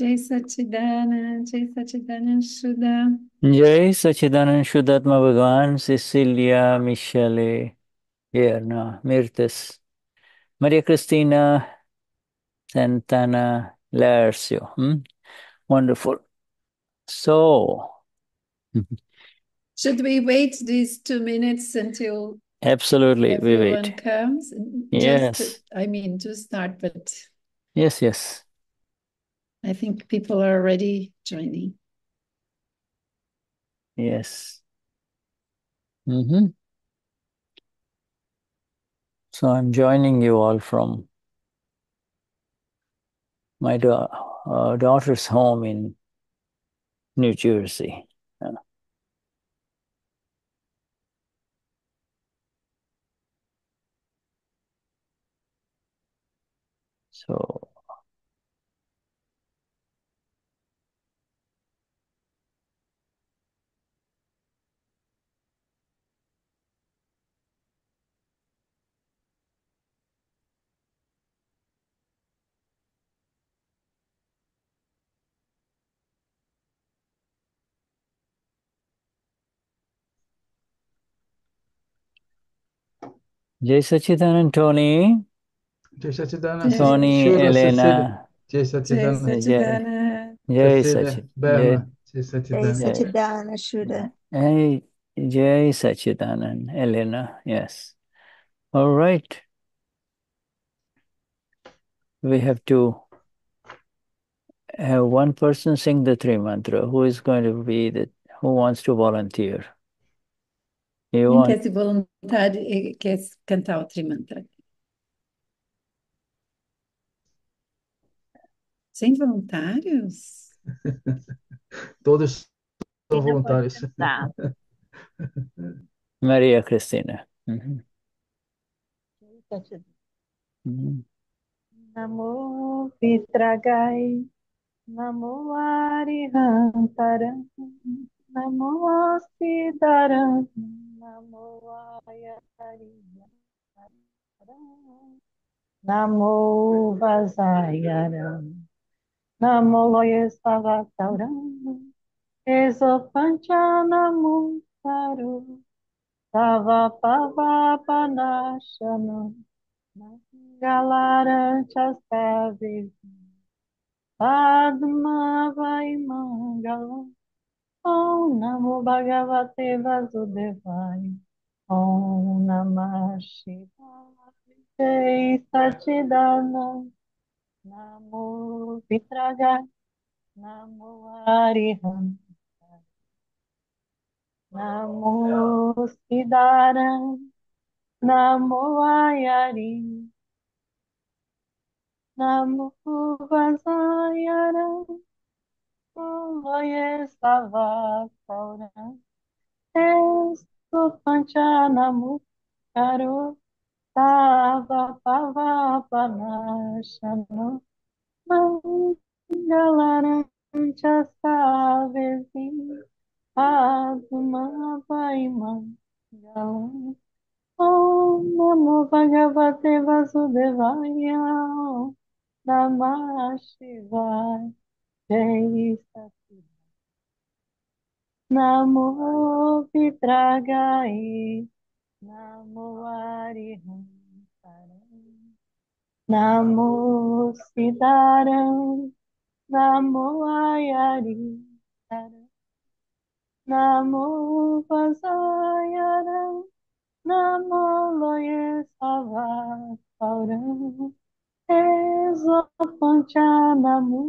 Jai Sachidanand, Jai Sachidanan Shuddha. Jai Sachidanand Shuddhatma Bhagavan, Cecilia, Michele, Yerna, Mirtes, Maria Cristina, Santana, Laercio. Hmm? Wonderful. So. Should we wait these two minutes until absolutely we wait comes? yes. To, I mean to start, but yes, yes. I think people are already joining. Yes. Mm-hmm. So I'm joining you all from my da uh, daughter's home in New Jersey. So Jai Sachidanand Tony, जय सच्चिदानंद जय Tony, Shiro Cecilia, Elena, जय Jai सच्चिदानंद Sachidanand, Jai Jai, Berna, जय Jai सच्चिदानंद Sachidanand Shuddha. hey, Jai Sachidanand, Elena, yes. All right, we have to have one person sing the three mantra. Who is going to be the, who wants to volunteer? Eu, Quem quer é se voluntar e quer é se cantar o Trimantra? Sem voluntários? todos são Quem não pode voluntários. cantar? Maria Cristina. Uhum. uhum. Namo Vitragai, Namo Arihantaram, Namo Sidaram. Namo Vasayaram. Namo Loyesavataram. Esopanchanamu Paru. Savapavapanashanam. vai Padmavaimangalam. Om Namo Bhagavate Vasudevaya. Om Namah Shivaya. Satchidana. Namo Vitraga. Namo Arihant. Namo Siddharam, Namo Ayari, Namo Vasayaram, voy estaba ahora. Esto panchanamu caro tava pava panachano. Mangalaranja savezi aduma vaimam galam. Om Namo Bhagavate Vasudevaya Namah Shivaya quem é Namo Vitragai, Namo arihan Param, Namo Sidaram, Namo Ayari Param, Namo Vasayaram, Namo Loye Savas Esopanchanamu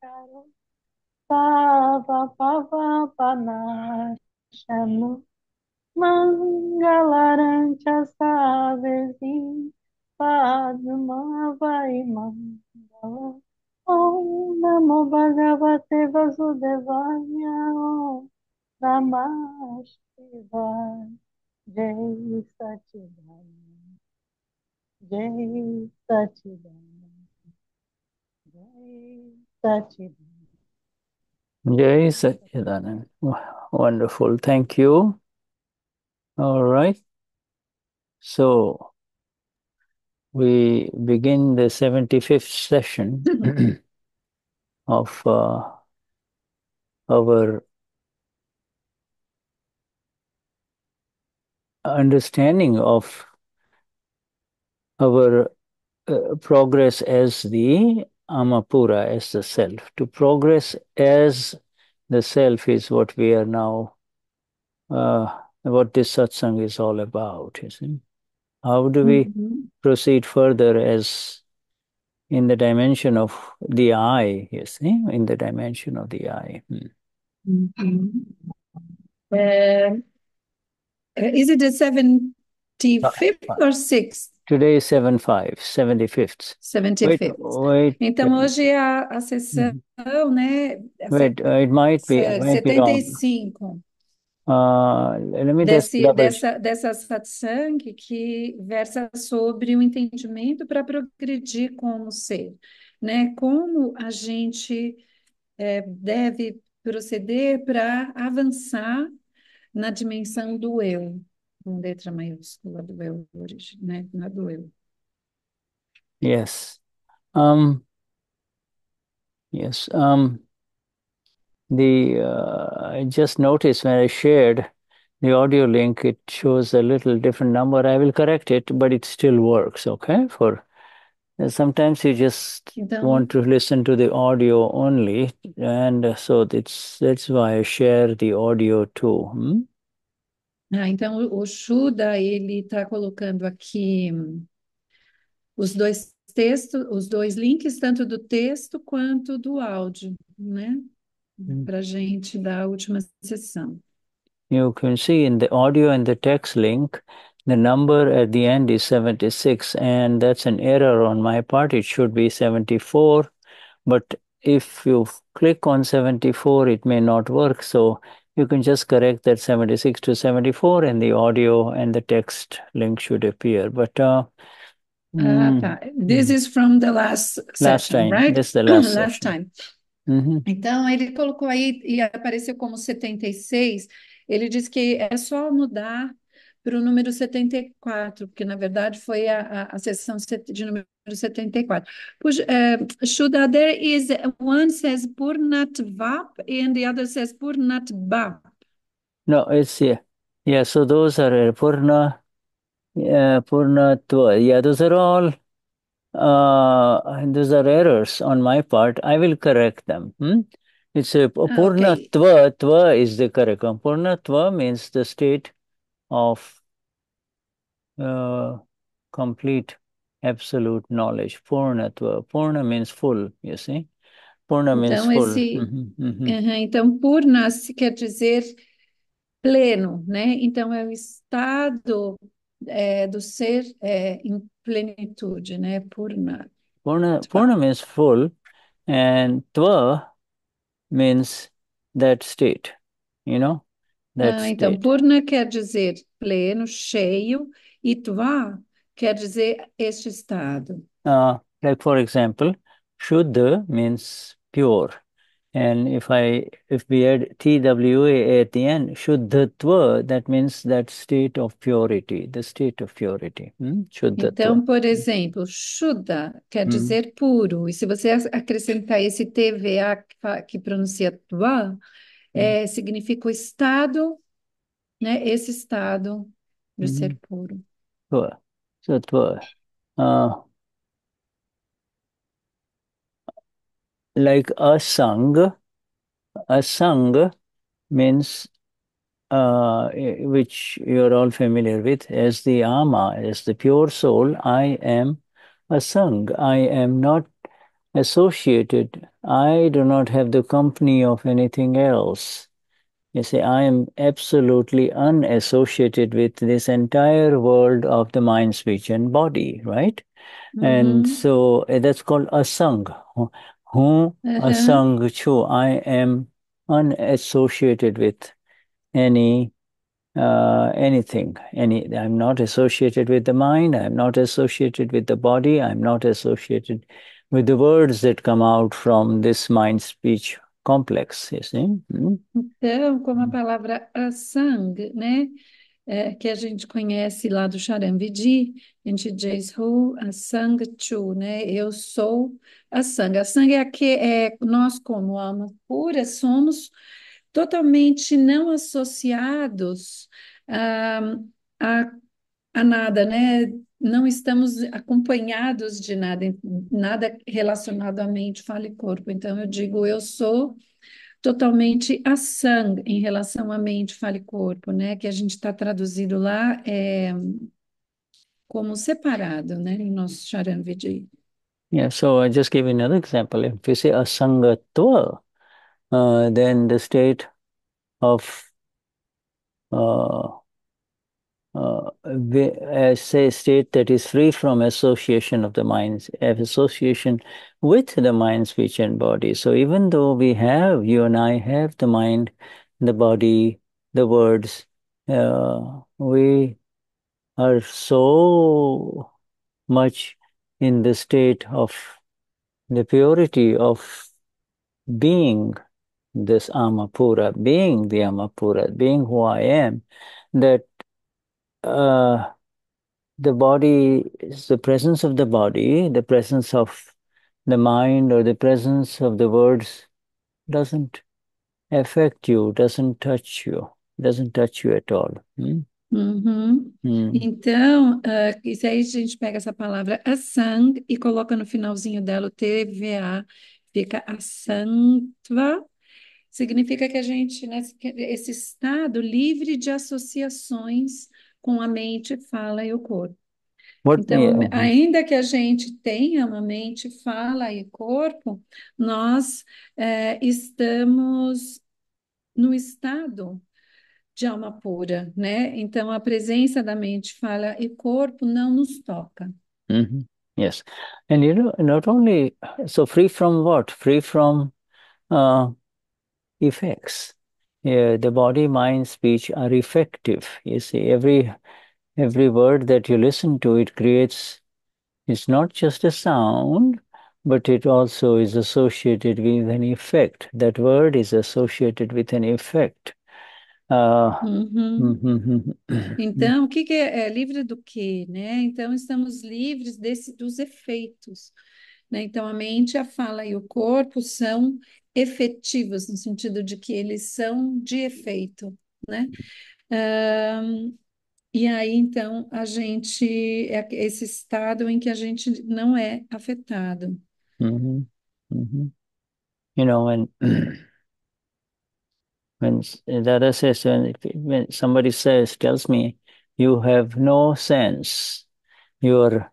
caro Pava pava panachanu Mangalarancha padmava e mangala Om namo bhagavate vasudevaya Om namah shivaya Jai Satchidaya Jai Sachidanand Jai सचिदानंद Jai Sachidanand wonderful thank you all right so we begin the 75th session of uh, our understanding of our uh, progress as the amapura, as the self. To progress as the self is what we are now, uh, what this satsang is all about, you see. How do we mm-hmm. proceed further as in the dimension of the I, you see, in the dimension of the I. Hmm. Mm-hmm. Um, uh, is it the 75th uh, or 6th? Today 75, 75th. 75th. Wait, wait, então hoje é a, a sessão, né? Wait, uh, it might be, it might 75. Uh, let me Desse, dessa, dessa satsang que versa sobre o entendimento para progredir como ser, né? Como a gente é, deve proceder para avançar na dimensão do eu, com letra maiúscula do eu né? Não é do eu. Yes. Um, yes. Um, the uh, I just noticed when I shared the audio link, it shows a little different number. I will correct it, but it still works, okay? For uh, sometimes you just want to listen to the audio only, and so that's that's why I share the audio too. Hmm? Ah, então o Shuda ele está colocando aqui hum, os dois textos, os dois links, tanto do texto quanto do áudio, né? Hum. Para gente da última sessão. You can see in the audio and the text link, the number at the end is 76, and that's an error on my part. It should be 74, but if you click on 74, it may not work. So you can just correct that 76 to 74 and the audio and the text link should appear. But uh, uh, hmm. uh this is from the last last session, time. right? This is the last, last time. Uhum. Mm-hmm. Então, ele colocou aí e apareceu como 76. Ele diz que é só mudar para o número 74, porque na verdade foi a, a, a sessão de número 74. Push, uh, Shuddha, there is one says Purnat Vap and the other says Purnat Bap. No, it's yeah. É. Yeah, so those are eh, Purna, uh, eh, Purnatva. Yeah, those are all, uh, those are errors on my part. I will correct them. Hmm? It's eh, a Purnatva. Okay. Tva is the correct one. Purnatva means the state of uh, complete absolute knowledge. Purnatva. Purna means full, you see. Purna means então, full. Esse... Uhum, uhum. Uhum, então, Purna quer dizer pleno, né? Então, é o estado é, do ser é, em plenitude, né? Purna. Purna, purna means full, and tva means that state, you know? Né, ah, então, purna quer dizer pleno, cheio, e tva quer dizer este estado. Uh, like for example, Shuddha means pure. And if I if we add TWA at the end, Shuddhatva, that means that state of purity, the state of purity. Hmm? Então, por exemplo, Shuddha quer hmm. dizer puro. E se você acrescentar esse TVA que pronuncia Tva, Hum. É, significa o estado, né? Esse estado do uhum. ser puro. Tua, sua tua. like a sangha, a sangha means uh, which you're all familiar with as the ama, as the pure soul. I am a sangha. I am not associated. I do not have the company of anything else. You see, I am absolutely unassociated with this entire world of the mind, speech, and body, right? Mm-hmm. And so eh, that's called asang. Who uh-huh. Mm-hmm. asang chu? I am unassociated with any uh, anything. Any, I'm not associated with the mind. I'm not associated with the body. I'm not associated with the words that come out from this mind speech complex, you see? Hmm? Então, como a palavra asang, né? É, que a gente conhece lá do gente diz Jesu, Asang Chu, né? Eu sou a Sangha. A é, a que, é nós, como alma pura, somos totalmente não associados ah, a, a nada, né? não estamos acompanhados de nada, nada relacionado à mente, fala e corpo. Então, eu digo, eu sou totalmente a sangue em relação à mente, fala e corpo, né? Que a gente está traduzido lá é, como separado, né? Em nosso charan Yeah, so I just give another example. If you say asangatva, uh, then the state of uh, Uh, uh, as a state that is free from association of the minds, association with the mind, speech, and body. So even though we have, you and I have the mind, the body, the words, uh, we are so much in the state of the purity of being this Amapura, being the Amapura, being who I am, that uh, the body is the presence of the body, the presence of the mind or the presence of the words doesn't affect you, doesn't touch you, doesn't touch you at all. Hmm? Uhum. hmm. Então, uh, isso aí a gente pega essa palavra asang e coloca no finalzinho dela o TVA, fica asantva, significa que a gente, né, esse estado livre de associações com a mente, fala e o corpo. Então, é, ainda que a gente tenha uma mente, fala e corpo, nós é, estamos no estado de alma pura, né? Então, a presença da mente, fala e corpo não nos toca. Uhum. Yes, and you know, not only so free from what? Free from uh, effects. yeah, the body, mind, speech are effective. You see, every every word that you listen to, it creates. It's not just a sound, but it also is associated with an effect. That word is associated with an effect. Uh, uhum. Mm-hmm, mm-hmm, mm-hmm. Então, o que, que é, é livre do que, né? Então, estamos livres desse, dos efeitos. Né? Então, a mente, a fala e o corpo são efetivos, no sentido de que eles são de efeito. Né? Um, e aí, então, a gente, é esse estado em que a gente não é afetado. Uhum. Uhum. You know, when, when the other says, when, when somebody says, tells me, you have no sense, you're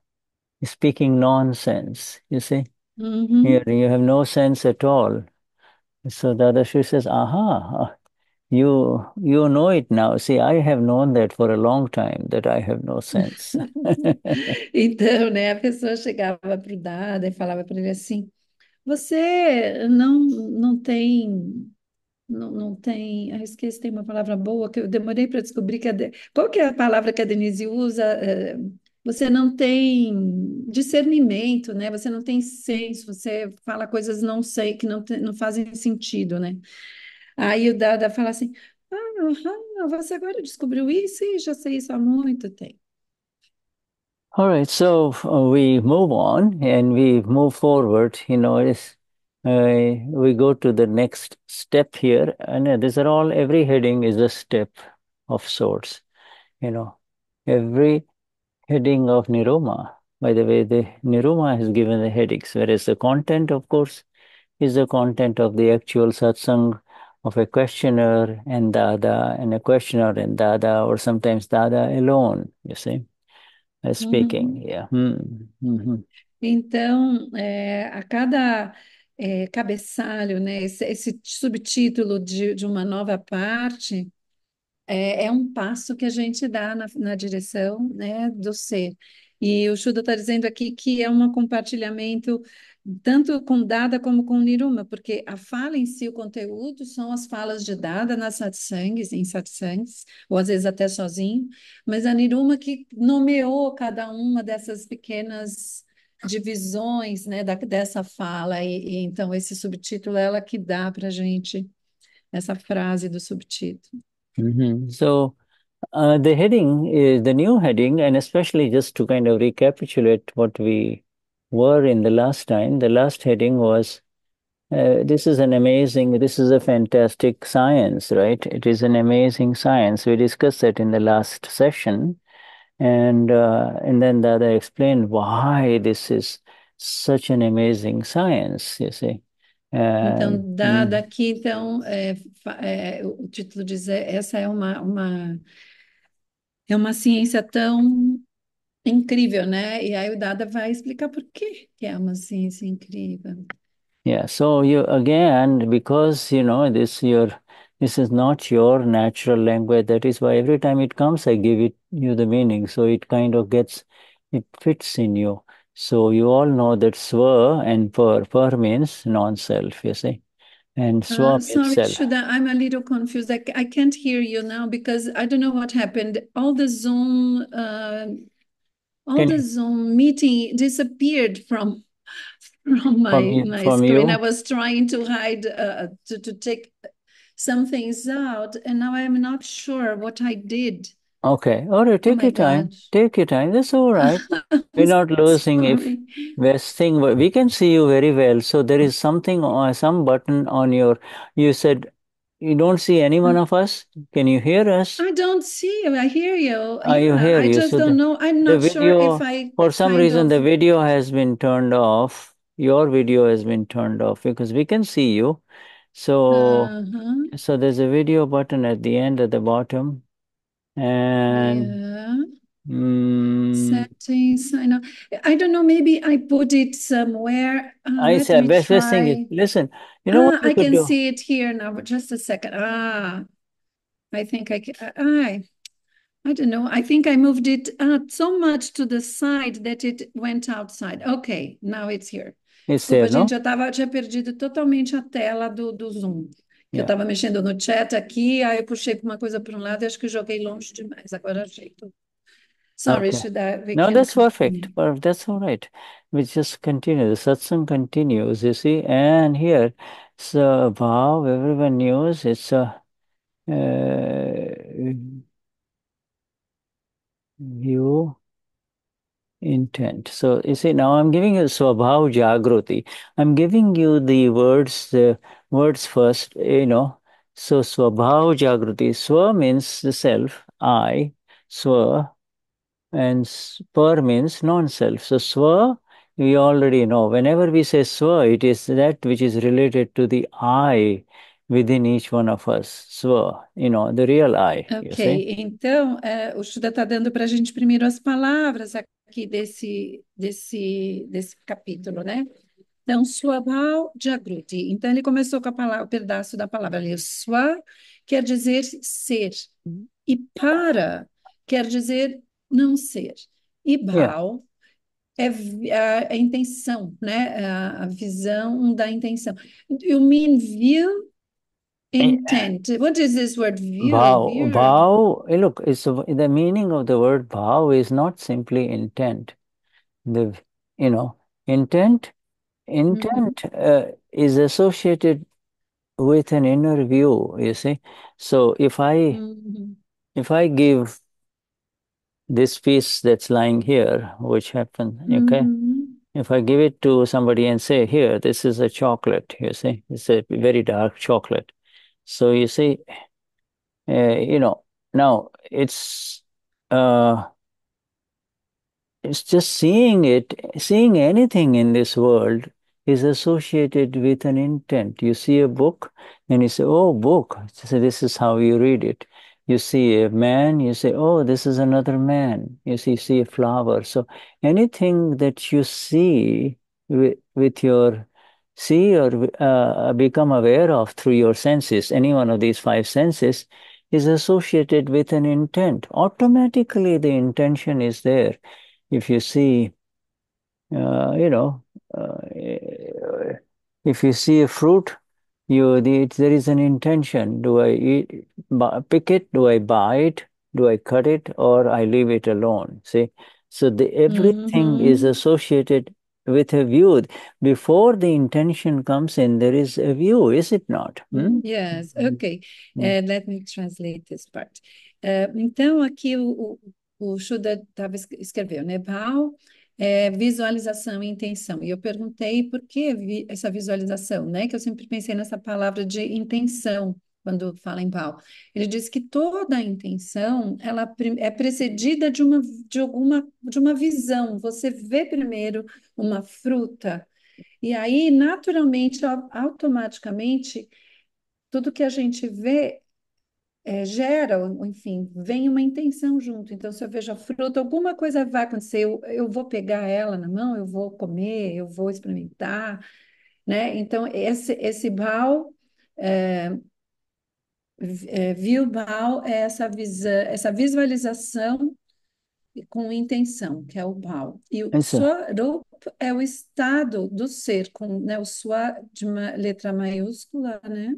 speaking nonsense, you see? Mm-hmm. Here you have no sense at all. So the Shri says, aha, uh, you you know it now. See, I have known that for a long time, that I have no sense. então, né, a pessoa chegava para o Dada e falava para ele assim, você não, não tem não, não tem. Eu esqueci, tem uma palavra boa que eu demorei para descobrir. Que a Qual que é a palavra que a Denise usa? Uh, você não tem discernimento, né? Você não tem senso, você fala coisas não sei, que não, não fazem sentido, né? Aí o Dada fala assim, ah, você agora descobriu isso e já sei isso há muito tempo. All right, so uh, we move on and we move forward, you know, uh, we go to the next step here. And uh, these are all, every heading is a step of sorts, you know, every heading of Niruma. By the way, the Niruma has given the headings, whereas the content, of course, is the content of the actual satsang of a questioner and dada and a questioner and dada, or sometimes dada alone, you see, speaking. Mm-hmm. Yeah. Mm -hmm. Então, é, a cada é, cabeçalho, né, esse, esse subtítulo de, de uma nova parte, é, é um passo que a gente dá na, na direção né, do ser. E o Shudo está dizendo aqui que é um compartilhamento tanto com Dada como com Niruma, porque a fala em si, o conteúdo, são as falas de Dada nas satsangs, em satsangs, ou às vezes até sozinho, mas a Niruma que nomeou cada uma dessas pequenas divisões né, da, dessa fala, e, e então esse subtítulo é ela que dá para a gente essa frase do subtítulo. hmm So uh, the heading is the new heading, and especially just to kind of recapitulate what we were in the last time, the last heading was uh, this is an amazing, this is a fantastic science, right? It is an amazing science. We discussed that in the last session, and uh, and then that I explained why this is such an amazing science. You see, Então, Dada aqui, então, é, então, é, é o título diz, é, essa é uma, uma, é uma ciência tão incrível, né? E aí o Dada vai explicar por que que é uma ciência incrível. Yeah, so you again, because you know this your this is not your natural language. That is why every time it comes, I give it you the meaning. So it kind of gets it fits in you. So you all know that swa and par. Par means non-self, you see. And so uh, sorry, Shuddha, I'm a little confused. I, I can't hear you now because I don't know what happened. All the Zoom, uh, all Can the you? Zoom meeting disappeared from from my, from you, my from screen. You? I was trying to hide uh, to to take some things out, and now I'm not sure what I did. Okay. All right. Oh take oh your time. Take your time. That's all right. We're not losing if best thing. We can see you very well. So there is something or some button on your. You said you don't see any one mm. of us. Can you hear us? I don't see you. I hear you. I yeah, hear I you. just so don't know. I'm not video, sure if I. For some reason, of... the video has been turned off. Your video has been turned off because we can see you. So, uh -huh. so there's a video button at the end at the bottom and yeah. Mm, settings, I know. I don't know, maybe I put it somewhere. Uh, I let said, me best, best thing is, listen, you know Ah, what you I can do? see it here now, but just a second. Ah, I think I can, uh, I, I don't know. I think I moved it uh, so much to the side that it went outside. Okay, now it's here. Esse, Desculpa, gente, não? eu tava, eu tinha perdido totalmente a tela do, do Zoom. Eu estava é. mexendo no chat aqui, aí eu puxei uma coisa para um lado e acho que joguei longe demais. Agora ajeito. Sorry, okay. should I? We no, that's perfect. But that's all right. We just continue. The satsang continues, you see. And here, so bhav, everyone knows it's a. Uh, you Intent. So you see, now I'm giving you Swabhav Jagruti. I'm giving you the words, the words first, you know. So Swabhav Jagruti. Swa means the self, I, Swa, and per means non-self. So Swa, we already know. Whenever we say Swa, it is that which is related to the I within each one of us. Swa, you know, the real I. Ok, então, eh, o Shuddha está dando para a gente primeiro as palavras, a aqui desse, desse, desse capítulo, né? Então, Swabhav Jagruti. Então, ele começou com a palavra, o pedaço da palavra ali. Swa quer dizer ser. E para quer dizer não ser. E Bhal é, é a, a, intenção, né? A, a, visão da intenção. Eu me envio Eh, eh. Intent. What is this word view? Bow. Bow. Eh, look, it's the meaning of the word "bow" is not simply intent. The, you know, intent, mm-hmm. intent uh, is associated with an inner view, you see. So if I Mhm. if I give this piece that's lying here, which happened, okay, Mhm. if I give it to somebody and say, here, this is a chocolate, you see, it's a very dark chocolate. So you see, uh, you know, now it's uh, it's just seeing it, seeing anything in this world is associated with an intent. You see a book and you say, "Oh, book." So this is how you read it. You see a man, you say, "Oh, this is another man." You see, you see a flower. So anything that you see with, with your see or uh, become aware of through your senses, any one of these five senses, is associated with an intent. Automatically, the intention is there. If you see, uh, you know, uh, if you see a fruit, you the, there is an intention. Do I eat, pick it? Do I buy it? Do I cut it? Or I leave it alone? See, so the everything mm-hmm. is associated with a view. Before the intention comes in, there is a view, is it not? Hmm? Yes, hmm. okay. Uh, let me translate this part. Uh, então, aqui o, o Shuda tava, escreveu Nepal, né? é, eh, visualização e intenção. E eu perguntei por que vi, essa visualização, né? Que eu sempre pensei nessa palavra de intenção quando fala em Paulo. Ele diz que toda intenção ela é precedida de uma, de alguma, de uma visão. Você vê primeiro uma fruta, e aí, naturalmente, automaticamente, tudo que a gente vê é, gera, enfim, vem uma intenção junto. Então, se eu vejo a fruta, alguma coisa vai acontecer, eu, eu vou pegar ela na mão, eu vou comer, eu vou experimentar. Né? Então, esse, esse bal é, é, Vilbal é essa, visa, essa visualização com intenção, que é o Bal. E o Swarup é o estado do ser, com né, o Swa de uma letra maiúscula, né?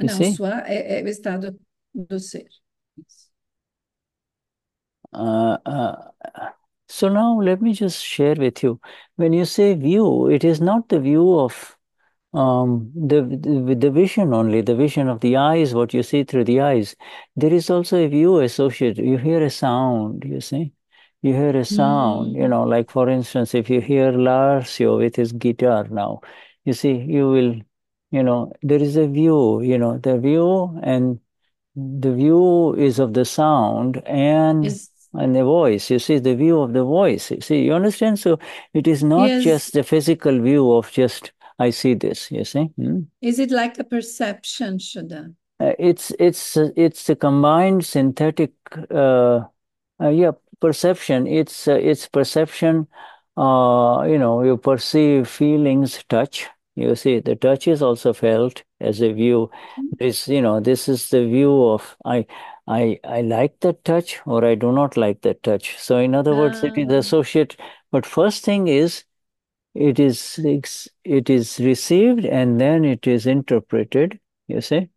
Não, Sim. Swa é, é, o estado do ser. Uh, uh, so now let me just share with you. When you say view, it is not the view of um, the, the, the vision only, the vision of the eyes, what you see through the eyes. There is also a view associated. You hear a sound, you see. You hear a sound, mm. you hmm. know, like for instance, if you hear Larsio with his guitar now, you see, you will, you know, there is a view, you know, the view and the view is of the sound and is and the voice. You see the view of the voice. You see, you understand? So it is not yes. just the physical view of just I see this, you see? Hmm? Is it like a perception, Shuddha? Uh, it's it's uh, it's a combined synthetic uh, uh, yeah perception it's uh, it's perception uh, you know you perceive feelings touch you see the touch is also felt as a view this you know this is the view of i i i like that touch or i do not like that touch so in other words it is ah. associate but first thing is it is it is received and then it is interpreted you see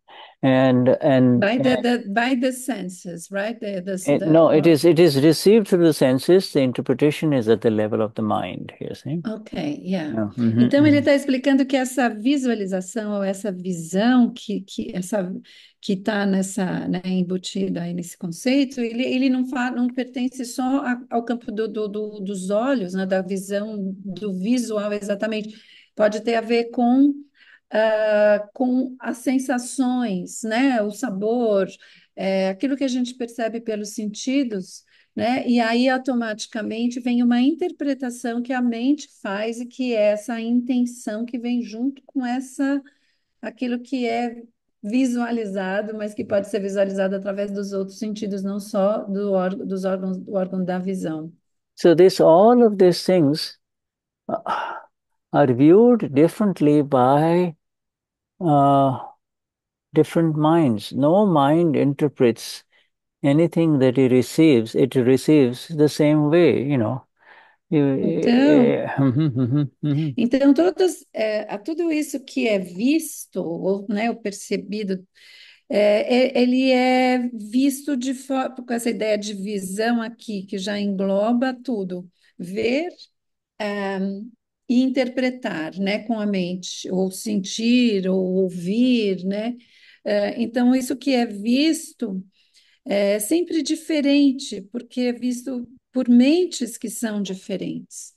and and by the, the by the senses right the, the, the, no it uh, is it is received through the senses the interpretation is at the level of the mind here see okay yeah mm-hmm, então ele está mm-hmm. explicando que essa visualização ou essa visão que que essa que está nessa né, embutida aí nesse conceito ele ele não fala, não pertence só a, ao campo do, do, do, dos olhos né da visão do visual exatamente pode ter a ver com ah, com as sensações, né, o sabor, é, aquilo que a gente percebe pelos sentidos, né, e aí automaticamente vem uma interpretação que a mente faz e que é essa intenção que vem junto com essa aquilo que é visualizado, mas que pode ser visualizado através dos outros sentidos, não só do órgão, dos órgãos, do órgão da visão. So this all of these things uh, are viewed differently by uh, different minds. No mind interprets anything that it receives, it receives the same way, you know. Então, uhum, uhum, uhum. então todos, é, tudo isso que é visto ou né, o percebido, é, é, ele é visto de com essa ideia de visão aqui que já engloba tudo, ver, um, ah, e interpretar, né, com a mente, ou sentir, ou ouvir, né? É, então, isso que é visto é sempre diferente, porque é visto por mentes que são diferentes.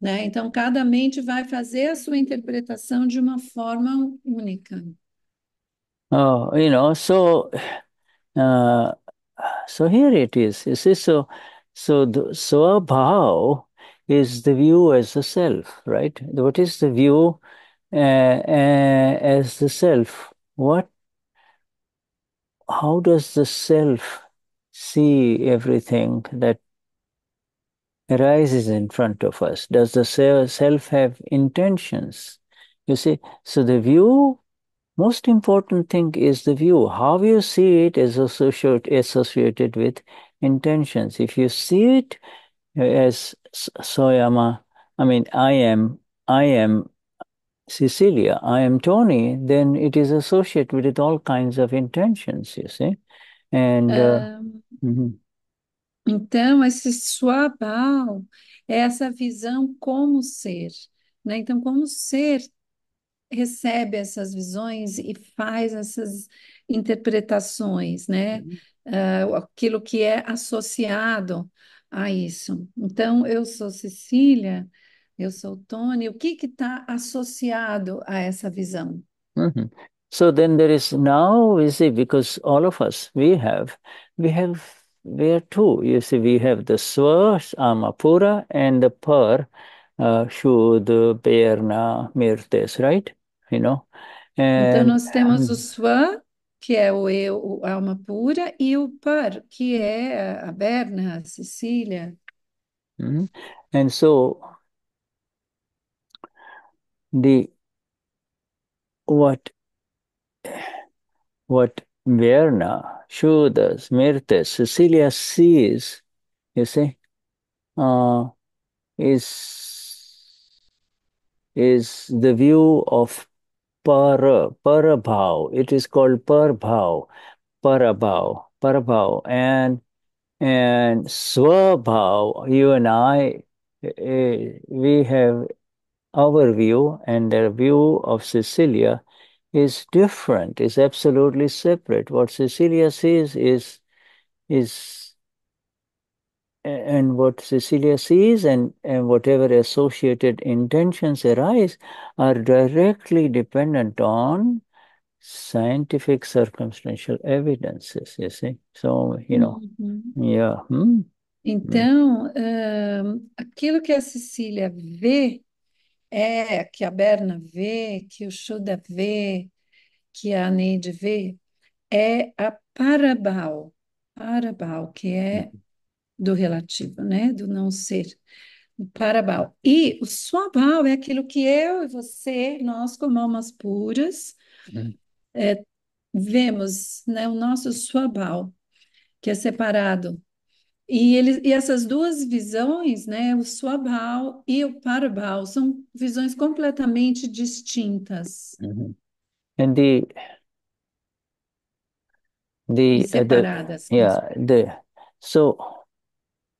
Né? Então, cada mente vai fazer a sua interpretação de uma forma única. Oh, you know, so uh, so here it is. You see, so so the, so a bow is the view as the self, right? What is the view uh, uh, as the self? What? How does the self see everything that arises in front of us? Does the self have intentions? You see, so the view, most important thing is the view. How you see it is associated, associated with intentions. If you see it Yes, Soyama. I mean, I am, I am Cecilia, I am Tony. Then it is associated with all kinds of intentions, you see. And uh, Ah, mhm. Então, esse Swabhav é essa visão como ser, né? Então, como ser recebe essas visões e faz essas interpretações, né? Uhum. Ah, aquilo que é associado a ah, isso. Então, eu sou Cecília, eu sou Tony. O que está associado a essa visão? Uhum. So then there is now you see because all of us we have we have we are two you see we have the amapura and the par uh, perna mirtes right you know então, and, então nós temos o swa que é o eu, a alma pura, e o par, que é a Berna, a Cecília. Mm. And so the what what Verna, Shuddha, Smriti, Cecilia sees, you see, uh, is is the view of para, parabhav. It is called parbhav, parabhav, parabhav. And and swabhav, you and I, eh, we have our view and their view of Cecilia is different, is absolutely separate. What Cecilia sees is is and what Cecilia sees and, and whatever associated intentions arise are directly dependent on scientific circumstantial evidences, you see. So, you know, uhum. yeah. Hmm? Então, hum, aquilo que a Cecília vê é que a Berna vê, que o Shuda vê, que a Neide vê, é a parabal, parabal, que é uhum do relativo, né? Do não ser, do parabal. E o suabal é aquilo que eu e você, nós como almas puras, hum. é, vemos, né? O nosso suabal, que é separado. E, ele, e essas duas visões, né, o suabal e o parabal, são visões completamente distintas. Uhum. And the the separadas. Uh, the, né? yeah, the so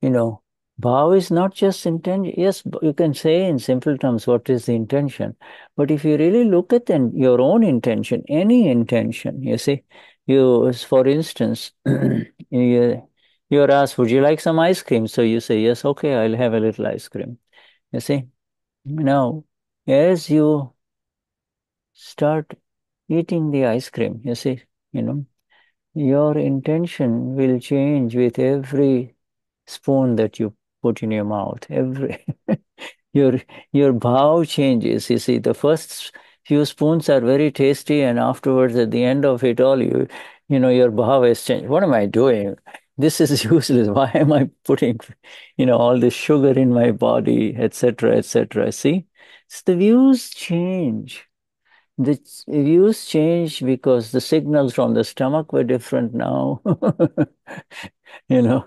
you know, Bhav is not just intention. Yes, you can say in simple terms what is the intention. But if you really look at then your own intention, any intention, you see, you for instance, you, you're asked, Would you like some ice cream? So you say, Yes, okay, I'll have a little ice cream. You see? Now, as you start eating the ice cream, you see, you know, your intention will change with every spoon that you put in your mouth. Every your your bow changes. You see, the first few spoons are very tasty, and afterwards, at the end of it all, you you know your bow has changed. What am I doing? This is useless. Why am I putting you know all this sugar in my body, etc., etc. See, so the views change. The views change because the signals from the stomach were different now. you know,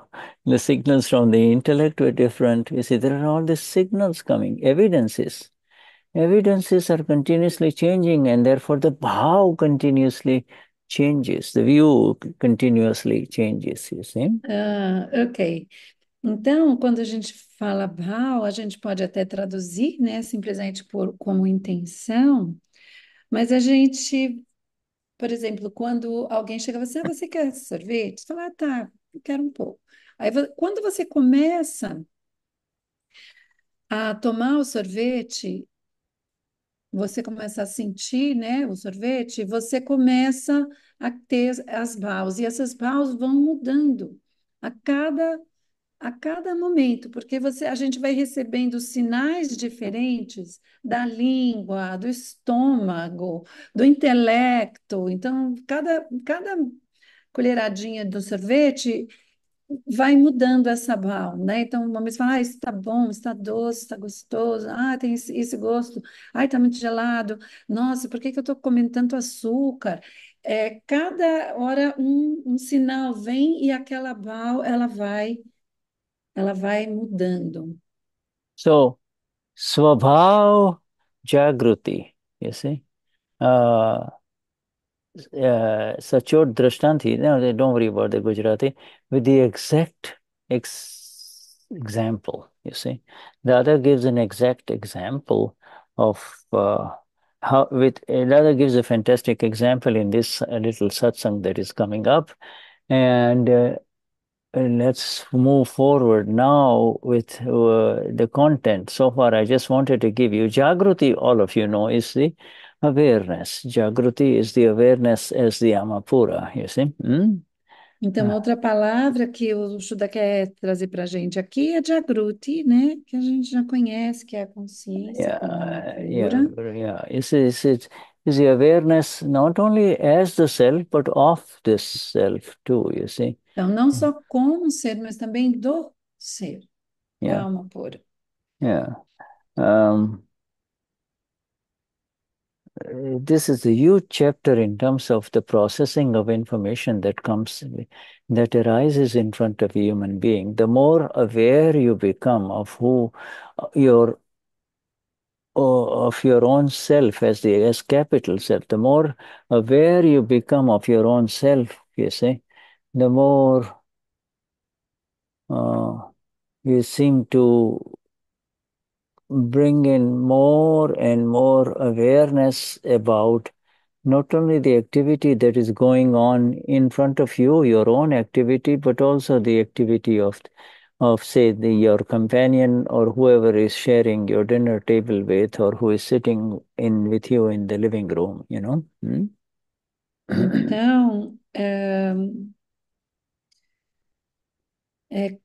The signals from the intellect were different. You see, there are all these signals coming, evidences. Evidences are continuously changing, and therefore the bhav continuously changes, the view continuously changes, you see. Ah, ok. Então, quando a gente fala bhav, a gente pode até traduzir, né, simplesmente por como intenção, mas a gente, por exemplo, quando alguém chega e fala assim, ah, você quer sorvete? Você fala, ah, tá, quero um pouco. Aí, quando você começa a tomar o sorvete, você começa a sentir, né, o sorvete, você começa a ter as baus, e essas baus vão mudando a cada a cada momento, porque você, a gente vai recebendo sinais diferentes da língua, do estômago, do intelecto. Então, cada, cada colheradinha do sorvete vai mudando essa bal, né? Então, uma vez fala, ah, isso tá bom, está doce, está gostoso, ah, tem esse, esse gosto, ai, está muito gelado, nossa, por que que eu estou comendo tanto açúcar? É, cada hora um, um sinal vem e aquela bal, ela vai, ela vai mudando. So, Swabhav Jagruti, you see? Uh, Uh, Sachod Sachot Drashtanti, no, they don't worry about the Gujarati, with the exact ex example, you see. The other gives an exact example of uh, how, with another uh, gives a fantastic example in this uh, little satsang that is coming up. And uh, let's move forward now with the content. So far, I just wanted to give you Jagruti, all of you know, is the awareness. jagruti is the awareness as the Amapura, you see? Hmm? Então, ah. outra palavra que o Shuddha quer trazer para a gente aqui é Jagruti, né? Que a gente já conhece, que é a consciência. Yeah, yeah, yeah. It's, is it's, is the awareness not only as the self, but of this self too, you see? Então, não mm. só como ser, mas também do ser. Yeah. Alma pura. Yeah. Um, this is a huge chapter in terms of the processing of information that comes that arises in front of a human being the more aware you become of who your of your own self as the as capital self the more aware you become of your own self you see the more uh, you seem to bring in more and more awareness about not only the activity that is going on in front of you, your own activity, but also the activity of, of say, the, your companion or whoever is sharing your dinner table with or who is sitting in with you in the living room, you know? Hmm? Então, um, é, uh,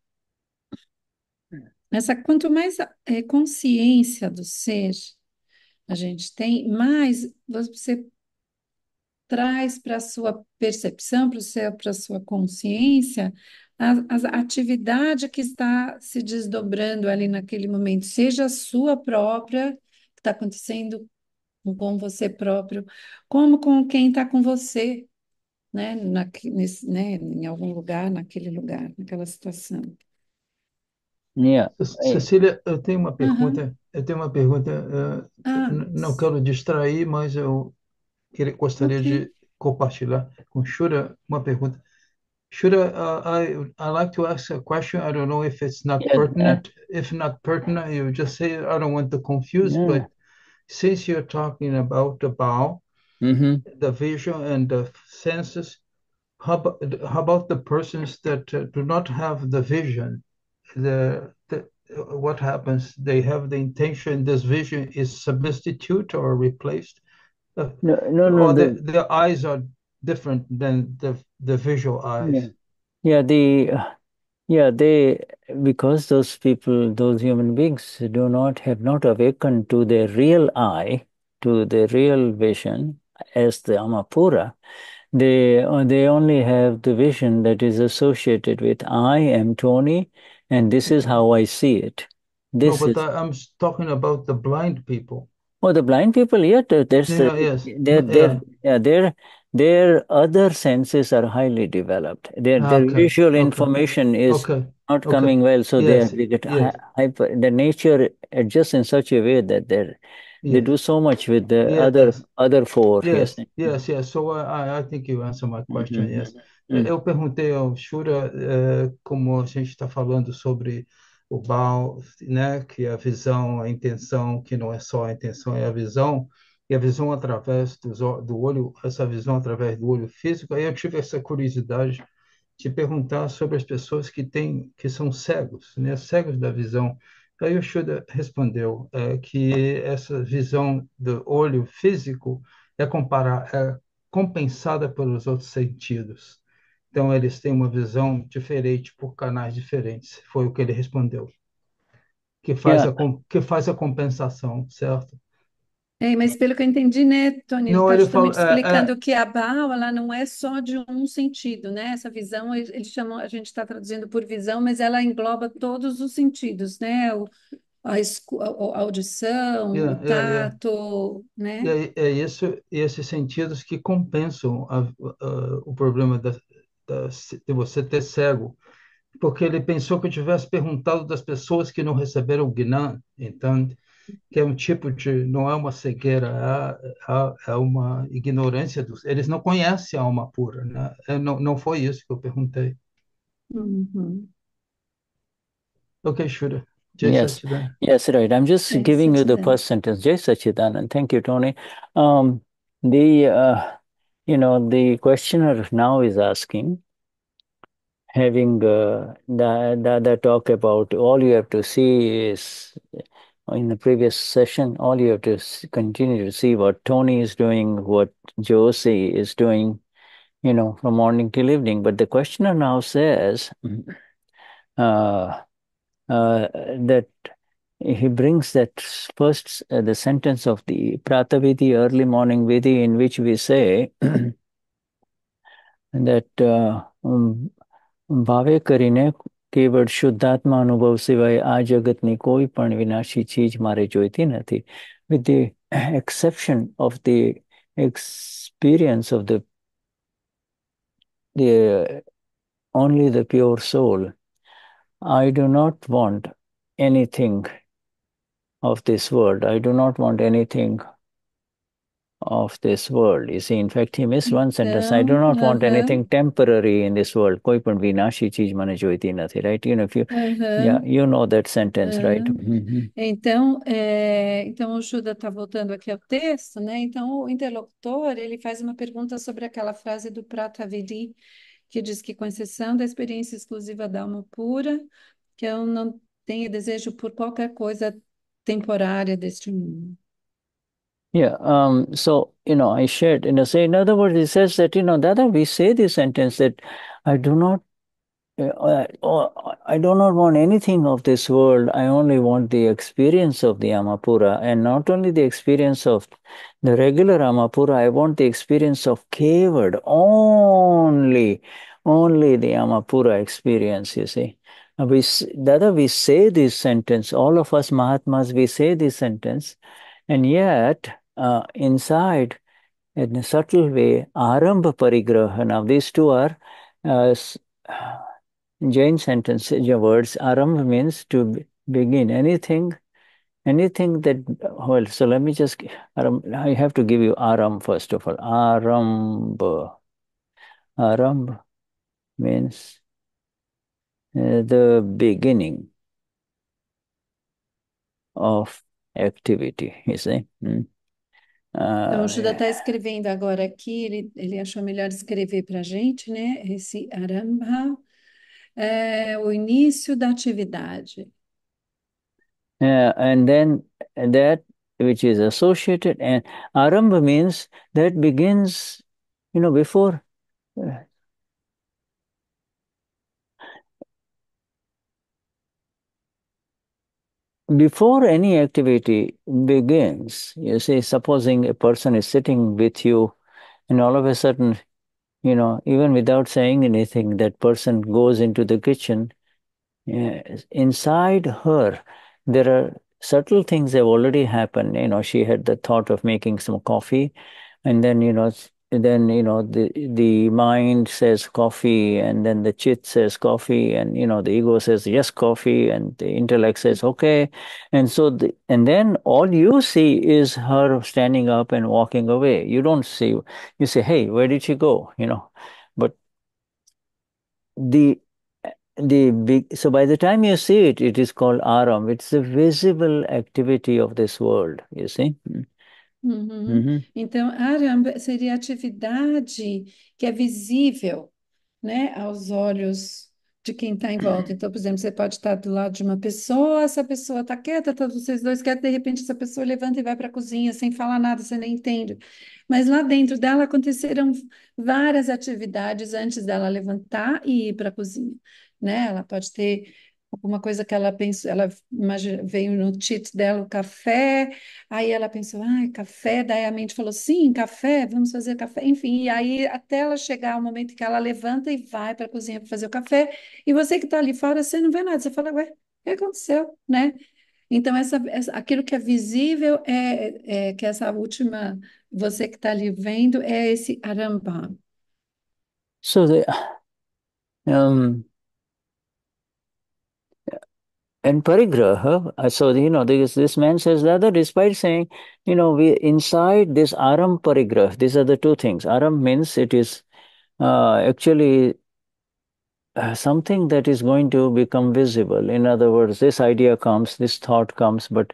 Essa, quanto mais é, consciência do ser a gente tem, mais você traz para a sua percepção, para a sua consciência, a, a, atividade que está se desdobrando ali naquele momento, seja a sua própria, que está acontecendo com você próprio, como com quem está com você, né? Na, nesse, né? Em algum lugar, naquele lugar, naquela situação. Yeah. É, é Cecília, eu tenho uma pergunta. Eu tenho uma pergunta. Eh, ah, não quero distrair, mas eu queria, gostaria de compartilhar com Shura uma pergunta. Shura, uh, I I like to ask a question. I don't know if it's not yeah, pertinent. If not pertinent, you just say I don't want to confuse. But since you're talking about the bow, mm-hmm. the vision, and the senses, how, how about the persons that uh, do not have the vision? the, the what happens? They have the intention this vision is substituted or replaced. Uh, no, no, no. The, the, the, eyes are different than the the visual eyes. Yeah, yeah the yeah they because those people, those human beings, do not have not awakened to their real eye, to the real vision as the amapura. They uh, they only have the vision that is associated with I am Tony and this is how I see it. This no, but is... I'm talking about the blind people. Oh, the blind people, yeah, there's yeah, yes. their, yeah. their, their other senses are highly developed. Their, ah, their visual okay. information is okay. not coming well, so yes. they, they get yes. hyper. The nature adjusts in such a way that they're Yes. they do so much with the other other four yes yes yes, yes. so I, I think you answered my question mm -hmm. yes Hum. Eu perguntei ao Shura, eh, como a gente está falando sobre o Bal, né, que a visão, a intenção, que não é só a intenção, é a visão, e a visão através do olho, essa visão através do olho físico. Aí eu tive essa curiosidade de perguntar sobre as pessoas que têm, que são cegos, né, cegos da visão. Aí o Shura respondeu eh, que essa visão do olho físico é comparar, é compensada pelos outros sentidos. Então, eles têm uma visão diferente por canais diferentes, foi o que ele respondeu. Que faz, é. a, que faz a compensação, certo? É, mas pelo que eu entendi, né, Tony, não, tá ele está justamente é, é, explicando é, que a BAU, ela não é só de um sentido, né? Essa visão, eles chamam, a gente está traduzindo por visão, mas ela engloba todos os sentidos, né? O, a, a, audição, é, o é, é. tato, né? É, é isso, esses sentidos que compensam a, o problema da, de você ter cego, porque ele pensou que eu tivesse perguntado das pessoas que não receberam o Gnan, então, que é um tipo de, não é uma cegueira, é, é, é uma ignorância, dos, eles não conhecem a alma pura, né? não, não foi isso que eu perguntei. Uhum. Okay, Shura. yes, yes, right. I'm just giving you the first sentence. Jai Sachidana. Thank you, Tony. Um, the uh, you know, the questioner now is asking, having uh, the, the talk about all you have to see is in the previous session, all you have to continue to see what Tony is doing, what Josie is doing, you know, from morning till evening. But the questioner now says mm-hmm. uh, uh, that he brings that first uh, the sentence of the Pratavidhi, early morning vidhi, in which we say that uh, um, Bhave Karine Keval Shuddhatma Anubhav Sivai Ajagatni Koi Pan Vinashi Cheej Mare with the exception of the experience of the the only the pure soul, I do not want anything of this world. I do not want anything of this world. You see, in fact, he missed one sentence. I do not uh -huh. want mm-hmm. anything temporary in this world. right? You know, if you, uh mm-hmm. -huh. yeah, you know that sentence, uh mm-hmm. -huh. right? Então, é, então o Judas está voltando aqui ao texto, né? Então, o interlocutor, ele faz uma pergunta sobre aquela frase do Prata Veli, que diz que com exceção da experiência exclusiva da alma pura, que eu não tenho desejo por qualquer coisa temporária deste mundo. Yeah, um, so you know, I shared in a say. In other words, he says that you know that we say this sentence that I do not, uh, uh, I do not want anything of this world. I only want the experience of the Amapura, and not only the experience of the regular Amapura. I want the experience of Kevad only, only the Amapura experience. You see. We, Dada, we say this sentence, all of us Mahatmas, we say this sentence, and yet uh, inside, in a subtle way, Arambha Parigraha. Now, these two are uh, Jain sentence words. Arambha means to begin anything, anything that, well, so let me just, I have to give you Aram first of all. Arambha. Arambha means Eh, the beginning of activity, you see? Hmm? Então, o Judá ah, está é. escrevendo agora aqui, ele, ele achou melhor escrever para a gente, né? Esse Arambha é o início da atividade. Yeah, and then that which is associated and eh, arambha means that begins, you know, before eh, before any activity begins, you see, supposing a person is sitting with you and all of a sudden, you know, even without saying anything, that person goes into the kitchen. Yes. Inside her, there are subtle things have already happened. You know, she had the thought of making some coffee and then, you know, then you know the the mind says coffee and then the chit says coffee and you know the ego says yes coffee and the intellect says okay and so the, and then all you see is her standing up and walking away you don't see you say hey where did she go you know but the the big so by the time you see it it is called aram it's the visible activity of this world you see Uhum. uhum. Então, Aram seria atividade que é visível, né, aos olhos de quem está em volta. Então, por exemplo, você pode estar tá do lado de uma pessoa, essa pessoa está quieta, todos tá vocês dois quietos, de repente essa pessoa levanta e vai para a cozinha sem falar nada, você nem entende. Mas lá dentro dela aconteceram várias atividades antes dela levantar e ir para a cozinha, né? Ela pode ter alguma coisa que ela pensou, ela veio no título dela o café, aí ela pensou, ai, café, daí a mente falou, sim, café, vamos fazer café, enfim, e aí até ela chegar o momento que ela levanta e vai para a cozinha para fazer o café, e você que está ali fora, você não vê nada, você fala, ué, o que aconteceu, né? Então, essa, essa, aquilo que é visível é, é, é que essa última, você que está ali vendo, é esse arambá. So the, um... and parigraha. Uh, so, you know, this, this man says that despite saying, you know, we inside this aram parigraha, these are the two things. Aram means it is uh, actually uh, something that is going to become visible. In other words, this idea comes, this thought comes, but,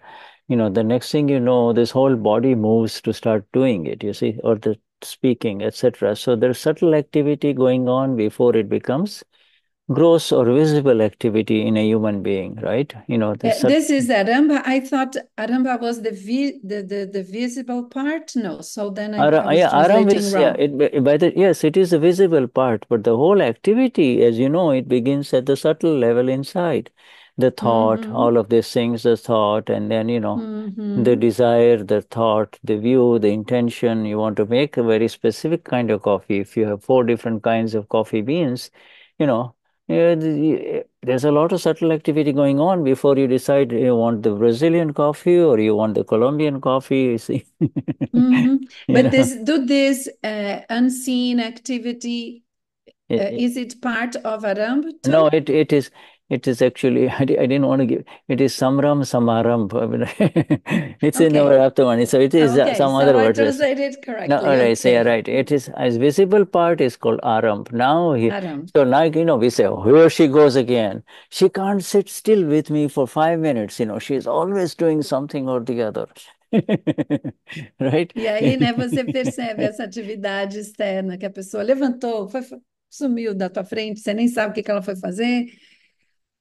you know, the next thing you know, this whole body moves to start doing it, you see, or the speaking, etc. So, there's subtle activity going on before it becomes gross or visible activity in a human being, right? You know, uh, this, yeah, this is Aramba. I thought Aramba was the vi- the, the, the visible part. No, so then I, Ara- I yeah, is, wrong. yeah, it, by the, yes, it is the visible part, but the whole activity, as you know, it begins at the subtle level inside. The thought, mm-hmm. all of these things, the thought, and then, you know, mm-hmm. the desire, the thought, the view, the intention. You want to make a very specific kind of coffee. If you have four different kinds of coffee beans, you know, there's a lot of subtle activity going on before you decide you want the Brazilian coffee or you want the Colombian coffee. You see, mm-hmm. you but this do this uh, unseen activity. It, uh, is it part of Aramb? No, it, it is it is actually, I, di- I didn't want to give, it is Samram Samaram. it's okay. in one So it is uh, okay. some so other word. I translated it correctly. No, all right, okay. so yeah, right. It is, as visible part is called Aram. Now, he, Aram. so like, you know, we say, oh, here she goes again. She can't sit still with me for five minutes. You know, she's always doing something or the other. right? E aí, né, você percebe essa atividade externa que a pessoa levantou, foi, sumiu da tua frente, você nem sabe o que, que ela foi fazer,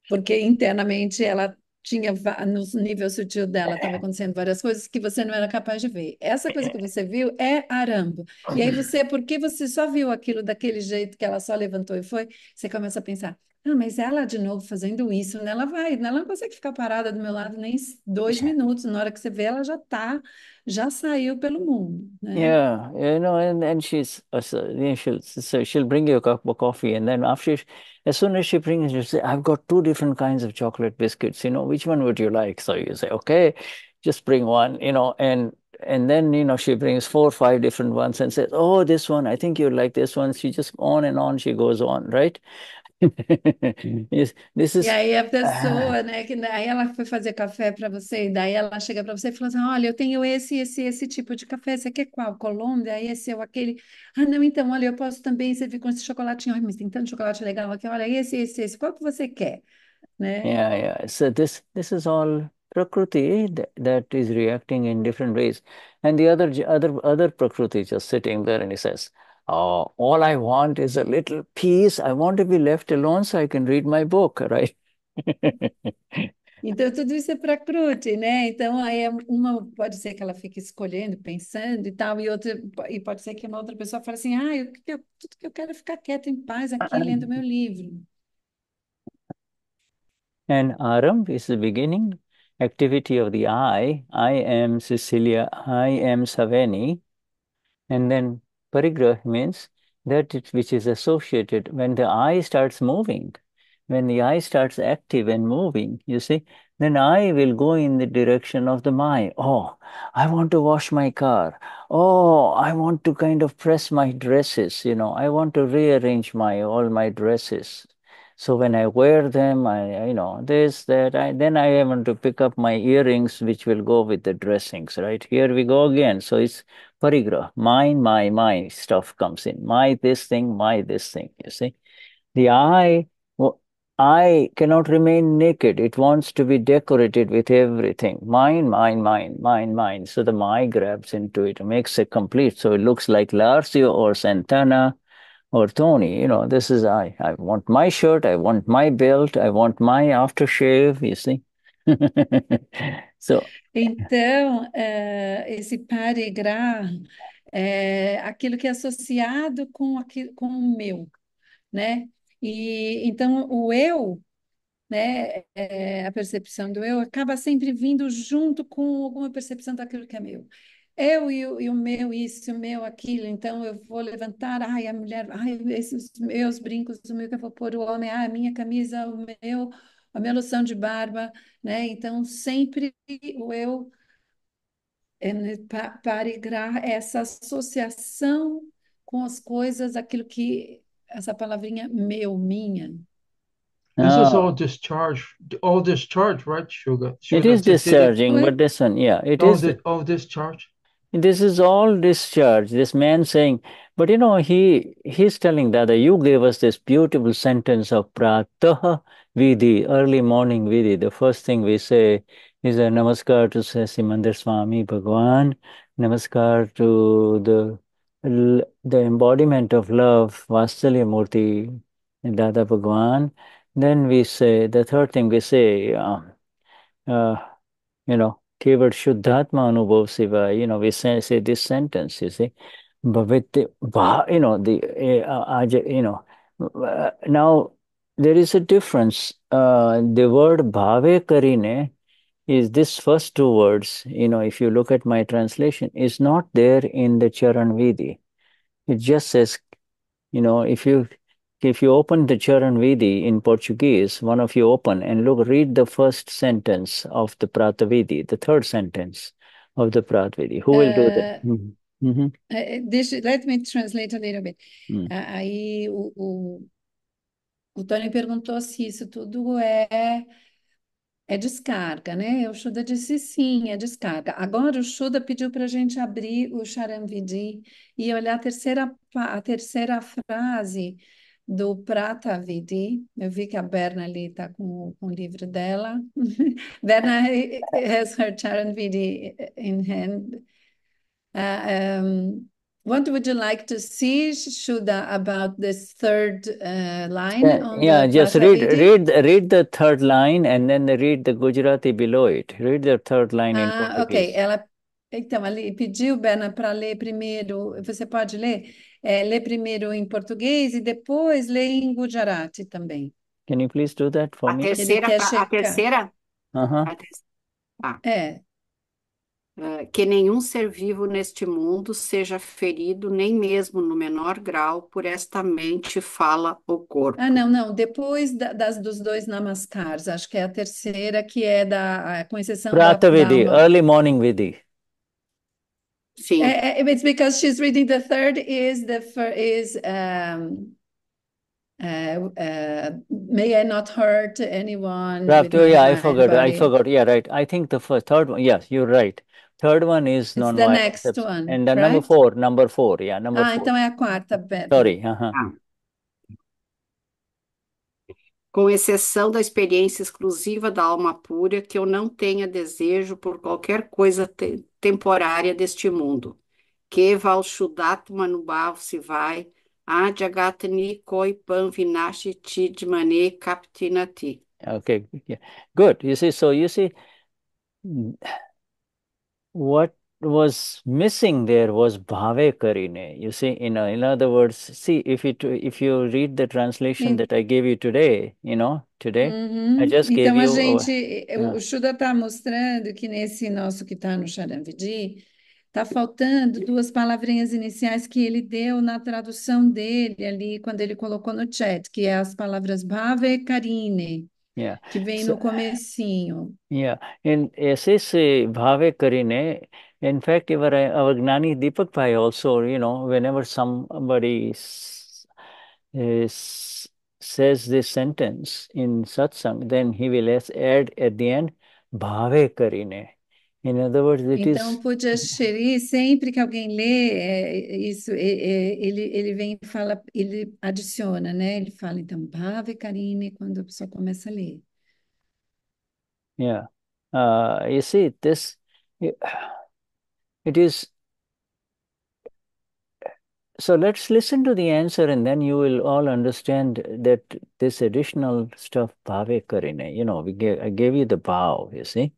porque internamente ela tinha no nível sutil dela estava é. acontecendo várias coisas que você não era capaz de ver. Essa coisa é. que você viu é arambo. E aí você, porque você só viu aquilo daquele jeito que ela só levantou e foi, você começa a pensar: ah, mas ela de novo fazendo isso, né? ela vai, né? ela não consegue ficar parada do meu lado nem dois é. minutos. Na hora que você vê, ela já está já saiu pelo mundo, né? Yeah, you know, and and she's uh, so, you know, she'll so she'll bring you a cup of coffee, and then after, she, as soon as she brings, you say, "I've got two different kinds of chocolate biscuits. You know, which one would you like?" So you say, "Okay, just bring one." You know, and and then you know she brings four or five different ones and says, "Oh, this one, I think you like this one." She just on and on she goes on, right? This E is aí a ah. pessoa, né, que daí ela foi fazer café para você, e daí ela chega para você e fala assim: "Olha, eu tenho esse, esse, esse tipo de café, você quer é qual? Colômbia, esse ou aquele?" "Ah, não, então, olha, eu posso também servir com esse chocolatinho, mas tem tanto chocolate legal aqui, olha, esse, esse, esse, qual que você quer?" Né? yeah, é, yeah. É, so this this is all Prakriti that, that is reacting in different ways, and the other other other Prakriti just sitting there and he says. uh, all I want is a little peace. I want to be left alone so I can read my book, right? Então, tudo isso é para Krute, né? Então, aí uma pode ser que ela fique escolhendo, pensando e tal, e outra, e pode ser que uma outra pessoa fale assim: ah, eu, eu, tudo que eu quero é ficar quieta em paz aqui lendo meu livro. And Aram is the beginning activity of the I. I am Cecilia, I am Saveni. And then Parigrah means that which is associated when the eye starts moving, when the eye starts active and moving, you see, then I will go in the direction of the my. Oh, I want to wash my car. Oh, I want to kind of press my dresses, you know, I want to rearrange my all my dresses. So when I wear them, I you know this that. I then I want to pick up my earrings, which will go with the dressings. Right here we go again. So it's parigraha. Mine, my, my stuff comes in. My this thing, my this thing. You see, the eye. Well, I cannot remain naked. It wants to be decorated with everything. Mine, mine, mine, mine, mine. So the my grabs into it, makes it complete. So it looks like Larsio or Santana or Tony, you know, this is I. I want my shirt, I want my belt, I want my aftershave, you see. so, então, uh, esse paregrá é eh, aquilo que é associado com, aquilo, com o meu, né? E então o eu, né, é, a percepção do eu acaba sempre vindo junto com alguma percepção daquilo que é meu eu e, e o meu isso, o meu aquilo, então eu vou levantar, ai, a mulher, ai, esses meus brincos, o meu que eu vou pôr, o homem, ai, ah, a minha camisa, o meu, a minha loção de barba, né? Então, sempre o eu é, né, para paregrar essa associação com as coisas, aquilo que essa palavrinha meu, minha. This is ah. all discharge, all discharge, right, Sugar? It is discharging, but this one, yeah, it all is. all discharge. This is all discharge. This man saying, but you know, he he's telling Dada, you gave us this beautiful sentence of Prataha Vidi, early morning Vidi. The first thing we say is a namaskar to Simandar Swami Bhagwan, namaskar to the the embodiment of love, Vasalya Murti, Dada Bhagwan. Then we say, the third thing we say, uh, uh, you know, केवल Shuddhatma Anubhav you know, we say, this sentence, you see. But with the, you know, the, uh, you know, now there is a difference. Uh, the word bhave karine is this first two words, you know, if you look at my translation, is not there in the Charan Vidi. It just says, you know, if you If you open the Charanvidi in Portuguese, one of you open and look, read the first sentence of the a the third sentence of the Who will uh, do that? Mm -hmm. uh, this, let me translate a little bit. Mm. Uh, aí o, o, o Tony perguntou se isso tudo é é descarga, né? O Shuda disse sim, é descarga. Agora o Shuda pediu para a gente abrir o Charanvidi e olhar a terceira, a terceira frase do Prata Vidi. Eu vi que a Berna ali está com, com, o livro dela. Berna eh, eh, has her Charan Vidi in hand. Uh, um, what would you like to see, Shuda, about this third uh, line? Yeah, yeah just read, read, read the third line and then read the Gujarati below it. Read the third line in ah, Portuguese. Okay, ela Então, ali pediu, Berna, para ler primeiro. Você pode ler? É, ler primeiro em português e depois ler em Gujarati também. Can you please do that for a me? Terceira, a checar. terceira? Aham. Tá. É. ah. É. Uh, que nenhum ser vivo neste mundo seja ferido, nem mesmo no menor grau, por esta mente fala o corpo. Ah, não, não. Depois da, das, dos dois namaskars, acho que é a terceira, que é da, com exceção Prata da, Vidi, early morning Vidi. Sim. É, é, it's because she's reading the third is the is um, uh, uh, may I not hurt anyone? Raptor, yeah, I forgot. Body. I forgot. Yeah, right. I think the first, third one. Yes, you're right. Third one is non the next one. And then right? number four, number four, yeah, number ah, four. então é a quarta, Sorry. Uh -huh. ah. Com exceção da experiência exclusiva da alma pura, que eu não tenha desejo por qualquer coisa te temporária deste mundo. Que Valshudat Manubav se vai, Adyagatni Koi Pan Vinashi Tidmane Kaptinati. Okay, good. You see, so you see what was missing there was bhave karine. You see, in, uh, in other words, see, if you, if you read the translation hmm. that I gave you today, you know, today, Uhum. I just gave Então, a you. Uh, gente, eh, o Shuda Shuddha está mostrando que nesse nosso que está no Charavedi, está faltando duas palavrinhas iniciais que ele deu na tradução dele ali, quando ele colocou no chat, que é as palavras bhava karine, yeah. que vem So, no comecinho. Yeah, in eh, esse Bhave Karine, In fact, our, our Gnani Deepak Pai also, you know, whenever somebody is, is, says this sentence in satsang, then he will add at the end, bhave karine. In other words, it então, is... Puja Shri, sempre que alguém lê é, isso, é, é, ele, ele vem e fala, ele adiciona, né? Ele fala, então, Bhave Karine, quando a pessoa começa a ler. Yeah. Uh, you see, this... It is. So let's listen to the answer, and then you will all understand that this additional stuff, bhave karine, you know, we gave, I gave you the bow you see.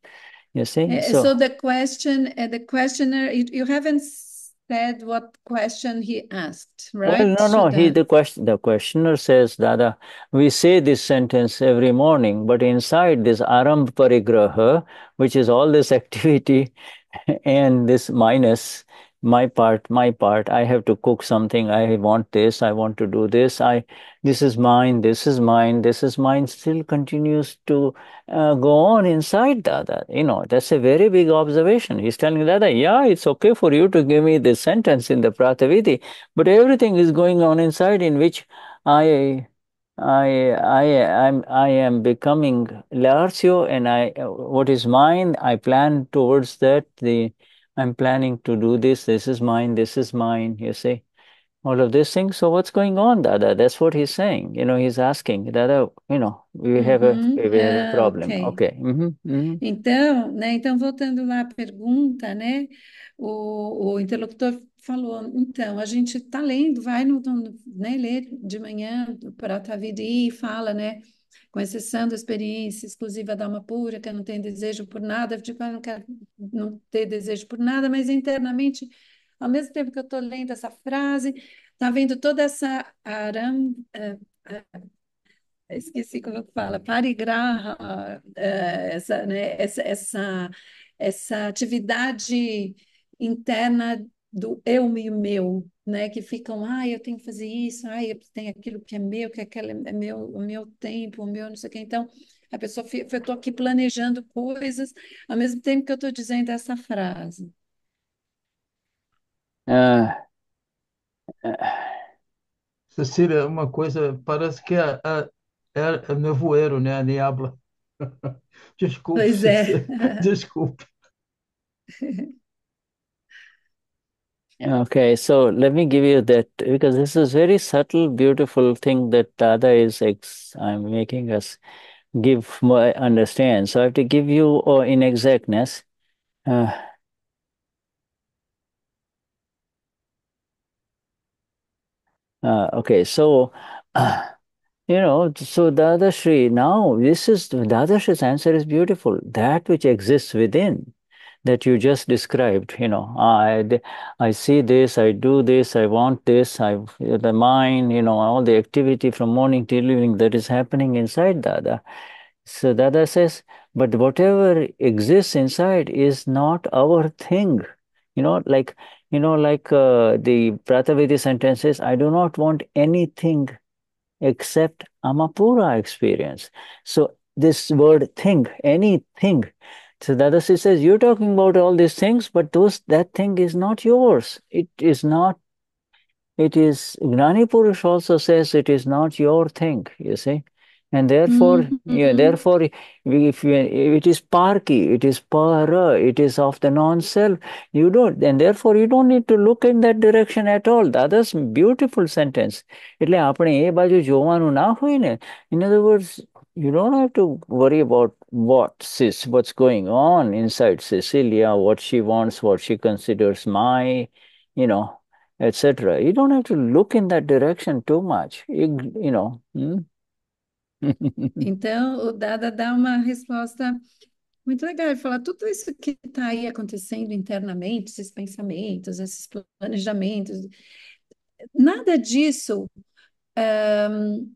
You see? Eh, so, so the question, uh, the questioner, you, you haven't said what question he asked, right? Well, no, no. he the question the questioner says, Dada, we say this sentence every morning, but inside this aram parigraha, which is all this activity, and this minus my part my part i have to cook something i want this i want to do this i this is mine this is mine this is mine still continues to uh, go on inside dada you know that's a very big observation he's telling dada yeah it's okay for you to give me this sentence in the pratavidi but everything is going on inside in which i I I am I am becoming Laercio, and I what is mine, I plan towards that. The I'm planning to do this. This is mine. This is mine. You see, all of these things. So what's going on, Dada? That's what he's saying. You know, he's asking, Dada. You know, we have a, we have a ah, problem. Ah, ok. okay. Então, né? Então voltando lá à pergunta, né? O, o interlocutor falou, então, a gente está lendo, vai no, no, né, ler de manhã para a vida e fala, né? Com exceção da experiência exclusiva da alma pura, que não tem desejo por nada, tipo, eu ah, não quero não ter desejo por nada, mas internamente, ao mesmo tempo que eu estou lendo essa frase, está vendo toda essa aram, uh, uh, esqueci como é fala, parigraha, eh, essa, né, essa, essa, essa atividade interna do eu e o meu, né? Que ficam, ah, eu tenho que fazer isso, ah, eu tenho aquilo que é meu, que aquele é meu, o meu tempo, o meu não sei o quê. Então, a pessoa fica, eu estou aqui planejando coisas ao mesmo tempo que eu estou dizendo essa frase. Ah, ah. Cecília, uma coisa, parece que é, é, é, é nevoeiro, né? A niebla. Desculpe, Pois é. Cecília, desculpe. Okay, so let me give you that because this is very subtle, beautiful thing that Dada is ex I'm making us give more understand. So I have to give you or uh, in exactness. Uh, uh, okay, so uh, you know, so Dada Shri, now this is Dada Shri's answer is beautiful. That which exists within that you just described you know i i see this i do this i want this i the mind you know all the activity from morning till evening that is happening inside dada so dada says but whatever exists inside is not our thing you know like you know like uh, the pratavedi sentence says i do not want anything except amapura experience so this word thing anything so Dadashi says, You're talking about all these things, but those that thing is not yours. It is not, it is Gnani Purush also says it is not your thing, you see. And therefore, mm-hmm. yeah, mm-hmm. therefore, if, you, if it is parki, it is para, it is of the non-self. You don't, and therefore, you don't need to look in that direction at all. That is beautiful sentence. એટલે આપણે એ બાજુ જોવાનું In other words, you don't have to worry about what sis what's going on inside cecilia what she wants what she considers my you know etc you don't have to look in that direction too much you, you know hmm? então o Dada dá uma resposta muito legal ele fala tudo isso que está aí acontecendo internamente esses pensamentos esses planejamentos nada disso um,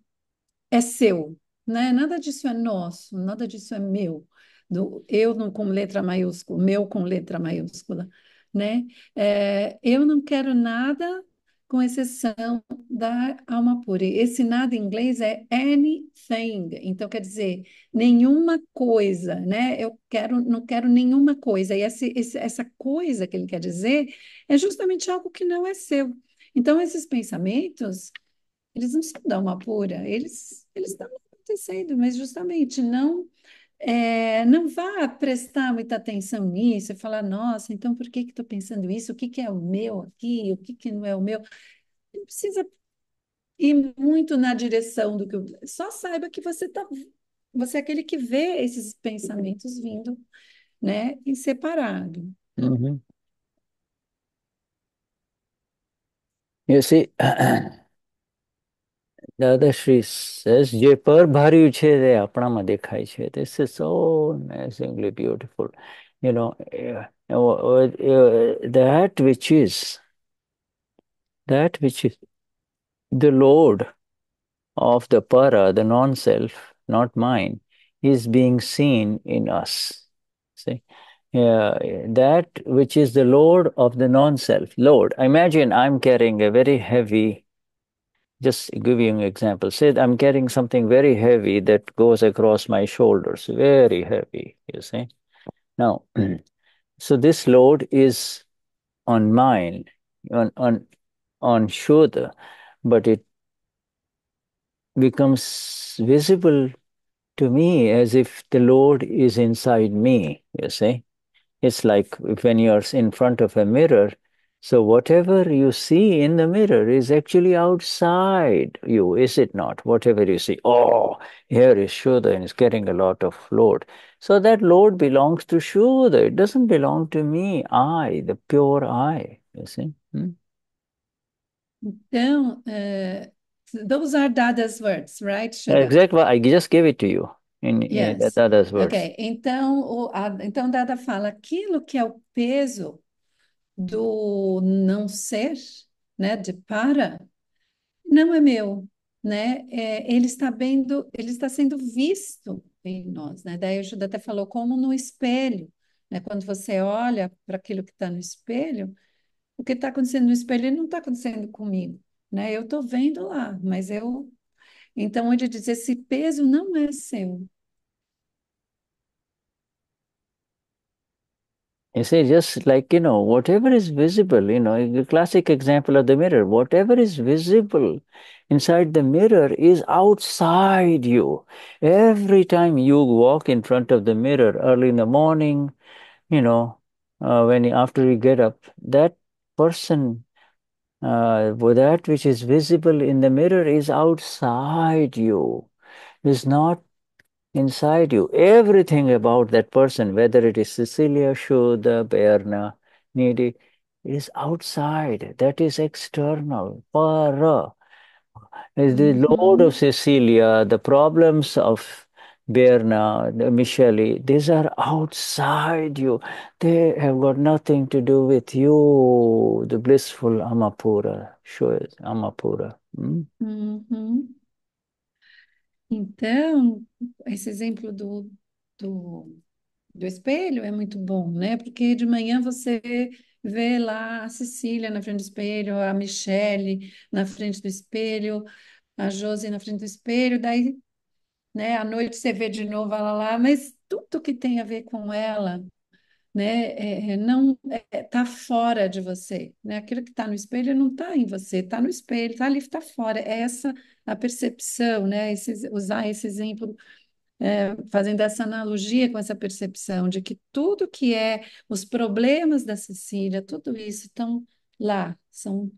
é seu né? Nada disso é nosso, nada disso é meu. Do, eu não, com letra maiúscula, meu com letra maiúscula, né? É, eu não quero nada com exceção da alma pura. Esse nada em inglês é anything, então quer dizer nenhuma coisa, né? Eu quero, não quero nenhuma coisa. E esse, esse, essa coisa que ele quer dizer é justamente algo que não é seu. Então esses pensamentos, eles não são da alma pura, eles eles estão acontecendo, mas justamente não é, não vá prestar muita atenção nisso e falar, nossa, então por que que estou pensando isso? O que que é o meu aqui? O que que não é o meu? Não precisa ir muito na direção do que... Eu... Só saiba que você tá, você é aquele que vê esses pensamentos vindo, né, em separado. Uhum. Esse... Dadashri says, જે પરભાર્યું છે તે આપણામાં દેખાય છે. This is so amazingly beautiful. You know, eh, oh, oh, eh, that which is, that which is the Lord of the para, the non self, not mine, is being seen in us. See? that which is the Lord of the non self. Lord, imagine I'm carrying a very heavy just give you an example. Say I'm carrying something very heavy that goes across my shoulders, very heavy, you see. Now, mm-hmm. so this load is on mine, on on on shoulder, but it becomes visible to me as if the load is inside me, you see. It's like when you're in front of a mirror, so, whatever you see in the mirror is actually outside you, is it not? Whatever you see, oh, here is Shuddha and is carrying a lot of load. So, that load belongs to Shuddha, it doesn't belong to me, I, the pure I, you see. Hmm? Então, uh, those are Dada's words, right? Shuddha? Exactly, I just gave it to you. In, yes. in Dada's words. Ok, então, o, a, então Dada fala aquilo que é o peso do não ser, né, de para, não é meu, né? É, ele está vendo, ele está sendo visto em nós, né? Daí o Judá até falou como no espelho, né? Quando você olha para aquilo que está no espelho, o que está acontecendo no espelho não está acontecendo comigo, né? Eu estou vendo lá, mas eu então ele diz esse peso não é seu, You see, just like, you know, whatever is visible, you know, the classic example of the mirror, whatever is visible inside the mirror is outside you. Every time you walk in front of the mirror early in the morning, you know, uh, when you, after you get up, that person, uh, that which is visible in the mirror is outside you, is not inside you. Everything about that person, whether it is Cecilia, Shuddha, Berna, Needy, is outside. That is external. Para. Is uh, the load of mm-hmm. Cecilia, the problems of Berna, Michele, these are outside you. They have got nothing to do with you, the blissful Amapura, sure, Amapura. Mm? Mm-hmm. Então, esse exemplo do, do, do espelho é muito bom, né? Porque de manhã você vê lá a Cecília na frente do espelho, a Michele na frente do espelho, a Josi na frente do espelho, daí, né, à noite você vê de novo ela lá, mas tudo que tem a ver com ela né? É, é não está é, tá fora de você, né? Aquilo que está no espelho não está em você, está no espelho, está ali, está fora. É essa a percepção, né? Esse, usar esse exemplo, é, fazendo essa analogia com essa percepção de que tudo que é os problemas da Cecília, tudo isso estão lá, são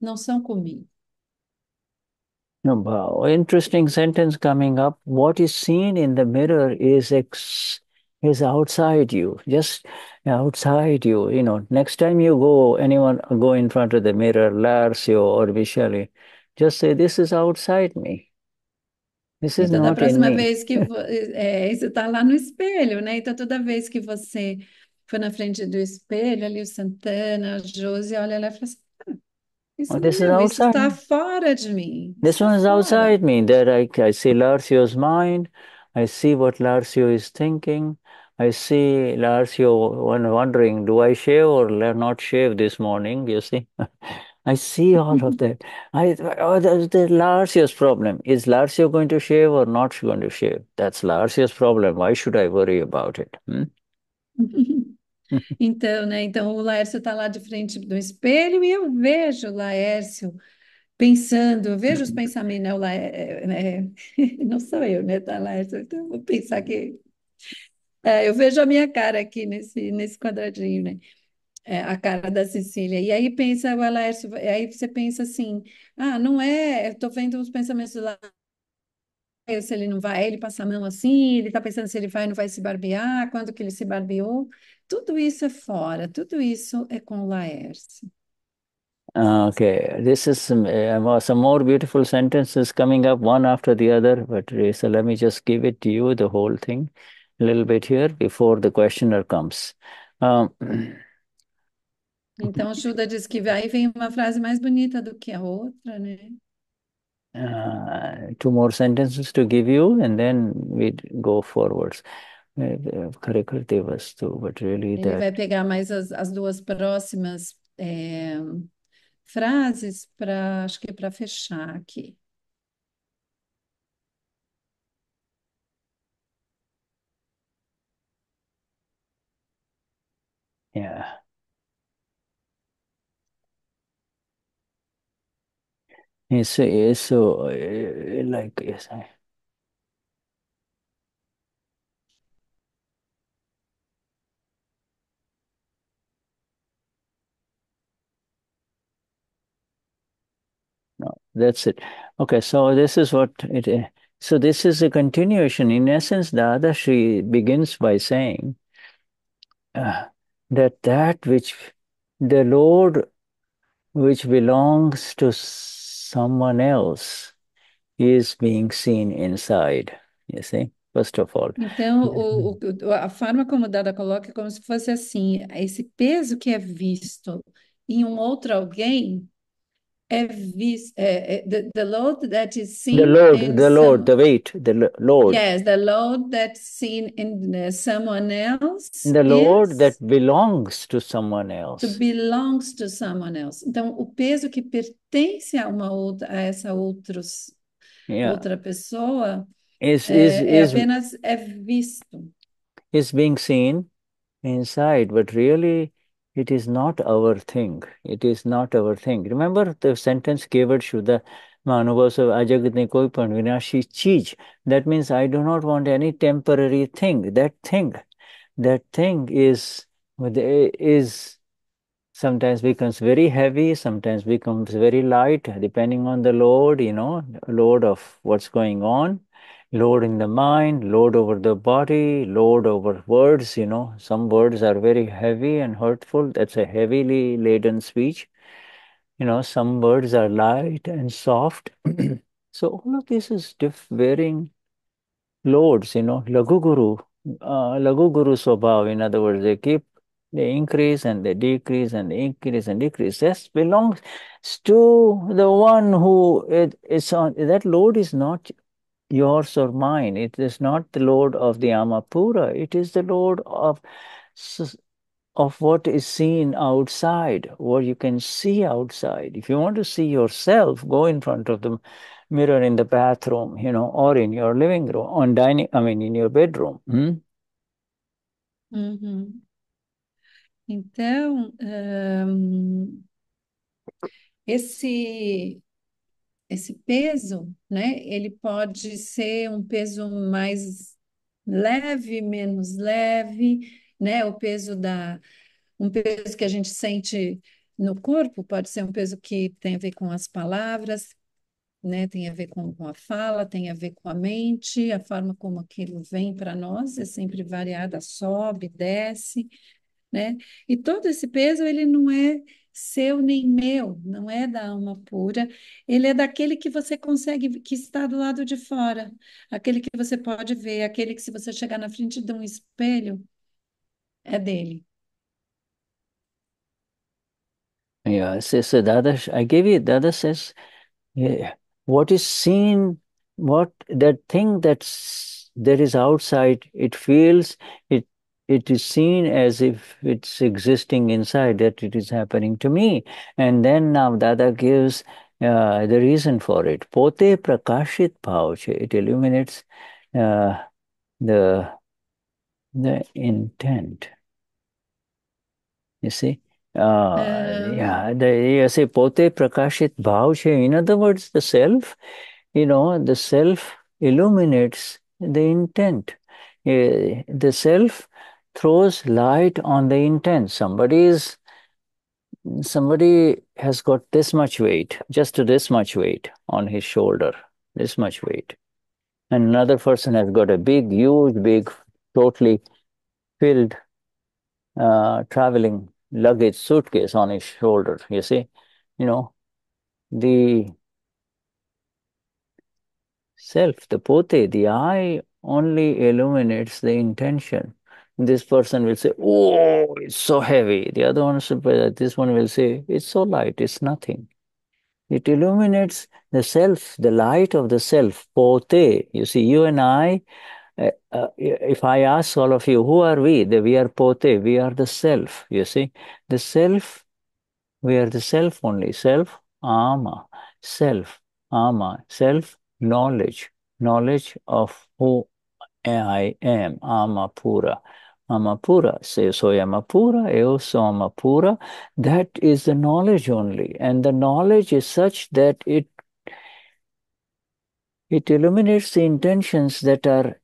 não são comigo. Wow, interesting sentence coming up. What is seen in the mirror is ex is outside you just outside you you know next time you go anyone go in front of the mirror Larsio or Vishali just say this is outside me this is então, not da próxima vez que é, isso está lá no espelho né então toda vez que você foi na frente do espelho ali o Santana a Josi olha ela e fala assim ah, isso, oh, this não, isso está fora de mim. This one is outside me. That I, I see Larcio's mind. I see what Larcio is thinking. I see, Lars, you wondering, do I shave or not shave this morning? You see, I see all of that. I oh, that's the Larsia's problem. Is Larsia going to shave or not going to shave? That's Larsia's problem. Why should I worry about it? Hmm? Então, né? Então o Laércio está lá de frente do espelho e eu vejo o Laércio pensando, eu vejo os pensamentos, né? O Laércio, é, é não sou eu, né? Tá, Laércio? Então eu vou pensar que é, eu vejo a minha cara aqui nesse, nesse quadradinho, né? É, a cara da Cecília. E aí pensa, o Laércio, aí você pensa assim, ah, não é, estou vendo os pensamentos lá, se ele não vai, ele passa a mão assim, ele está pensando se ele vai, ou não vai se barbear, quando que ele se barbeou. Tudo isso é fora, tudo isso é com o Laércio. Ah, okay, this is uh, eh, some more beautiful sentences coming up one after the other, but uh, so let me just give it to you, the whole thing a little bit here before the questioner comes. Um, então, Shuda diz que aí vem uma frase mais bonita do que a outra, né? Uh, two more sentences to give you, and then we go forwards. Uh, uh, Curriculativas too, but really Ele vai pegar mais as, as duas próximas é, frases para, acho que é para fechar aqui. Yeah. Eso, eso, eh, like, No, that's it. Okay, so this is what it is. Eh, so this is a continuation. In essence, the other begins by saying, uh, that that which the Lord which belongs to someone else is being seen inside, you see? First of all. Então, o, o, a forma como Dada coloca é como se fosse assim: esse peso que é visto em um outro alguém é visto. É, é, the, the load that is seen. The load, in the load, some... the weight, the load. Yes, the load that's seen in uh, someone else. The load that belongs to someone else. To belongs to someone else. Então, o peso que pertence a uma outra, a essa outros, yeah. outra pessoa is, é, is, é, is, é apenas é visto. Is being seen inside, but really It is not our thing. It is not our thing. Remember the sentence Kevad Shuddha Manuvasa Ajagatne koi pan vinashi chij. That means I do not want any temporary thing. That thing, that thing is, is sometimes becomes very heavy, sometimes becomes very light, depending on the load, you know, load of what's going on. Lord in the mind, Lord over the body, Lord over words. You know, some words are very heavy and hurtful. That's a heavily laden speech. You know, some words are light and soft. so all of this is diff- varying loads. you know, Lagu Guru, uh, Lagu Guru Swabhav. In other words, they keep, they increase and they decrease and they increase and decrease. Yes, belongs to the one who it is on, that load is not yours or mine. It is not the Lord of the Amapura, it is the Lord of of what is seen outside, what you can see outside. If you want to see yourself, go in front of the mirror in the bathroom, you know, or in your living room, on dining, I mean, in your bedroom. Hmm? Uhum. Mm-hmm. Então, um, esse esse peso, né? Ele pode ser um peso mais leve, menos leve, né? O peso da um peso que a gente sente no corpo pode ser um peso que tem a ver com as palavras, né? Tem a ver com, com a fala, tem a ver com a mente, a forma como aquilo vem para nós é sempre variada, sobe, desce, né? E todo esse peso ele não é seu nem meu, não é da alma pura, ele é daquele que você consegue, que está do lado de fora, aquele que você pode ver, aquele que se você chegar na frente de um espelho, é dele. Yeah, so, so Dada, I gave you, Dada says, yeah, what is seen, what that thing that's there is outside, it feels, it it is seen as if it's existing inside, that it is happening to me. And then now Dada gives uh, the reason for it. Pote prakashit bhavache. It illuminates uh, the, the intent. You see? Uh, um. yeah, the, you say pote prakashit bhavche. In other words, the self, you know, the self illuminates the intent. Uh, the self throws light on the intent. Somebody is somebody has got this much weight, just this much weight on his shoulder, this much weight. And another person has got a big, huge, big, totally filled uh, traveling luggage suitcase on his shoulder. You see, you know, the self, the pote, the I, only illuminates the intention. This person will say, Oh, it's so heavy. The other one, this one will say, It's so light, it's nothing. It illuminates the self, the light of the self, pote. You see, you and I, uh, uh, if I ask all of you, who are we? The, we are pote, we are the self, you see. The self, we are the self only. Self, ama, self, ama, self, knowledge, knowledge of who I am, ama pura. Amapura. Say, soy Amapura, eu Amapura. That is the knowledge only. And the knowledge is such that it it illuminates the intentions that are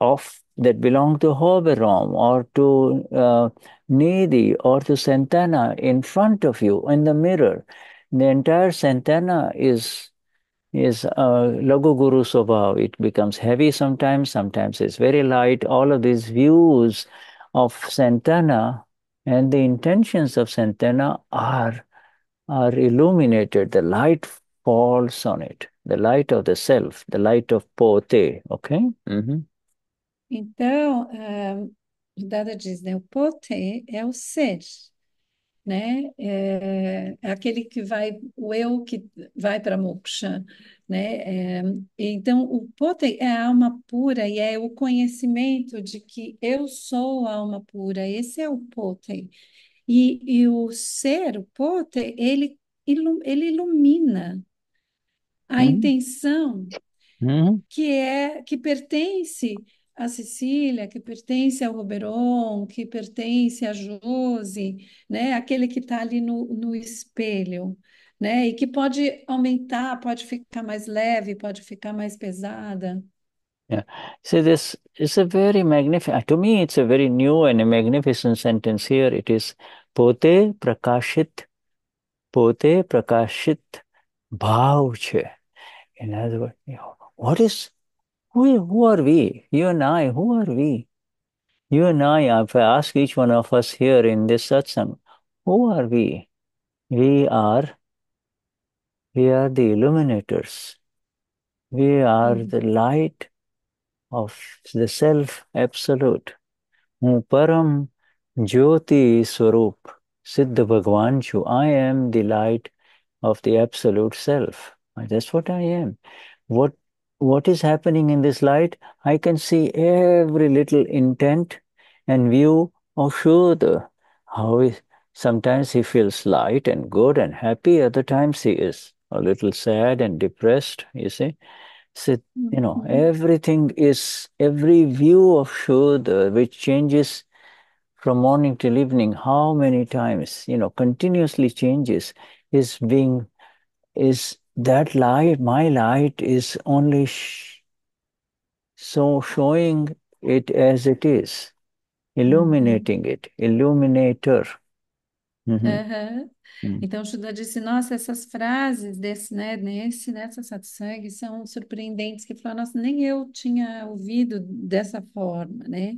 of that belong to Hoberom or to uh, Nidhi or to Santana in front of you in the mirror. The entire Santana is is uh, logo guru swabhav. It becomes heavy sometimes, sometimes it's very light. All of these views of Santana and the intentions of Santana are, are illuminated. The light falls on it, the light of the self, the light of Pote, okay? Mm-hmm. Então, um, eh, Dada diz, né, o Pote é o ser. né? É, é, aquele que vai, o eu que vai para moksha, né? É, então, o pote é a alma pura e é o conhecimento de que eu sou a alma pura, esse é o pote. E, e o ser, o pote, ele, ilum, ele ilumina a intenção uhum. que é que pertence a Cecília, que pertence ao Roberon, que pertence a Josi, né? aquele que está ali no, no espelho, né? e que pode aumentar, pode ficar mais leve, pode ficar mais pesada. Yeah. So this is a very magnificent, to me it's a very new and a magnificent sentence here. It is Pote Prakashit, Pote Prakashit Bhauche. In other words, what is Who, who are we? You and I, who are we? You and I, if I ask each one of us here in this satsang, who are we? We are, we are the illuminators. We are hmm. the light of the self absolute. Param Jyoti Swarup, Siddha Bhagwan Chu. I am the light of the absolute self. That's what I am. What what is happening in this light, I can see every little intent and view of Shuddha. How is sometimes he feels light and good and happy, other times he is a little sad and depressed, you see. So, you know, mm -hmm. everything is, every view of Shuddha, which changes from morning till evening, how many times, you know, continuously changes, is being, is that light, my light is only sh so showing it as it is, uhum. illuminating it, illuminator. Uhum. Uhum. Então, o Shuddha disse, nossa, essas frases desse, né, nesse, nessa satsang são surpreendentes, que falou, nossa, nem eu tinha ouvido dessa forma, né?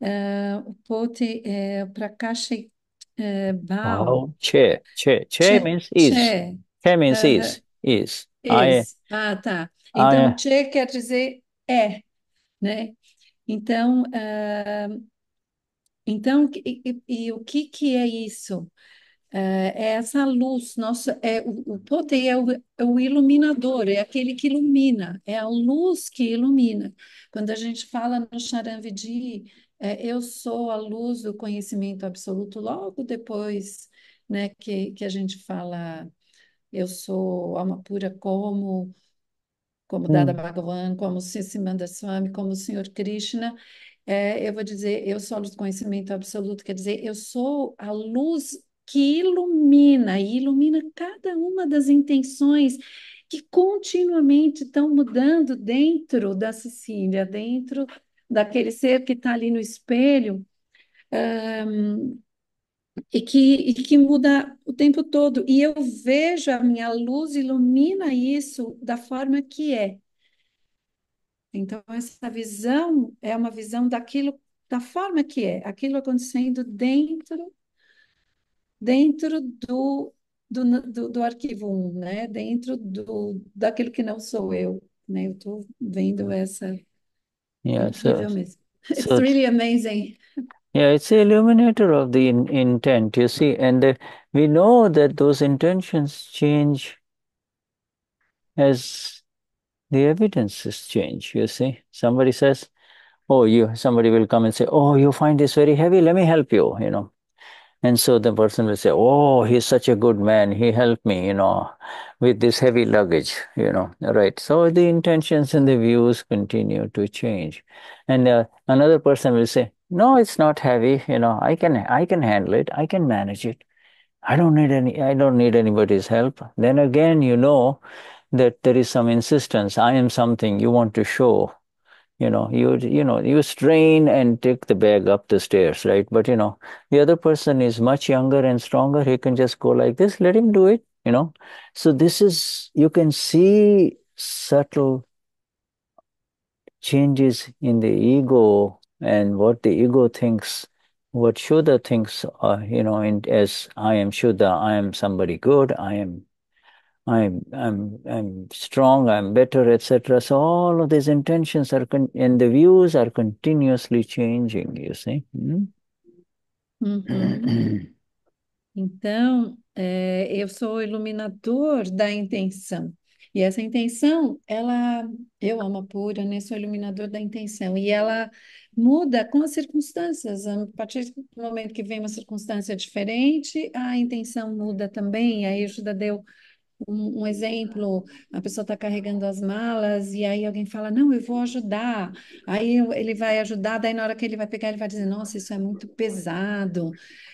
Uh, o Pote, uh, Prakash uh, Bhau. che, che, che, che means is. Che, che means uh, is. Is. Ah, é. Is. Ah, tá. Ah, Então, é. che quer dizer é, né? Então, ah, então e, e- e o que que é isso? Ah, é essa luz, nossa, é o, o poder, é o, é o iluminador, é aquele que ilumina, é a luz que ilumina. Quando a gente fala no Charanvedi, é, eu sou a luz do conhecimento absoluto, logo depois, né, que, que a gente fala eu sou alma pura como como Dada hum. Bhagavan, como Sissimanda Swami, como o Senhor Krishna. É, eu vou dizer, eu sou a luz do conhecimento absoluto, quer dizer, eu sou a luz que ilumina e ilumina cada uma das intenções que continuamente estão mudando dentro da Cecília, dentro daquele ser que está ali no espelho. Um, e que, e que muda o tempo todo. E eu vejo a minha luz ilumina isso da forma que é. Então, essa visão é uma visão daquilo, da forma que é, aquilo acontecendo dentro dentro do, do, do, do arquivo 1, um, né? dentro do, daquilo que não sou eu. Né? Eu estou vendo essa. Yeah, so, incrível mesmo. It's really amazing. Yeah, it's the illuminator of the in intent, you see, and uh, we know that those intentions change as the evidences change, you see. Somebody says, oh, you, somebody will come and say, oh, you find this very heavy, let me help you, you know. And so the person will say, oh, he's such a good man, he helped me, you know, with this heavy luggage, you know, right. So the intentions and the views continue to change. And uh, another person will say, no, it's not heavy. You know, I can I can handle it. I can manage it. I don't need any I don't need anybody's help. Then again, you know that there is some insistence. I am something you want to show. You know, you you know, you strain and take the bag up the stairs, right? But you know, the other person is much younger and stronger. He can just go like this, let him do it, you know. So this is you can see subtle changes in the ego and what the ego thinks, what Shuddha thinks, uh, you know, in, as I am Shuddha, I am somebody good, I am, I'm, I'm, I'm strong, I'm better, etc. So all of these intentions are, con- and the views are continuously changing, you see. Hmm? Uhum. Então, é, eu sou iluminador da intenção. E essa intenção, ela, eu amo a pura, né? Sou iluminador da intenção. E ela Muda com as circunstâncias. A partir do momento que vem uma circunstância diferente, a intenção muda também. Aí ajuda deu um, um, exemplo, a pessoa está carregando as malas e aí alguém fala, não, eu vou ajudar. Aí ele vai ajudar, daí na hora que ele vai pegar, ele vai dizer, nossa, isso é muito pesado.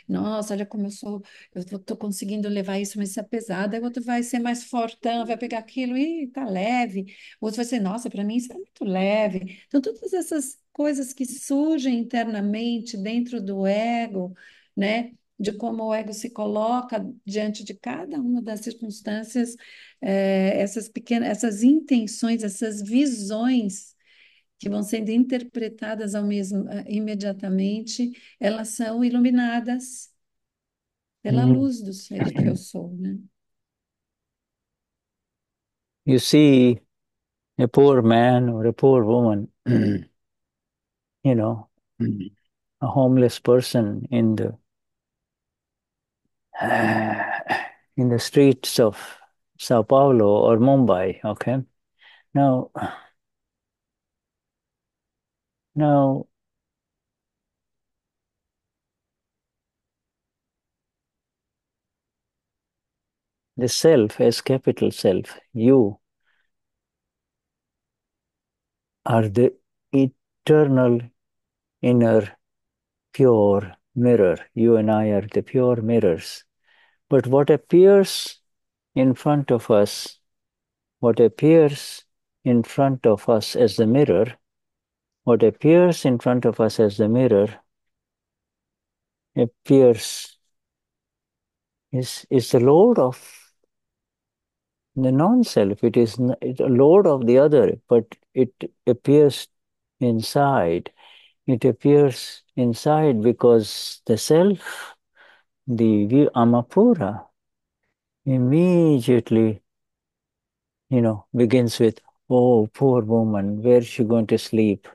Nossa, olha como eu sou, eu estou conseguindo levar isso, mas isso é pesado. Aí o outro vai ser mais fortão, vai pegar aquilo e tá leve. O outro vai ser, nossa, para mim isso é muito leve. Então, todas essas coisas que surgem internamente dentro do ego, né? De como o ego se coloca diante de cada uma das circunstâncias, eh, essas pequenas, essas intenções, essas visões que vão sendo interpretadas ao mesmo eh, imediatamente, elas são iluminadas pela uhum. luz do ser que eu sou, né? You see a poor man or a poor woman you know, mm-hmm. a homeless person in the in the streets of Sao Paulo or Mumbai, okay? Now, now the self as capital self, you are the eternal inner pure mirror. You and I are the pure mirrors. But what appears in front of us, what appears in front of us as the mirror, what appears in front of us as the mirror appears is, is the Lord of the non-self. It is a lord of the other, but it appears inside. It appears inside because the self, the Amapura, immediately, you know, begins with, oh, poor woman, where is she going to sleep?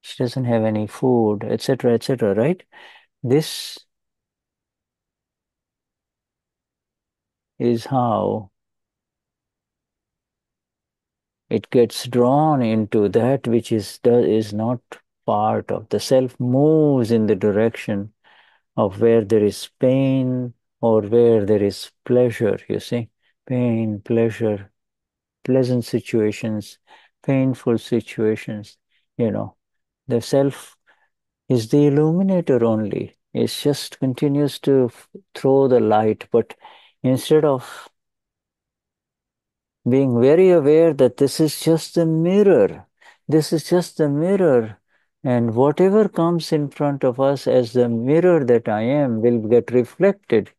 She doesn't have any food, etc., etc., right? This is how it gets drawn into that which is, is not part of the self moves in the direction of where there is pain or where there is pleasure, you see. Pain, pleasure, pleasant situations, painful situations, you know. The self is the illuminator only. It just continues to throw the light, but instead of being very aware that this is just a mirror, this is just a mirror and whatever comes in front of us as the mirror that I am will get reflected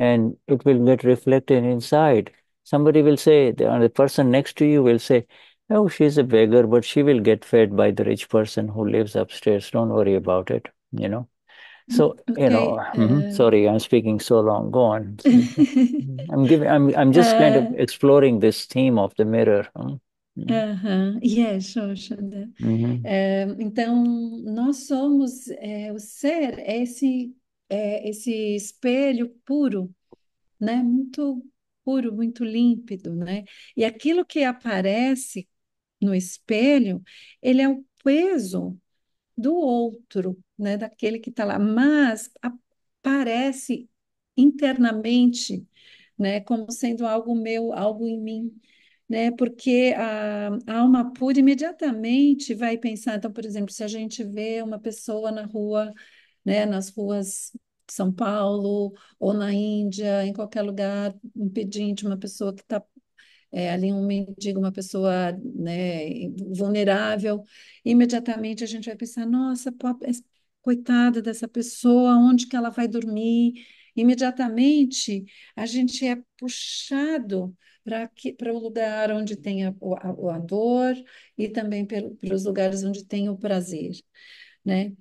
and it will get reflected inside. Somebody will say, uh, the person next to you will say, Oh, she's a beggar, but she will get fed by the rich person who lives upstairs. Don't worry about it, you know. So okay. you know, mm-hmm. Uh, sorry, I'm speaking so long. Go on. I'm giving. I'm. I'm just uh, kind of uh, exploring this theme of the mirror. Aham, é, né? uhum. Yes, eh, Shoshana. Uhum. então, nós somos, é, o ser é esse, é esse espelho puro, né? Muito puro, muito límpido, né? E aquilo que aparece no espelho, ele é o peso do outro, né? Daquele que está lá, mas aparece internamente, né? Como sendo algo meu, algo em mim né? Porque a, a alma pura imediatamente vai pensar, então, por exemplo, se a gente vê uma pessoa na rua, né, nas ruas de São Paulo ou na Índia, em qualquer lugar, um pedinte, uma pessoa que está é, ali um mendigo, uma pessoa né, vulnerável, imediatamente a gente vai pensar, nossa, coitada dessa pessoa, onde que ela vai dormir? Imediatamente a gente é puxado para o lugar onde tem a, a, a dor e também para os lugares onde tem o prazer, né?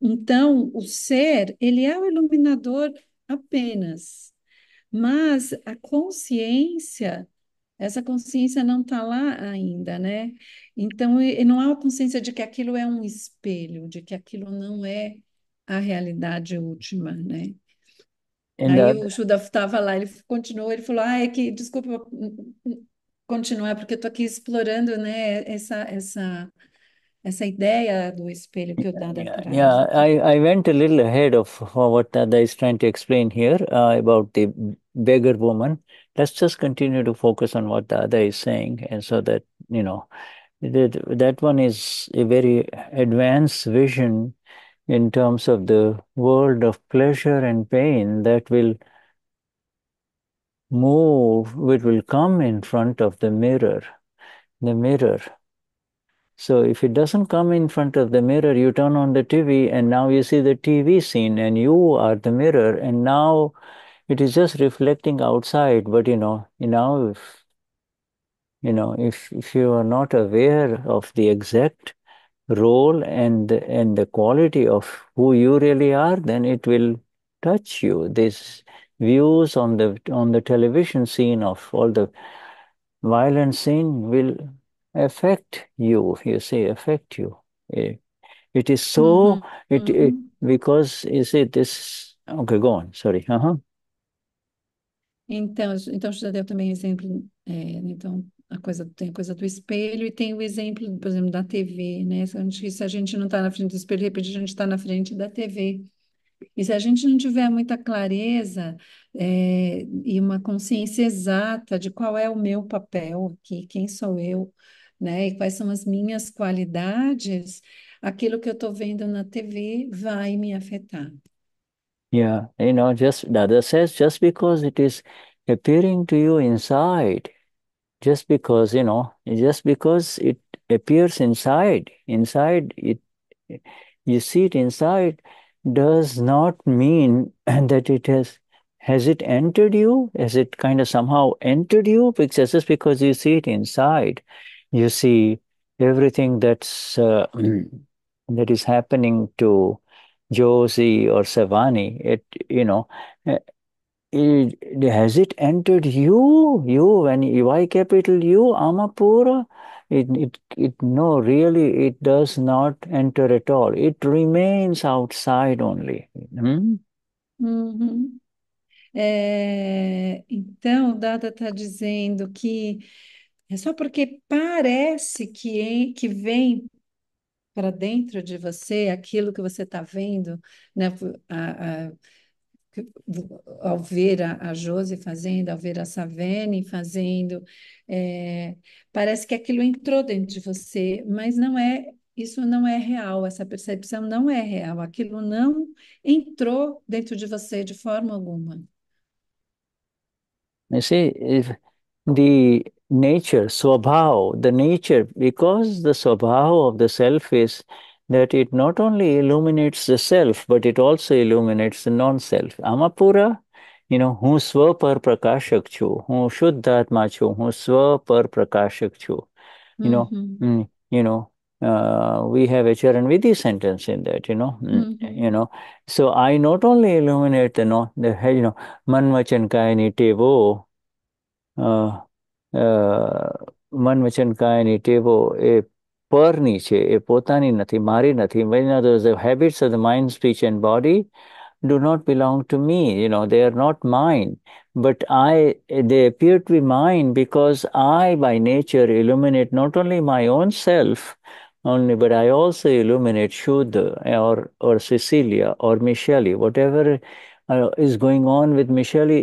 Então, o ser, ele é o iluminador apenas, mas a consciência, essa consciência não está lá ainda, né? Então, não há a consciência de que aquilo é um espelho, de que aquilo não é a realidade última, né? And Aí o Judas estava lá, ele continuou, ele falou, ah, é que, desculpa hum, hum, hum, continuar, porque eu estou aqui explorando, né, essa, essa, essa ideia do espelho que o Dada yeah, Yeah, I, I went a little ahead of what Dada is trying to explain here uh, about the beggar woman. Let's just continue to focus on what Dada is saying, and so that, you know, that, that one is a very advanced vision in terms of the world of pleasure and pain that will move, it will come in front of the mirror, the mirror. So if it doesn't come in front of the mirror, you turn on the TV and now you see the TV scene and you are the mirror and now it is just reflecting outside. But you know, you know, if, you know, if, if you are not aware of the exact role and and the quality of who you really are then it will touch you these views on the on the television scene of all the violent scene will affect you you see affect you it, eh, it is so mm-hmm. it, it mm-hmm. because you see this okay go on sorry uh-huh então então já deu também exemplo é, eh, então a coisa, tem a coisa do espelho e tem o exemplo, por exemplo, da TV, né? Se a gente, se a gente não está na frente do espelho, de repente a gente está na frente da TV. E se a gente não tiver muita clareza é, e uma consciência exata de qual é o meu papel aqui, quem sou eu, né? E quais são as minhas qualidades, aquilo que eu estou vendo na TV vai me afetar. Yeah, you know, just that says just because it is appearing to you inside, just because you know just because it appears inside inside it you see it inside does not mean that it has has it entered you has it kind of somehow entered you because just because you see it inside you see everything that's uh, that is happening to Josie or Savani, it you know uh, It, has it entered you? You, when Y capital U, Amapura? It, it, it, no, really, it does not enter at all. It remains outside only. Hmm? Uhum. É, então, Dada está dizendo que é só porque parece que, que vem para dentro de você aquilo que você está vendo, né? A, a, ao ver a, a Josi fazendo, ao ver a Savene fazendo, é, parece que aquilo entrou dentro de você, mas não é, isso não é real, essa percepção não é real, aquilo não entrou dentro de você de forma alguma. Você, the nature, swabhav, the nature, because the swabhav of the self is that it not only illuminates the self, but it also illuminates the non self. Amapura, you know, who સ્વ પર who છું હું શુદ્ધ આત્મા છું swa પર you know mm-hmm. Mm, you know uh, we have a charanvidhi sentence in that you know mm, mm-hmm. you know so i not only illuminate the no the you know manvachan vachan kayani tevo uh, uh, kayani tevo a પરની છે એ પોતાની નથી મારી નથી in other words, the habits of the mind, speech and body do not belong to me. You know, they are not mine. But I, eh, they appear to be mine because I, by nature, illuminate not only my own self, only, but I also illuminate Shuddha eh, or, or Cecilia or Micheli, whatever eh, is going on with Micheli.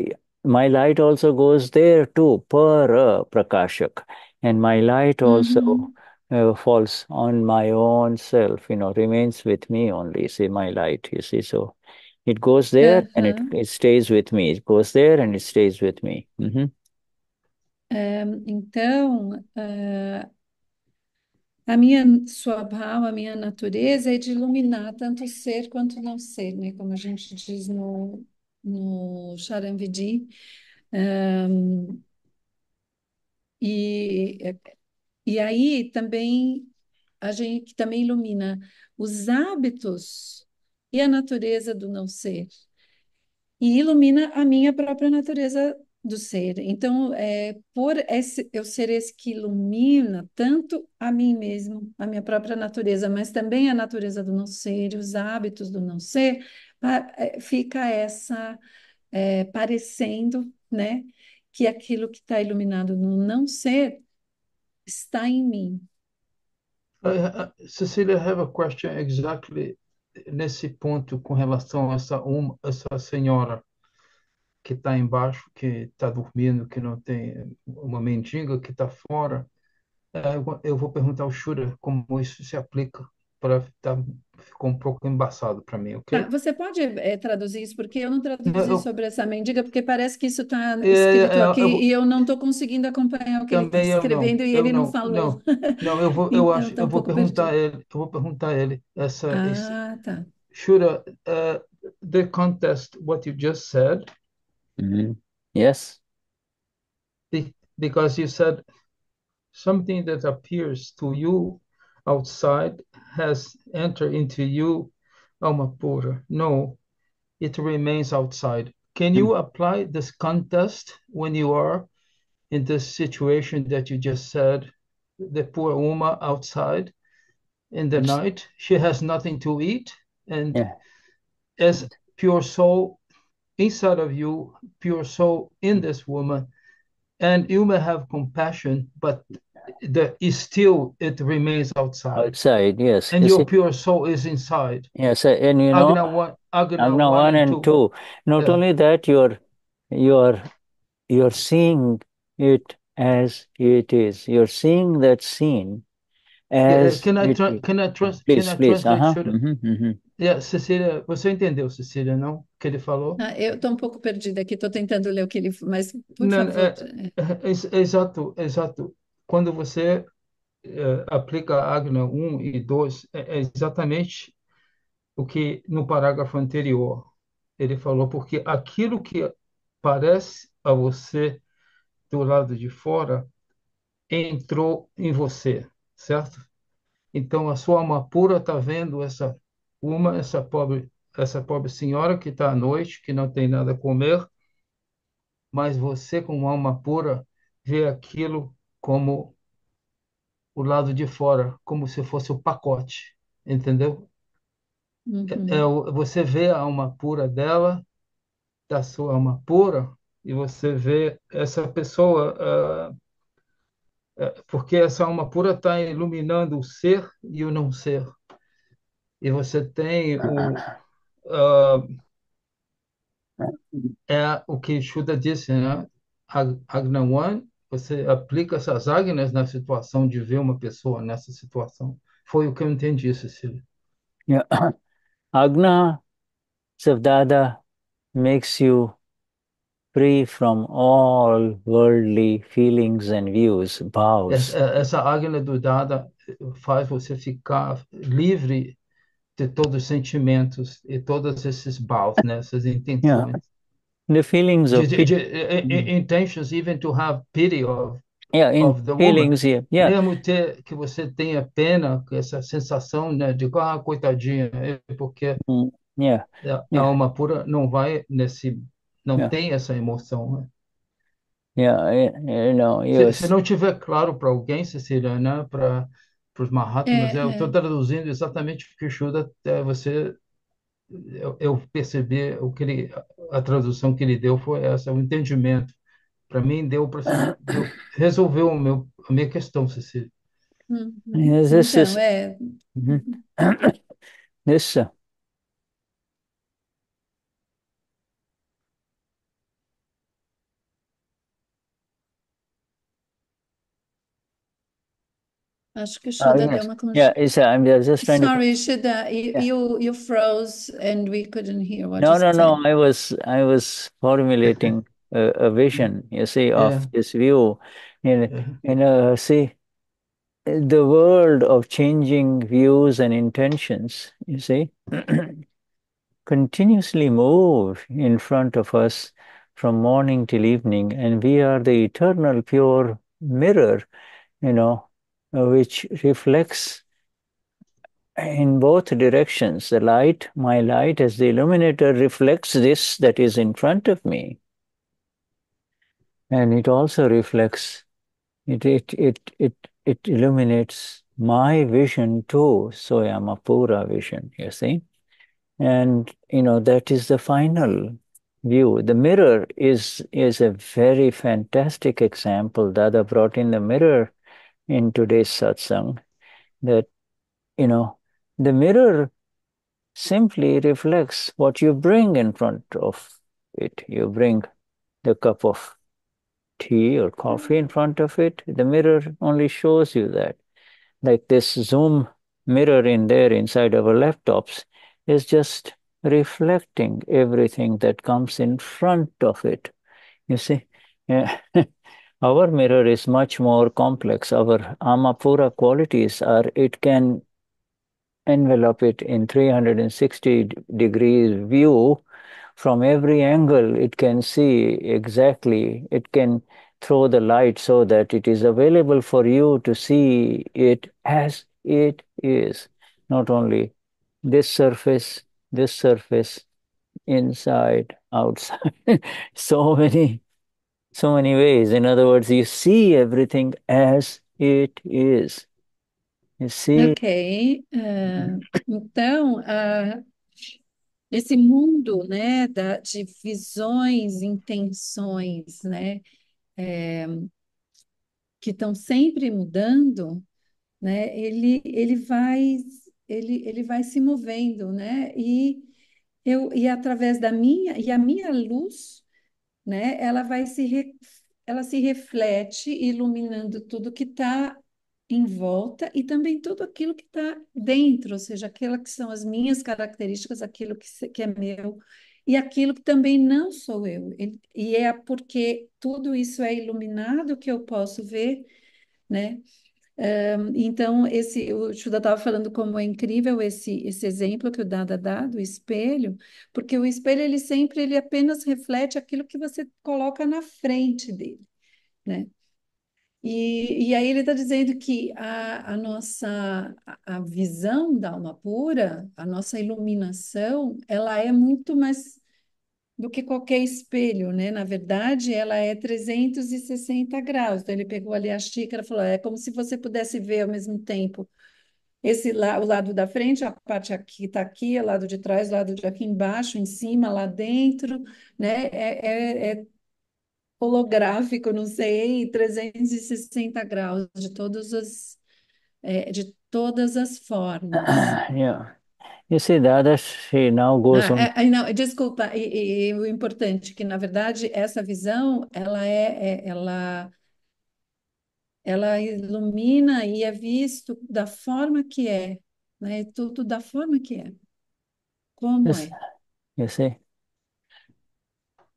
my light also goes there too, para prakashak. And my light also mm-hmm. uh, falls on my own self, you know, remains with me only, see, my light, you see. So it goes there uh -huh. and it, uh-huh. it stays with me. It goes there and it stays with me. Uh -huh. um, então, eh, a minha swabhava, a minha natureza é de iluminar tanto ser quanto não ser, né? Como a gente diz no, no Charanvedi. Um, ehm, e e aí também a gente também ilumina os hábitos e a natureza do não ser. E ilumina a minha própria natureza do ser. Então, é, por esse, eu ser esse que ilumina tanto a mim mesmo, a minha própria natureza, mas também a natureza do não ser e os hábitos do não ser, é, fica essa é, parecendo, né, que aquilo que está iluminado no não ser está em mim. Uh, uh, Cecília, I have a question exactly nesse ponto com relação a essa, uma, essa senhora que está embaixo, que está dormindo, que não tem uma mendiga, que está fora. Uh, eu vou perguntar ao Shura como isso se aplica para estar tá ficou um pouco embaçado para mim. Ah, você pode é, traduzir isso? Porque eu não traduzi eu, sobre essa mendiga, porque parece que isso está é, escrito é, eu, aqui e eu não estou conseguindo acompanhar o que ele está escrevendo não, e ele não, não falou. Não, não, eu vou, eu então, acho, tá um eu vou perguntar perdido. ele, eu vou perguntar a ele essa. Ah, tá. Shura, uh, the contest, what you just said. Mm-hmm. Yes. because you said something that appears to you outside has entered into you, alma oh, pura. No, it remains outside. Can you hmm. apply this contest when you are in this situation that you just said? The poor Uma outside in the night, she has nothing to eat, and yeah. as pure soul inside of you, pure soul in this woman, and you may have compassion, but that is still it remains outside. Outside, yes. And is your it... pure soul is inside. Yes, and you know Agna one, Agna, Agna one, one, and two. two. Not yeah. only that, you're you're you're seeing it as it is. You're seeing that scene as. Yeah, can I tra- can I trust? Please, can I please. Trust uh -huh. uhum, uhum. Yeah, Cecília, você entendeu, Cecília, não? O que ele falou? Ah, eu estou um pouco perdida aqui, estou tentando ler o que ele, mas por não, favor. É, é, é, exato, exato. quando você é, aplica Agna 1 e 2, é, é exatamente o que no parágrafo anterior ele falou, porque aquilo que parece a você do lado de fora entrou em você, certo? Então a sua alma pura está vendo essa uma essa pobre essa pobre senhora que está à noite, que não tem nada a comer, mas você com uma alma pura vê aquilo como o lado de fora, como se fosse o pacote, entendeu? Uhum. É, é, você vê a alma pura dela, da sua alma pura, e você vê essa pessoa, ah, ah, porque essa alma pura está iluminando o ser e o não ser. E você tem o. Ah, é o que Shuddha disse, né? Agnawan você aplica essas águinas na situação de ver uma pessoa nessa situação. Foi o que eu entendi, Cecília. Yeah. Agna Savdada makes you free from all worldly feelings and views, vows. Essa, essa Agna do Dada faz você ficar livre de todos os sentimentos e todos esses vows, né? essas intenções. Yeah. Né? the feelings of pity. Uh, mm. intentions even to have pity of yeah, in feelings, yeah, yeah. Mesmo ter, que você tenha pena, essa sensação né, de ah, coitadinha, é porque mm, yeah, é, é a alma pura não vai nesse, não yeah. tem essa emoção. Né? Yeah, you know, se, was... se, não tiver claro para alguém, Cecília, né, para os Mahatmas, é, eu estou é. traduzindo exatamente o que o Shuda, você, eu, eu percebi o que ele, a tradução que ele deu foi essa, o entendimento. Para mim, deu para resolver o meu, a minha questão, Cecília. Uhum. Então, é... Uhum. Deixa. Acho que Oh, deu yes. uma Yeah, congelada. I'm just trying to. Sorry, Shoda, you, you you froze and we couldn't hear what you No, no, no. said. I was I was formulating a, a vision, you see, Yeah. of this view. Yeah. you know, see, the world of changing views and intentions, you see, continuously move in front of us from morning till evening, and we are the eternal pure mirror, you know, which reflects in both directions. The light, my light as the illuminator, reflects this that is in front of me. And it also reflects, it, it, it, it, it illuminates my vision too, pura vision, you see. And, you know, that is the final view. The mirror is, is a very fantastic example. Dada brought in the mirror in today's satsang that, you know, the mirror simply reflects what you bring in front of it. You bring the cup of tea or coffee in front of it, the mirror only shows you that. Like this Zoom mirror in there inside our laptops is just reflecting everything that comes in front of it. You see? Yeah. Our mirror is much more complex. Our Amapura qualities are it can envelop it in 360 degrees view from every angle it can see exactly it can throw the light so that it is available for you to see it as it is not only this surface this surface inside outside so many so many ways. In other words, you see everything as it is. You see? Ok. Uh, então, uh, esse mundo, né, da, de visões, intenções, né, é, que estão sempre mudando, né, ele, ele vai ele, ele vai se movendo, né, e eu e através da minha e a minha luz né? Ela vai se re... ela se reflete iluminando tudo que está em volta e também tudo aquilo que está dentro, ou seja, aquilo que são as minhas características, aquilo que, se... que é meu e aquilo que também não sou eu. E é porque tudo isso é iluminado que eu posso ver, né? então, esse, o Chuda estava falando como é incrível esse, esse exemplo que o Dada dá do espelho, porque o espelho, ele sempre, ele apenas reflete aquilo que você coloca na frente dele, né? E, e aí ele está dizendo que a, a nossa a visão da alma pura, a nossa iluminação, ela é muito mais do que qualquer espelho, né? Na verdade, ela é 360 graus. Então, ele pegou ali a xícara e falou: é como se você pudesse ver ao mesmo tempo esse la o lado da frente, a parte aqui está aqui, o lado de trás, o lado de aqui embaixo, em cima, lá dentro, né? É, é, é holográfico, não sei, 360 graus de todos os, é, de todas as formas. Yeah. You see that as she Ah, é, não, desculpa, e, e, o importante que na verdade essa visão ela é, é, ela ela ilumina e é visto da forma que é, né? Tudo da forma que é. Como yes. é? You see.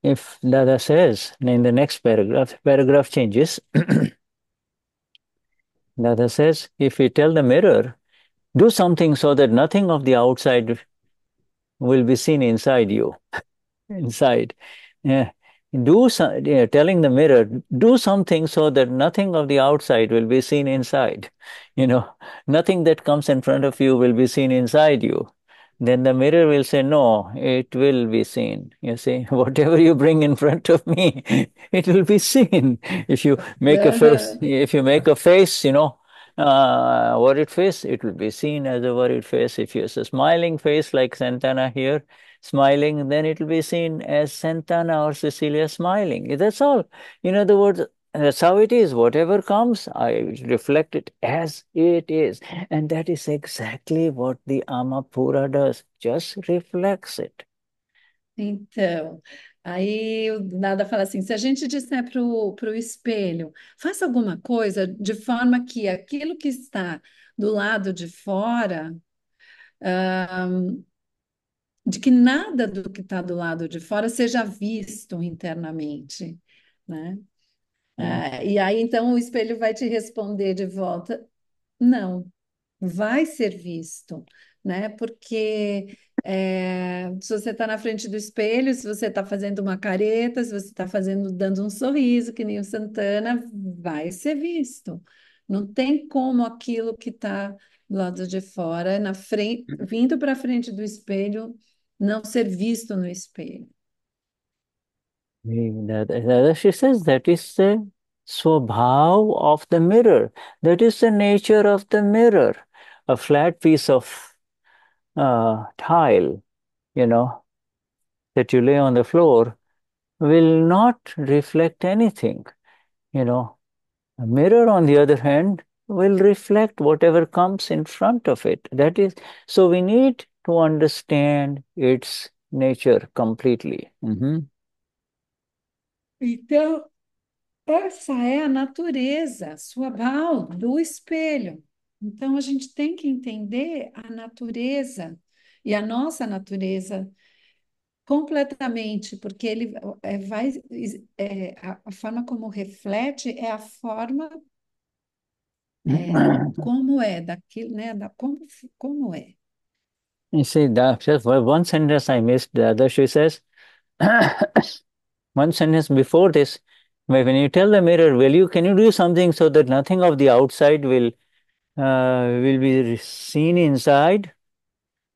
If Dada says in the next paragraph, paragraph changes. Dada says, if we tell the mirror do something so that nothing of the outside will be seen inside you inside yeah. do some, yeah, telling the mirror do something so that nothing of the outside will be seen inside you know nothing that comes in front of you will be seen inside you then the mirror will say no it will be seen you see whatever you bring in front of me it will be seen if you make yeah. a face if you make a face you know uh, worried face, it will be seen as a worried face. If you are a smiling face like Santana here, smiling, then it will be seen as Santana or Cecilia smiling. That's all. In other words, that's how it is. Whatever comes, I reflect it as it is. And that is exactly what the Amapura does, just reflects it. you. Aí o Nada fala assim: se a gente disser para o espelho, faça alguma coisa de forma que aquilo que está do lado de fora, de que nada do que está do lado de fora seja visto internamente, né? Hum. Ah, e aí então o espelho vai te responder de volta: não, vai ser visto, né? Porque é, se você está na frente do espelho, se você está fazendo uma careta, se você está fazendo, dando um sorriso, que nem o Santana, vai ser visto. Não tem como aquilo que está do lado de fora, na frente, vindo para frente do espelho, não ser visto no espelho. she says that is the swabhav of the mirror. That is the nature of the mirror. A flat piece of uh, tile, you know, that you lay on the floor will not reflect anything, you know. A mirror, on the other hand, will reflect whatever comes in front of it. That is, so we need to understand its nature completely. Uhum. Mm-hmm. Então, essa é a natureza suabal do espelho. Então, a gente tem que entender a natureza e a nossa natureza completamente, porque ele é, vai. É, a, forma como reflete é a forma. É, como é daquilo, né? Da, como, como é. You see, one sentence I missed. The other she says, one sentence before this, when you tell the mirror, will you, can you do something so that nothing of the outside will Uh, will be seen inside.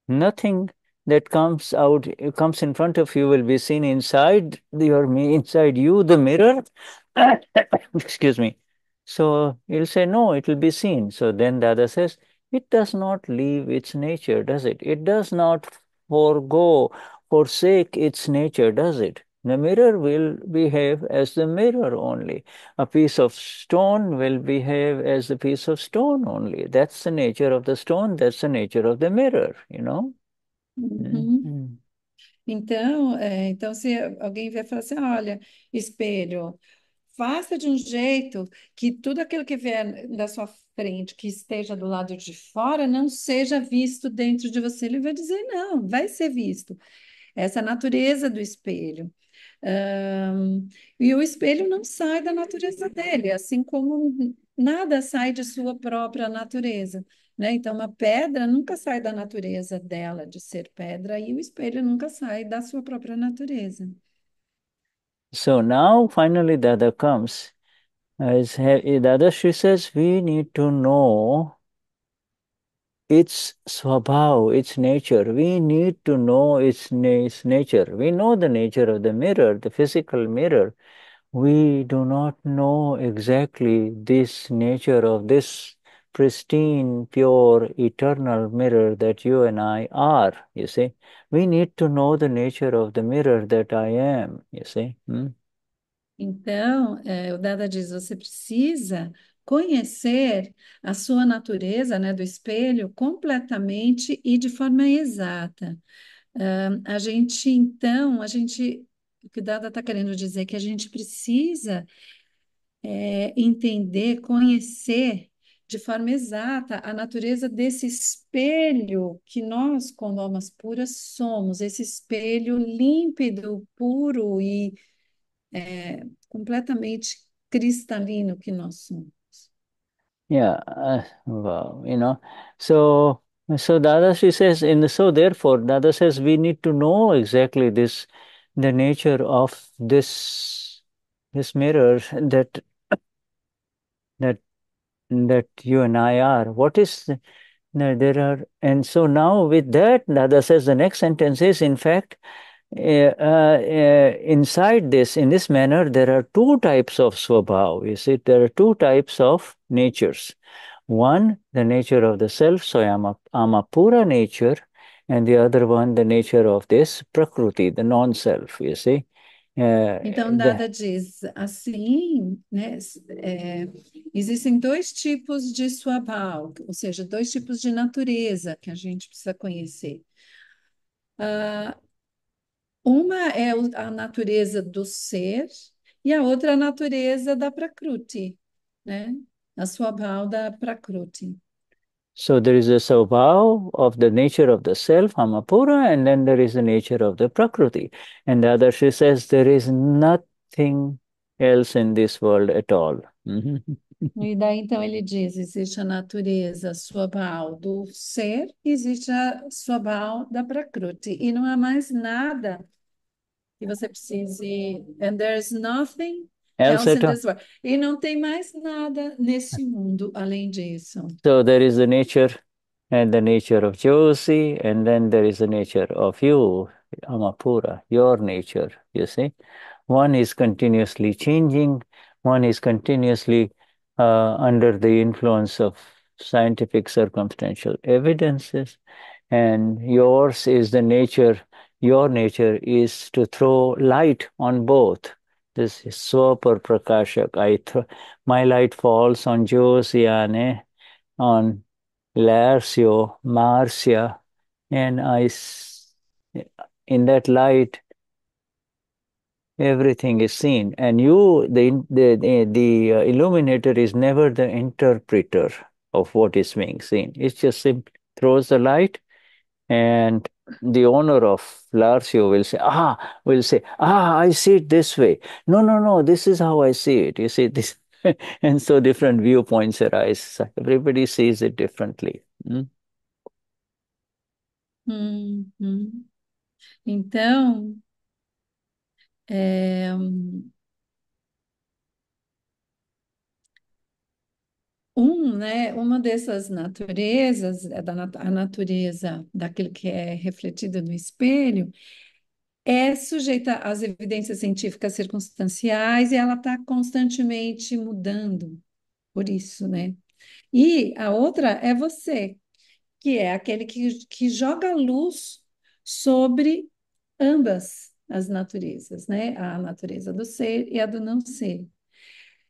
Nothing that comes out comes in front of you will be seen inside your inside you the mirror. Excuse me. So you'll say no, it will be seen. So then Dada says it does not leave its nature, does it? It does not forego forsake its nature, does it? The mirror will behave as the mirror only. A piece of stone will behave as a piece of stone only. That's the nature of the stone, that's the nature of the mirror, you know? Uhum. Mm-hmm. Então, é, então, se alguém vier falar assim, olha, espelho, faça de um jeito que tudo aquilo que vier da sua frente, que esteja do lado de fora, não seja visto dentro de você. Ele vai dizer, não, vai ser visto. Essa natureza do espelho e o espelho não sai da natureza dele, assim como nada sai de sua própria natureza. Né? Então, uma pedra nunca sai da natureza dela, de ser pedra, e o espelho nunca sai da sua própria natureza. So now, finally, Dada comes. As Dada, she says, we need to know its swabhav, its nature. We need to know its, na- its nature. We know the nature of the mirror, the physical mirror. We do not know exactly this nature of this pristine, pure, eternal mirror that you and I are, you see. We need to know the nature of the mirror that I am, you see. Hmm? Então, é, eh, o Dada diz: você precisa conhecer a sua natureza, né, do espelho, completamente e de forma exata. Uh, a gente, então, a gente, o que Dada está querendo dizer é que a gente precisa é, entender, conhecer de forma exata a natureza desse espelho que nós, quando almas puras, somos, esse espelho límpido, puro e é, completamente cristalino que nós somos. Yeah, uh, wow, you know. So, so Dada she says, in the, so therefore, Dada says we need to know exactly this, the nature of this, this mirror that, that, that you and I are. What is, the, there are, and so now with that, Dada says the next sentence is, in fact, Eh, uh, eh, inside this, in this manner, there are two types of swabhav. You see, there are two types of natures. One, the nature of the self, so ama, amapura nature, and the other one, the nature of this prakruti, the non-self, you see. É, eh, então, Dada diz assim, né? É, existem dois tipos de swabhav, ou seja, dois tipos de natureza que a gente precisa conhecer. Uh, Uma é a natureza do ser e a outra a natureza da prakruti, né? A swabhav da prakruti. So there is a swabhav of the nature of the self, amapura, and then there is the nature of the prakruti. And the other, she says, there is nothing else in this world at all. Mm-hmm. E daí então ele diz: existe a natureza swabal do ser, existe a swabal da prakruti, e não há mais nada que você precise. And there's nothing é, else in tá. this world. E não tem mais nada nesse mundo além disso. So there is the nature and the nature of Josie, and then there is the nature of you, Amapura, your nature, you see. One is continuously changing, one is continuously uh, under the influence of scientific circumstantial evidences and yours is the nature your nature is to throw light on both this is swapar prakashak i th- my light falls on josiane on larsio marcia and i in that light everything is seen and you the the the uh, illuminator is never the interpreter of what is being seen it just simply throws the light and the owner of Larcio will say, ah, will say, ah, I see it this way. No, no, no, this is how I see it. You see this. and so different viewpoints arise. Everybody sees it differently. Hmm? Hum, Então, É... Um, né, uma dessas naturezas, é a natureza daquilo que é refletido no espelho, é sujeita às evidências científicas circunstanciais e ela está constantemente mudando, por isso, né? E a outra é você, que é aquele que, que joga luz sobre ambas as naturezas, né? A natureza do ser e a do não ser.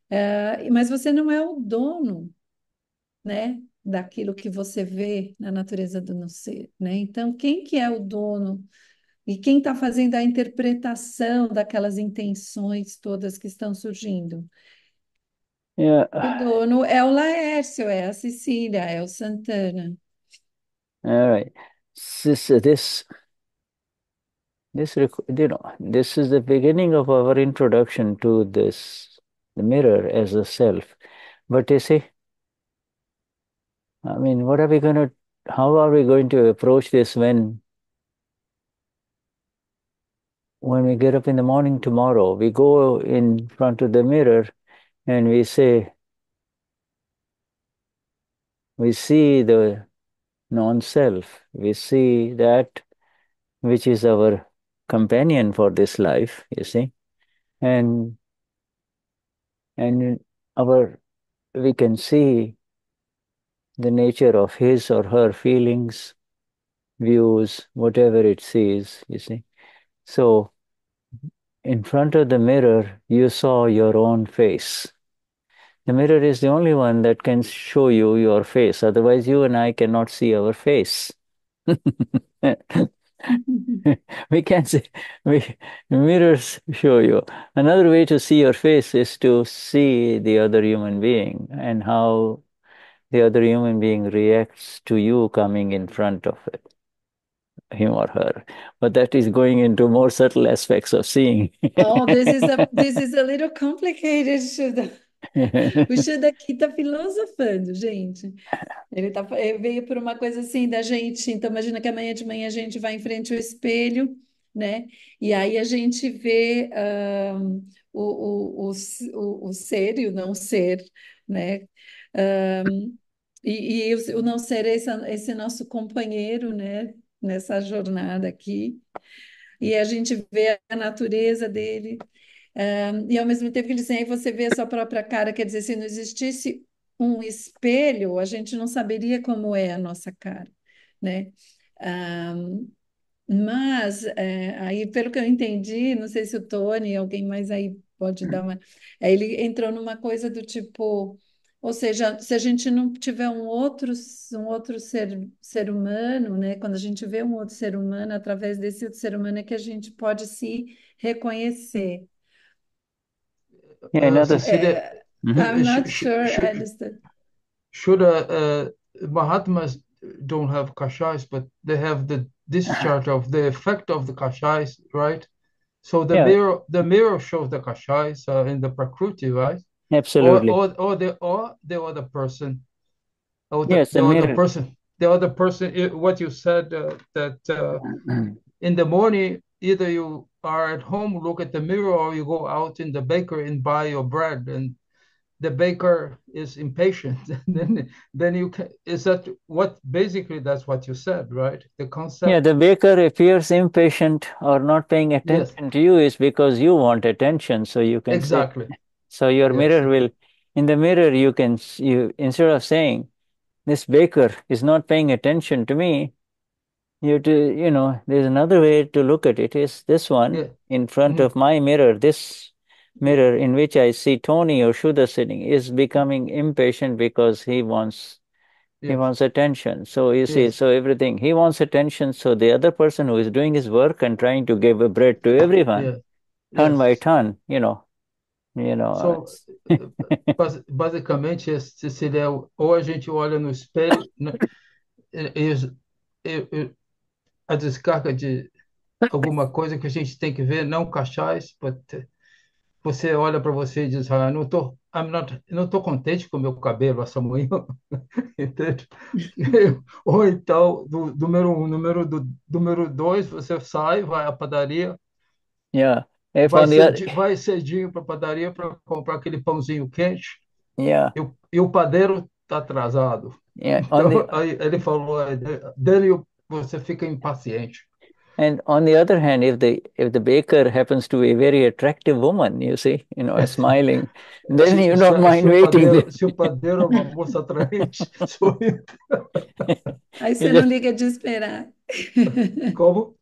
Uh, mas você não é o dono, né? Daquilo que você vê na natureza do não ser, né? Então, quem que é o dono e quem está fazendo a interpretação daquelas intenções todas que estão surgindo? Yeah. É, o dono é o Laércio, é a Cecília, é o Santana. All right. This, this This, you know, this is the beginning of our introduction to this the mirror as a self. But you see, I mean, what are we going to, how are we going to approach this when when we get up in the morning tomorrow, we go in front of the mirror and we say, we see the non self, we see that which is our companion for this life, you see. And and our we can see the nature of his or her feelings, views, whatever it sees, you see. So in front of the mirror, you saw your own face. The mirror is the only one that can show you your face. Otherwise, you and I cannot see our face. we can see we, mirrors show you another way to see your face is to see the other human being and how the other human being reacts to you coming in front of it him or her but that is going into more subtle aspects of seeing oh this is a this is a little complicated O Xanda aqui está filosofando, gente. Ele tá, veio por uma coisa assim da gente. Então, imagina que amanhã de manhã a gente vai em frente ao espelho, né? E aí a gente vê um, ah, o, o, o, o ser e o não ser, né? Um, ah, e, e o, o não ser é esse, esse nosso companheiro, né? Nessa jornada aqui. E a gente vê a natureza dele, e ao mesmo tempo que dizem, aí você vê a sua própria cara, quer dizer, se não existisse um espelho, a gente não saberia como é a nossa cara, né? mas, é, aí, pelo que eu entendi, não sei se o Tony, alguém mais aí pode dar uma. É, ele entrou numa coisa do tipo. Ou seja, se a gente não tiver um outro, um outro ser, ser humano, né? quando a gente vê um outro ser humano, através desse outro ser humano é que a gente pode se reconhecer. yeah, uh, another uh, mm-hmm. I'm not sure I understood. Should uh, uh, Mahatmas don't have kashais, but they have the discharge of the effect of the kashais, right? So the yeah. mirror, the mirror shows the kashais uh, in the prakruti, right? Absolutely. Or, or, or the or the other person, or the, yes, the, the other person, the other person. What you said that in the morning either you are at home, look at the mirror, or you go out in the baker and buy your bread. And the baker is impatient. then, then you can, is that what basically that's what you said, right? The concept. Yeah, the baker appears impatient or not paying attention yes. to you is because you want attention, so you can exactly. Say, so your yes. mirror will, in the mirror, you can you instead of saying, "This baker is not paying attention to me," you to you know there's another way to look at it is this one yeah. in front mm-hmm. of my mirror this mirror in which i see tony or shuddha sitting is becoming impatient because he wants he wants attention so you see so everything he wants attention so the other person who is doing his work and trying to give a bread to everyone turn yes. by turn you know you know so, uh, basicamente Cecília ou a gente olha no espelho e, a descarga de alguma coisa que a gente tem que ver, não cachais but você olha para você e diz, ah, não estou I'm not, não estou contente com o meu cabelo essa manhã, entende? Ou então, do, número um, número, do, número dois, você sai, vai à padaria, yeah. É, vai, cedinho, vai cedinho para a padaria para comprar aquele pãozinho quente, yeah. e, e o padeiro está atrasado. Yeah. Então, the... aí ele falou, then é, você fica impaciente. And on the other hand, if the if the baker happens to be a very attractive woman, you see, you know, smiling, then you don't mind waiting. Se o padeiro é uma moça atraente, Aí você não liga de esperar. Como?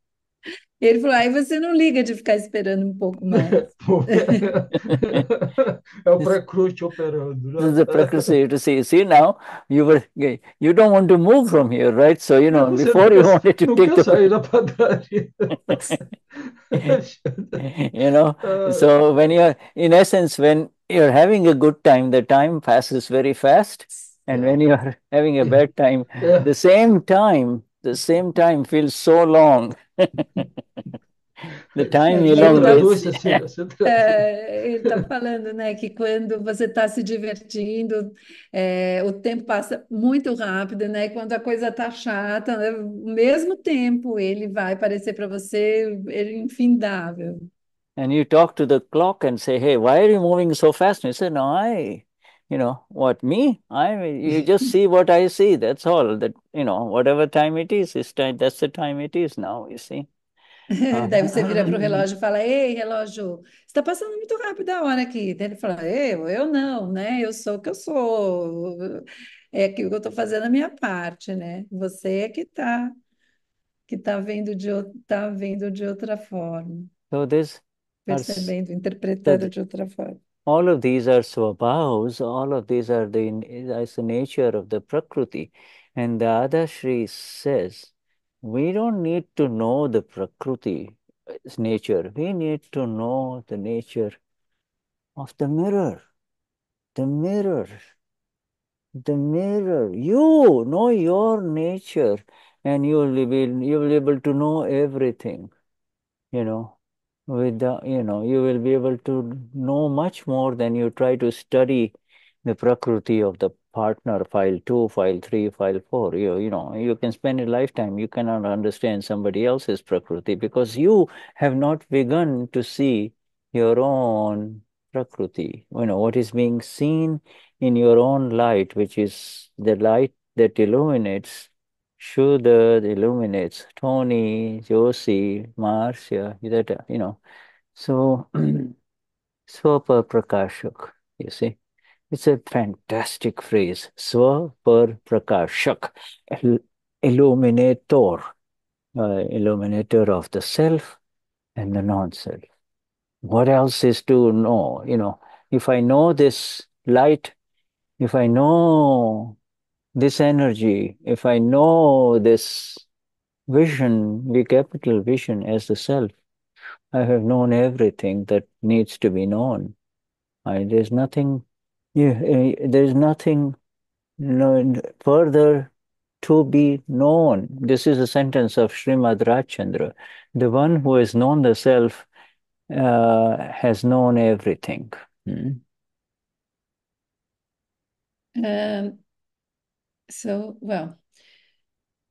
E ele falou: aí ah, você não liga de ficar esperando um pouco mais. é o Prakruti operando. Né? This you See, see now, you, were, you don't want to move from here, right? So, you know, você before you quer, wanted to take the... sair da you know, so when you're, in essence, when you're having a good time, the time passes very fast. And when you're having a bad time, yeah. the same time the same time feels so long. the time along assim, né? é, Ele está falando, né, que quando você está se divertindo, é, o tempo passa muito rápido, né? Quando a coisa está chata, né, o mesmo tempo ele vai parecer para você ele é infindável. And you talk to the clock and say, "Hey, why are you moving so fast?" And you say, "No, I." you know what me i mean you just see what i see that's all that you know whatever time it is it's time, that's the time it is now you see Daí você vira para o ah. relógio e fala: Ei, relógio, está passando muito rápido a hora aqui. Daí ele fala: Eu, eu não, né? Eu sou o que eu sou. É aquilo que eu estou fazendo a minha parte, né? Você é que está que tá vendo, de, tá vendo de outra forma. So this percebendo, interpretando de outra forma. all of these are swabhavs, all of these are the, is the nature of the prakriti. And the Adashri says, we don't need to know the prakriti's nature. We need to know the nature of the mirror. The mirror. The mirror. You know your nature and you will be, you will be able to know everything. You know, with the, you know, you will be able to know much more than you try to study the prakriti of the partner, file two, file three, file four. You, you know, you can spend a lifetime, you cannot understand somebody else's prakriti because you have not begun to see your own prakriti, you know, what is being seen in your own light, which is the light that illuminates Shudad illuminates Tony, Josie, Marcia, that, you know. So, Swapar Prakashak, you see. It's a fantastic phrase. Swapar Prakashak, illuminator, uh, illuminator of the self and the non-self. What else is to know? You know, if I know this light, if I know this energy, if I know this vision, the capital vision as the self, I have known everything that needs to be known. I, there's nothing, you, eh, there's nothing no, further to be known. This is a sentence of Srimad Rajchandra. The one who has known the self uh, has known everything. Hmm? Um, So, well,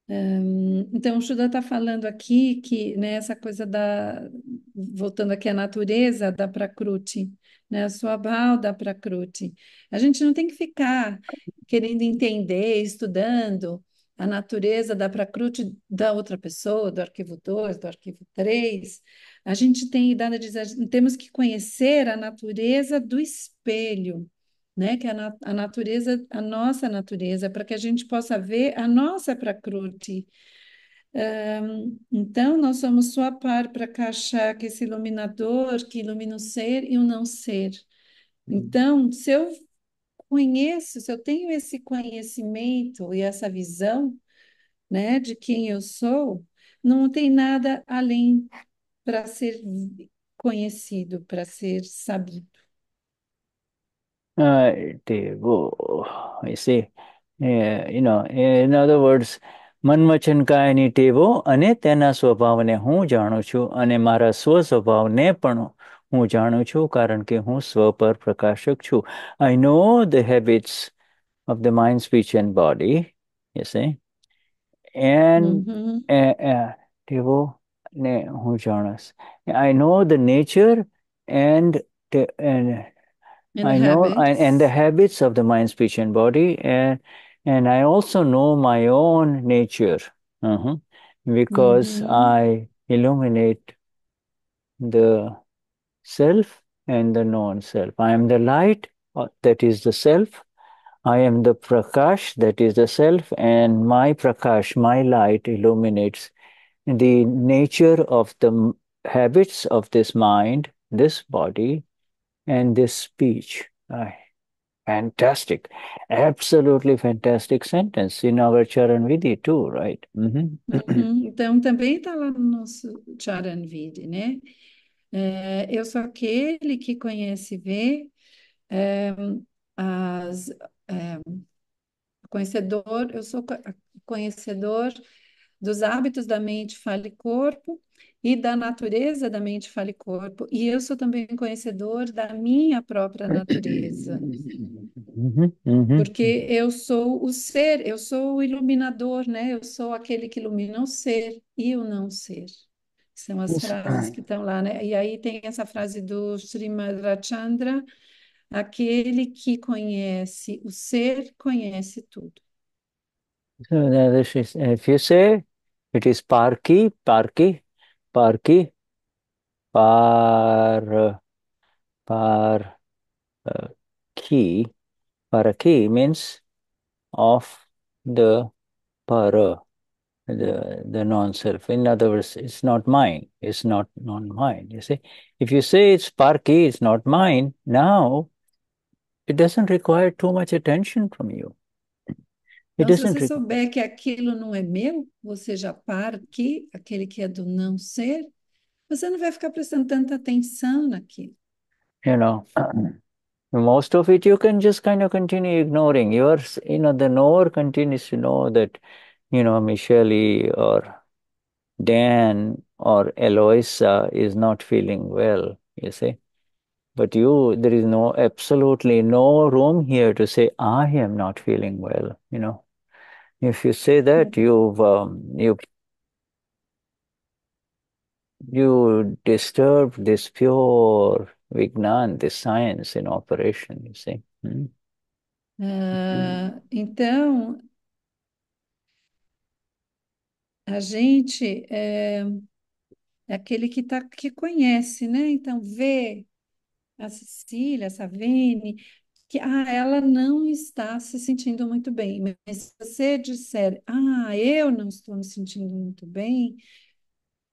um, então o Shuddha está falando aqui que né, essa coisa da, voltando aqui à natureza da Prakruti, né, a balda da Prakruti. A gente não tem que ficar querendo entender, estudando a natureza da Prakruti da outra pessoa, do arquivo 2, do arquivo 3. A gente tem idade de temos que conhecer a natureza do espelho né? Que é a, a natureza, a nossa natureza, para que a gente possa ver a nossa Prakruti. Um, então, nós somos sua par para achar que é esse iluminador que ilumina o ser e o não ser. Uhum. Então, se eu conheço, se eu tenho esse conhecimento e essa visão, né, de quem eu sou, não tem nada além para ser conhecido, para ser sabido. તેવો as you know in other words મનમચ્છનકાની ટેવો અને તેના સ્વભાવને હું જાણું છું અને મારા સ્વસ્વભાવને પણ હું જાણું છું કારણ કે હું સ્વ પર પ્રકાશક છું I know the habits of the mind speech and body you see એ એ ટેવો ને હું જાણું છું I know the nature and I know I, and the habits of the mind, speech, and body, and and I also know my own nature uh-huh, because mm-hmm. I illuminate the self and the non-self. I am the light uh, that is the self. I am the prakash that is the self, and my prakash, my light, illuminates the nature of the habits of this mind, this body, and this speech. Aye. Fantastic. Absolutely fantastic sentence in our Charanvidhi too, right? Mm-hmm. Uhum. Então, também está lá no nosso Charanvidhi, né? É, eu sou aquele que conhece e vê é, as... É, conhecedor, eu sou conhecedor dos hábitos da mente, fala e corpo, e da natureza da mente, fale corpo, e eu sou também conhecedor da minha própria natureza. Uhum, uhum. Porque eu sou o ser, eu sou o iluminador, né? Eu sou aquele que ilumina o ser e o não ser. São as frases que estão lá, né? E aí tem essa frase do Sri Madrachandra, aquele que conhece o ser, conhece tudo. If you say it is Parki, Parki, Par ki, par, par ki, key paraki means of the para the the non-self in other words it's not mine it's not non-mine you see if you say it's par ki, it's not mine now it doesn't require too much attention from you É então, se você souber que aquilo não é meu, você já para que aquele que é do não ser, você não vai ficar prestando tanta atenção naquilo. You know, most of it you can just kind of continue ignoring. you know, the knower continues to know that, you know, Michelle or Dan or Eloisa is not feeling well, you see. But you, there is no, absolutely no room here to say, I am not feeling well, you know. If you say that, uhum. you've um, you you disturb this pure Vignan, this science in operation, you see. Hmm? Uh, então, a gente é, é aquele que, tá, que conhece, né? Então, vê a Cecília, a Savene, que ah, ela não está se sentindo muito bem. Mas se você disser, ah, eu não estou me sentindo muito bem,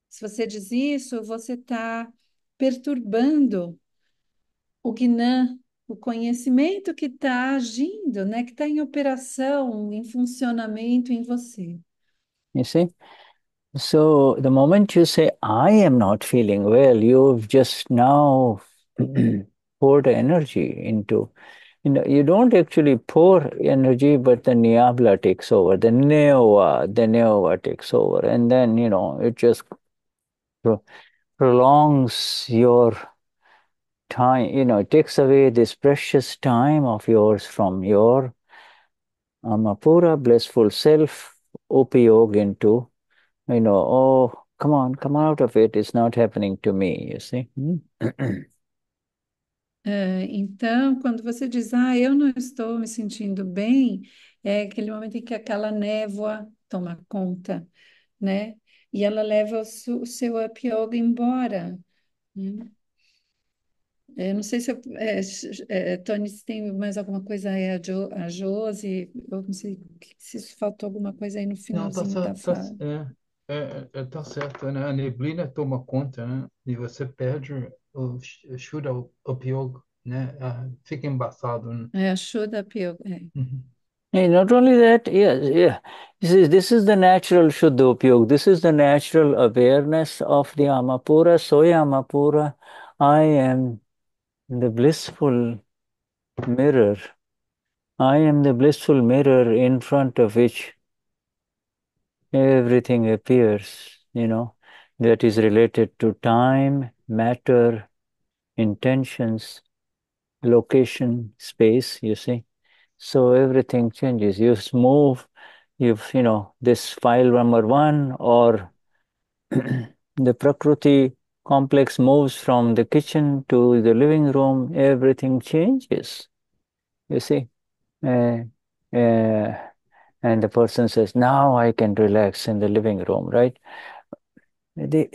se você diz isso, você está perturbando o Guinan, o conhecimento que está agindo, né? que está em operação, em funcionamento em você. You see? So the moment you say, I am not feeling well, you've just now poured energy into you know, you don't actually pour energy, but the Niabla takes over, the Neowa, the Neowa takes over, and then, you know, it just pro prolongs your time, you know, it takes away this precious time of yours from your um, Amapura, blissful self, upayog into, you know, oh, come on, come out of it, it's not happening to me, you see. É, então, quando você diz, ah, eu não estou me sentindo bem, é aquele momento em que aquela névoa toma conta, né? E ela leva o, o seu up yoga embora. né? Eu não sei se eu, é, é, Tony, se tem mais alguma coisa aí, a, jo, a Josi, eu não sei se faltou alguma coisa aí no Não, tá finalzinho da certo, tá, fala. É, é, é, tá certo, né? A neblina toma conta, né? E você perde should appeal ne fikrim uh, basadun. Yeah, should appeal. Mm-hmm. Hey, not only that, yes, yeah, this is this is the natural Shuddha Upyog. This is the natural awareness of the Amapura, Soy Amapura. I am the blissful mirror. I am the blissful mirror in front of which everything appears, you know, that is related to time, matter, intentions, location, space, you see. So everything changes. You move, you've, you know, this file number one or the Prakriti complex moves from the kitchen to the living room, everything changes, you see. Uh, uh, and the person says, now I can relax in the living room, right? The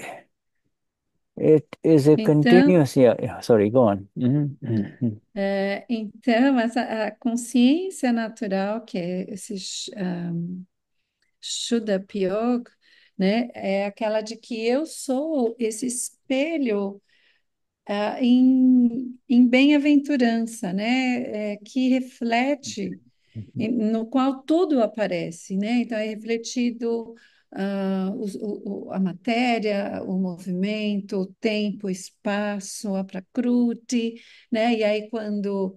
It is a Então, continuous, assim, yeah, yeah, sorry, go on. Uhum, uhum, uhum. é, então essa, a consciência natural, que é esse sh- ah, Shuddha Pyog, né, é aquela de que eu sou esse espelho ah, em, em bem-aventurança, né, é, que reflete, no qual tudo aparece, né? Então é refletido. Uh, o, a matéria, o movimento, o tempo, o espaço, a prakruti, né? E aí quando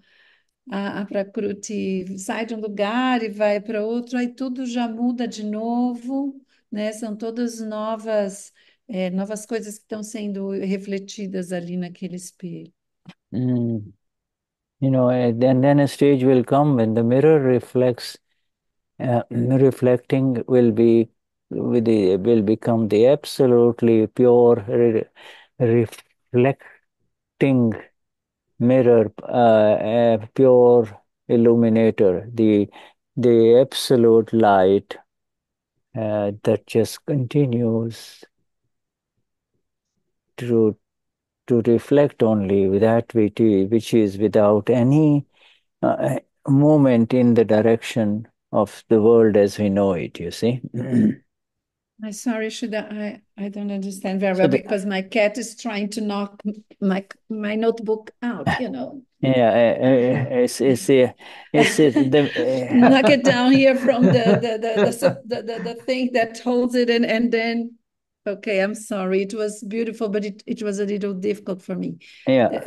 a, a prakruti sai de um lugar e vai para outro, aí tudo já muda de novo, né? São todas novas, é, novas coisas que estão sendo refletidas ali naquele espelho. Mm. You know, and eh, then a stage will come when the mirror reflects, uh, reflecting will be with the, will become the absolutely pure re reflecting mirror, uh, pure illuminator, the the absolute light uh, that just continues to to reflect only that which is, which is without any uh, movement in the direction of the world as we know it. You see. I'm sorry, should I? I, don't understand very well so the, because my cat is trying to knock my my notebook out. You know. Yeah, eh, eh, eh, it's it's it's the, knock it down here from the the the, the the, the, the thing that holds it, and and then okay, I'm sorry. It was beautiful, but it it was a little difficult for me. Yeah.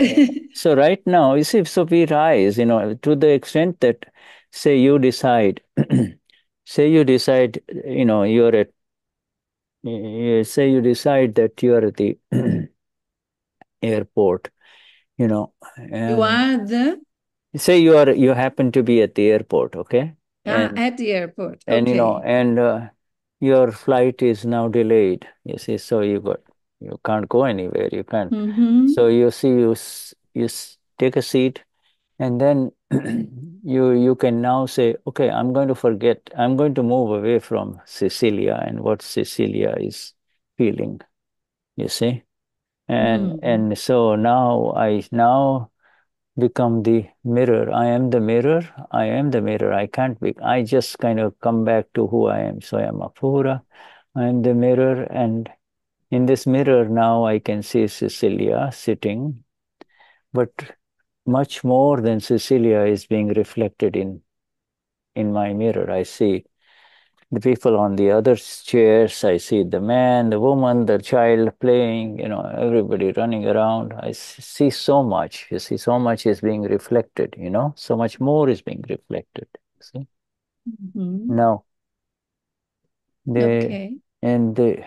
so right now, you see, so we rise, you know, to the extent that say you decide. say you decide you know you're at say you decide that you are at the airport, you know. you are the? Say you are, you happen to be at the airport, okay? Ah, and, at the airport. Okay. And, you know, and uh, your flight is now delayed, you see, so you got, you can't go anywhere, you can't. Mm -hmm. So you see, you, you take a seat and then you you can now say, okay, I'm going to forget. I'm going to move away from Cecilia and what Cecilia is feeling. You see, and mm. and so now I now become the mirror. I am the mirror. I am the mirror. I can't be. I just kind of come back to who I am. So I am Apura. I am the mirror. And in this mirror now, I can see Cecilia sitting. But much more than Cecilia is being reflected in in my mirror. I see the people on the other chairs. I see the man, the woman, the child playing, you know, everybody running around. I see so much. You see, so much is being reflected, you know, so much more is being reflected. See? Mm-hmm. Now, the, okay. and the,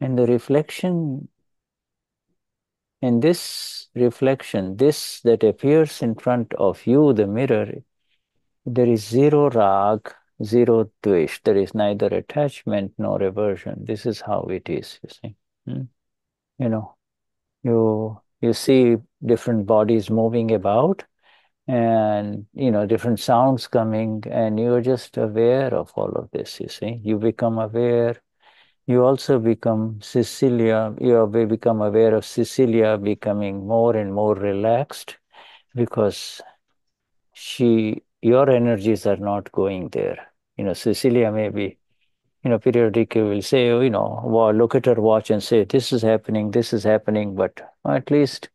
and the reflection in this reflection, this that appears in front of you, the mirror, there is zero rag, zero dvesh. There is neither attachment nor aversion. This is how it is, you see. Hmm? You know, you you see different bodies moving about and you know different sounds coming and you're just aware of all of this you see you become aware you also become Cecilia, you become aware of Cecilia becoming more and more relaxed because she your energies are not going there. You know, Cecilia may be, you know, periodically will say, oh, you know, look at her watch and say, this is happening, this is happening, but at least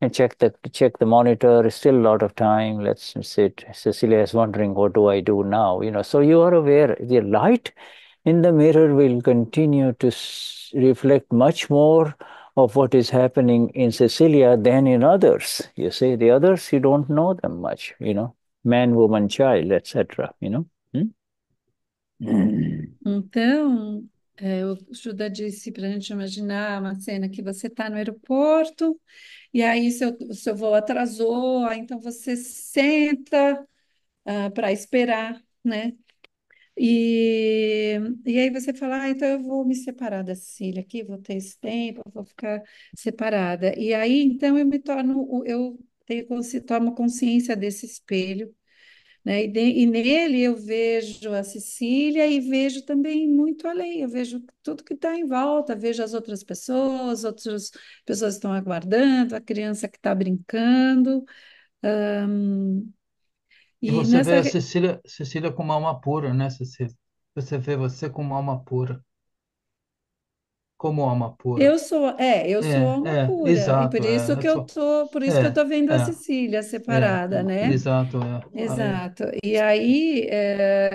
and check the check the monitor, still a lot of time. Let's sit. Cecilia is wondering, what do I do now? You know, so you are aware the light in the mirror will continue to reflect much more of what is happening in Cecilia than in others. You see, the others, you don't know them much, you know, man, woman, child, etc., you know. Hmm? Então, é, o Judas disse para a gente imaginar uma cena que você está no aeroporto e aí seu, seu voo atrasou, aí então você senta uh, ah, para esperar, né? E, e aí você fala, ah, então eu vou me separar da Cecília aqui, vou ter esse tempo, vou ficar separada. E aí, então, eu me torno, eu tenho, tomo consciência desse espelho, né? E, de, e nele eu vejo a Cecília e vejo também muito além, eu vejo tudo que está em volta, vejo as outras pessoas, outras pessoas estão aguardando, a criança que está brincando, e, você nessa... vê a Cecília, Cecília como alma pura, né, Cecília? Você vê você como alma pura. Como alma pura. Eu sou, é, eu é, sou alma é, pura. Exato, é, e por isso é, que eu tô, por isso que eu tô vendo a é. Cecília é, separada, né? Exato, é. Exato. E aí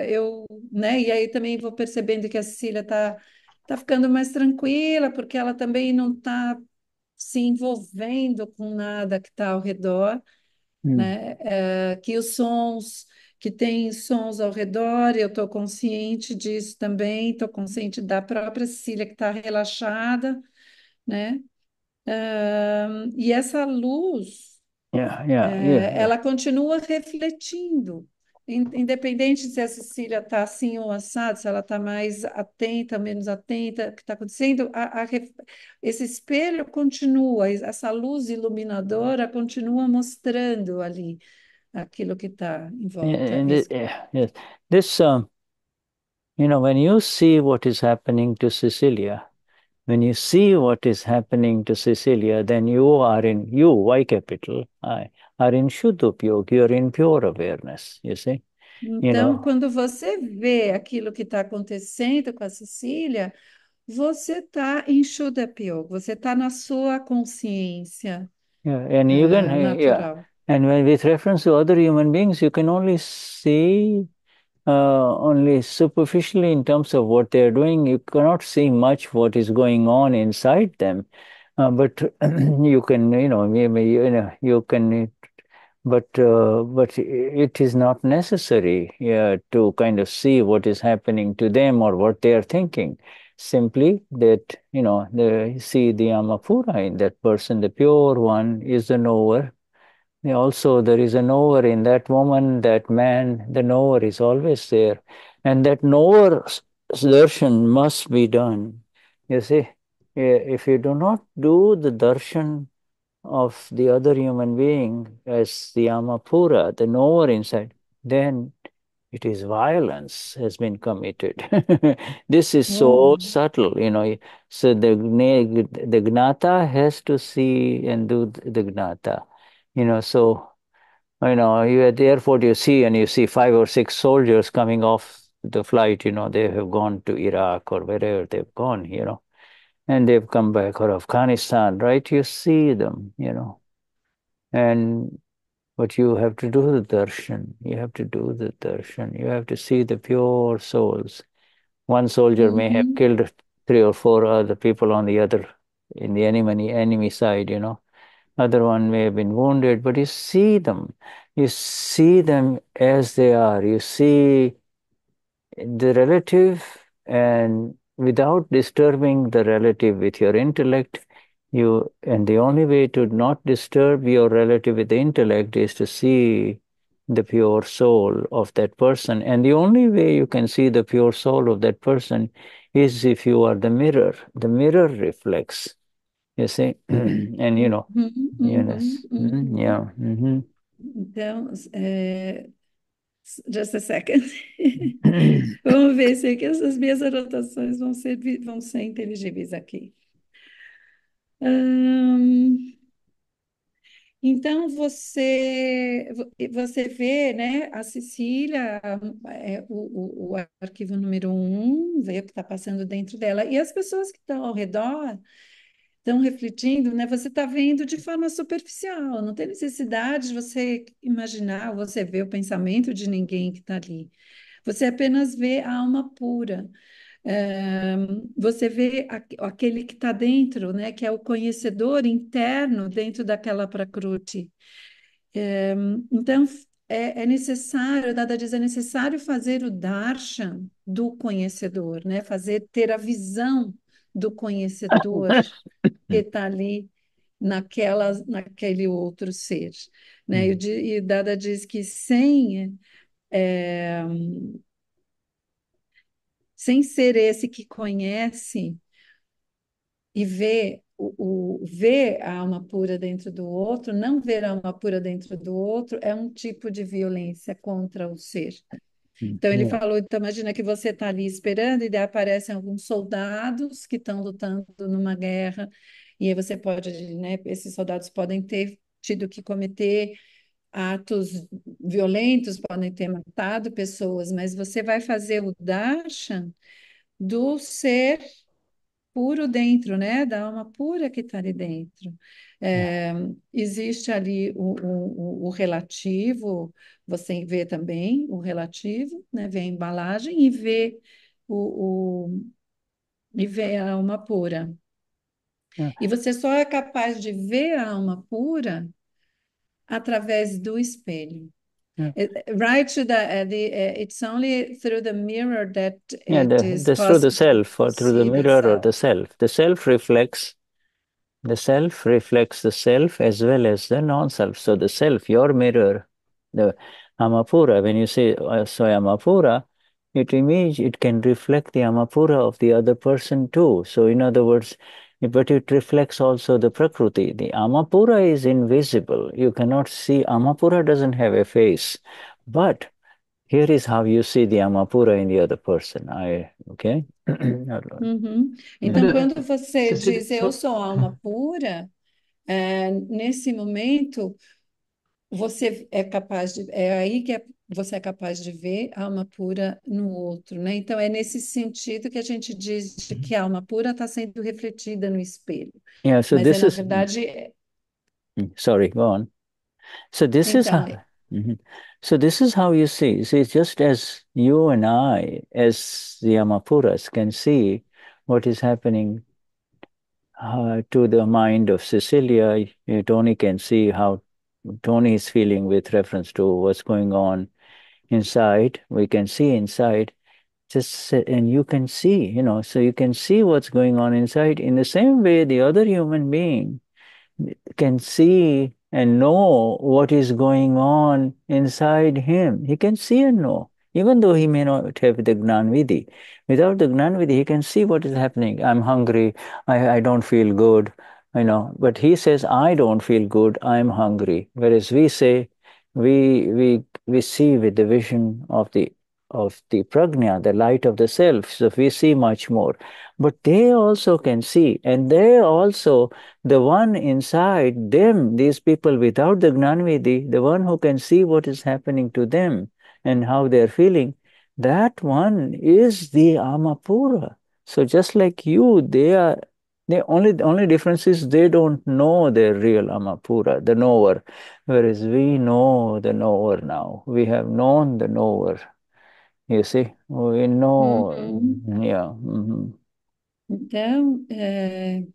eu, né, e aí também vou percebendo que a Cecília tá, tá ficando mais tranquila, porque ela também não tá se envolvendo com nada que está ao redor hum. né? É, eh, que os sons, que tem sons ao redor, eu estou consciente disso também, estou consciente da própria Cecília que está relaxada, né? Um, e essa luz, yeah, yeah, é, yeah, ela continua refletindo, independente se a Cecília está assim ou assado, se ela está mais atenta, menos atenta, o que está acontecendo, a, a, esse espelho continua, essa luz iluminadora continua mostrando ali aquilo que está em é, volta. And, and yeah, yes. This, um, you know, when you see what is happening to Cecilia, when you see what is happening to Cecilia, then you are in you, Y capital I are in Shuddha in pure awareness, you see? Então, you know? quando você vê aquilo que está acontecendo com a Cecília, você está em Shuddha você está na sua consciência. Yeah, and ah, you can, eh, natural. yeah. And when with reference to other human beings, you can only see uh, only superficially in terms of what they are doing. You cannot see much what is going on inside them. Uh, but you can, you know, you, know, you can, but uh, but it is not necessary yeah, to kind of see what is happening to them or what they are thinking. Simply that you know, the, see the amapura in that person, the pure one is the knower. Also, there is a knower in that woman, that man. The knower is always there, and that knower's darshan must be done. You see, Eh, if you do not do the darshan of the other human being as the amapura, the knower inside, then it is violence has been committed. this is so hmm. subtle, you know. So the the gnata has to see and do the gnata, you know. So you know you at the airport you see and you see five or six soldiers coming off the flight. You know they have gone to Iraq or wherever they've gone. You know and they've come back or Afghanistan, right? You see them, you know. And but you have to do the darshan. You have to do the darshan. You have to see the pure souls. One soldier mm-hmm. may have mm-hmm. killed three or four other people on the other in the enemy enemy side, you know. Other one may have been wounded, but you see them. You see them as they are. You see the relative and without disturbing the relative with your intellect you and the only way to not disturb your relative with the intellect is to see the pure soul of that person and the only way you can see the pure soul of that person is if you are the mirror the mirror reflects you see and you know mm-hmm, mm-hmm. mm-hmm, mm-hmm, yeah mm-hmm. Então, é, eh, Just a second. Vamos ver se aqui essas minhas anotações vão ser, vão ser inteligíveis aqui. então você você vê, né, a Cecília, é, o, o, o arquivo número um, vê o que está passando dentro dela e as pessoas que estão ao redor estão refletindo, né? Você está vendo de forma superficial, não tem necessidade de você imaginar, você ver o pensamento de ninguém que está ali. Você apenas vê a alma pura. É, você vê aquele que está dentro, né? Que é o conhecedor interno dentro daquela pracruti. É, eh, então é, é necessário, Dada diz, é necessário fazer o darshan do conhecedor, né? Fazer ter a visão do ah, conhecedor que está ali naquela, naquele outro ser. Né? Uhum. E, e, Dada diz que sem, é, sem ser esse que conhece e vê o, o a alma pura dentro do outro, não ver a alma pura dentro do outro, é um tipo de violência contra o ser. Então ele falou, então imagina que você está ali esperando e daí aparecem alguns soldados que estão lutando numa guerra e aí você pode, né, esses soldados podem ter tido que cometer atos violentos, podem ter matado pessoas, mas você vai fazer o darshan do ser puro dentro, né, da alma pura que está ali dentro. É, é. existe ali o, o, o, relativo, você vê também o relativo, né? vê a embalagem e vê o, o e vê a alma pura. É. E você só é capaz de ver a alma pura através do espelho. Yeah. É. Right to the, uh, the uh, it's only through the mirror that yeah, the, the, through the self or through the mirror the or the self. The self reflects The self reflects the self as well as the non self. So the self, your mirror, the Amapura, when you say, uh, so Amapura, it image, it can reflect the Amapura of the other person too. So in other words, but it reflects also the Prakruti. The Amapura is invisible. You cannot see, Amapura doesn't have a face. But here is how you see the Amapura in the other person. I, ah, é. okay? Uhum. uhum. Então, uhum. quando você diz eu sou alma pura, é, nesse momento você é capaz de, é aí que é, você é capaz de ver a alma pura no outro, né? Então é nesse sentido que a gente diz uhum. que a alma pura está sendo refletida no espelho. Yeah, so Mas this é, na is... verdade. É Sorry, go on. So this então, is how... É Mm-hmm. So this is how you see. See, just as you and I, as the Amapuras, can see what is happening uh, to the mind of Cecilia, you, Tony can see how Tony is feeling with reference to what's going on inside. We can see inside. Just and you can see, you know, so you can see what's going on inside. In the same way, the other human being can see and know what is going on inside him. He can see and know, even though he may not have the Gnanvidhi. Without the Gnanvidhi, he can see what is happening. I'm hungry, I, I don't feel good, you know. But he says, I don't feel good, I'm hungry. Whereas we say, we, we, we see with the vision of the of the pragnya, the light of the self. So we see much more. But they also can see, and they also, the one inside them, these people without the Gnanvidi, the one who can see what is happening to them and how they're feeling, that one is the Amapura. So just like you, they are the only the only difference is they don't know the real Amapura, the knower, whereas we know the knower now. We have known the knower You see, we não, Uhum. yeah. Então, eh,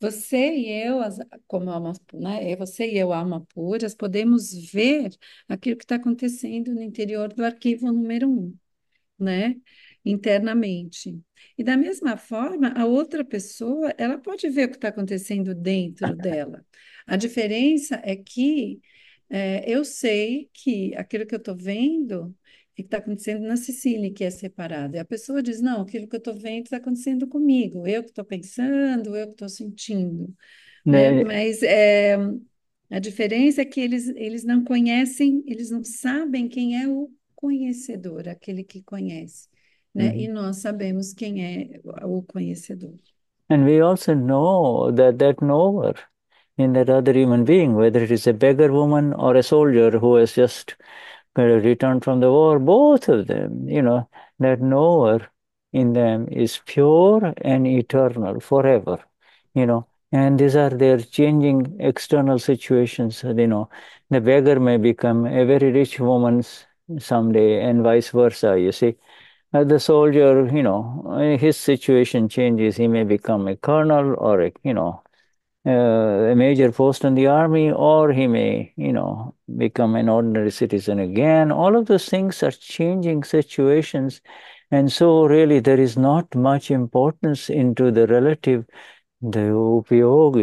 você e eu, as- como almas, né, eh, você e eu, alma puras, podemos ver aquilo que está acontecendo no interior do arquivo número um, né? Internamente. E da mesma forma, a outra pessoa, ela pode ver o que está acontecendo dentro dela. A diferença é que eh, eu sei que aquilo que eu estou vendo que está acontecendo na Sicília, que é separado. E a pessoa diz: não, aquilo que eu estou vendo está acontecendo comigo, eu que estou pensando, eu que estou sentindo. Né? né? Mas é, a diferença é que eles, eles não conhecem, eles não sabem quem é o conhecedor, aquele que conhece. Né? Uhum. E nós sabemos quem é o conhecedor. And we also know that that knower in that other human being, whether it is a beggar woman or a soldier who has just Return from the war, both of them, you know, that knower in them is pure and eternal forever, you know. And these are their changing external situations, you know. The beggar may become a very rich woman someday and vice versa, you see. Uh, the soldier, you know, uh, his situation changes. He may become a colonel or a, you know, uh, a major post in the army, or he may, you know, become an ordinary citizen again. All of those things are changing situations. And so, really, there is not much importance into the relative. The upyog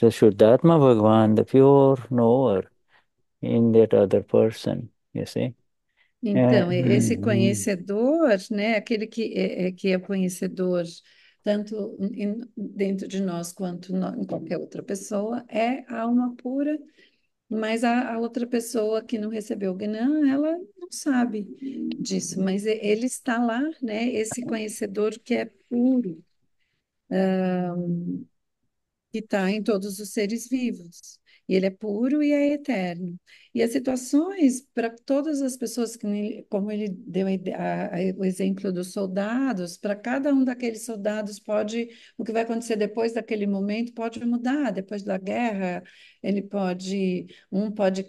the Shuddhatma Bhagwan, the pure knower in that other person, you see. Então, uh, esse conhecedor, né, aquele que é, que é conhecedor tanto em, dentro de nós quanto no, em qualquer outra pessoa, é a alma pura, mas a, a outra pessoa que não recebeu o Gnan, ela não sabe disso, mas ele está lá, né? Esse conhecedor que é puro, um, que está em todos os seres vivos e ele é puro e é eterno. E as situações para todas as pessoas que, como ele deu a, a, o exemplo dos soldados, para cada um daqueles soldados pode, o que vai acontecer depois daquele momento pode mudar. Depois da guerra, ele pode, um pode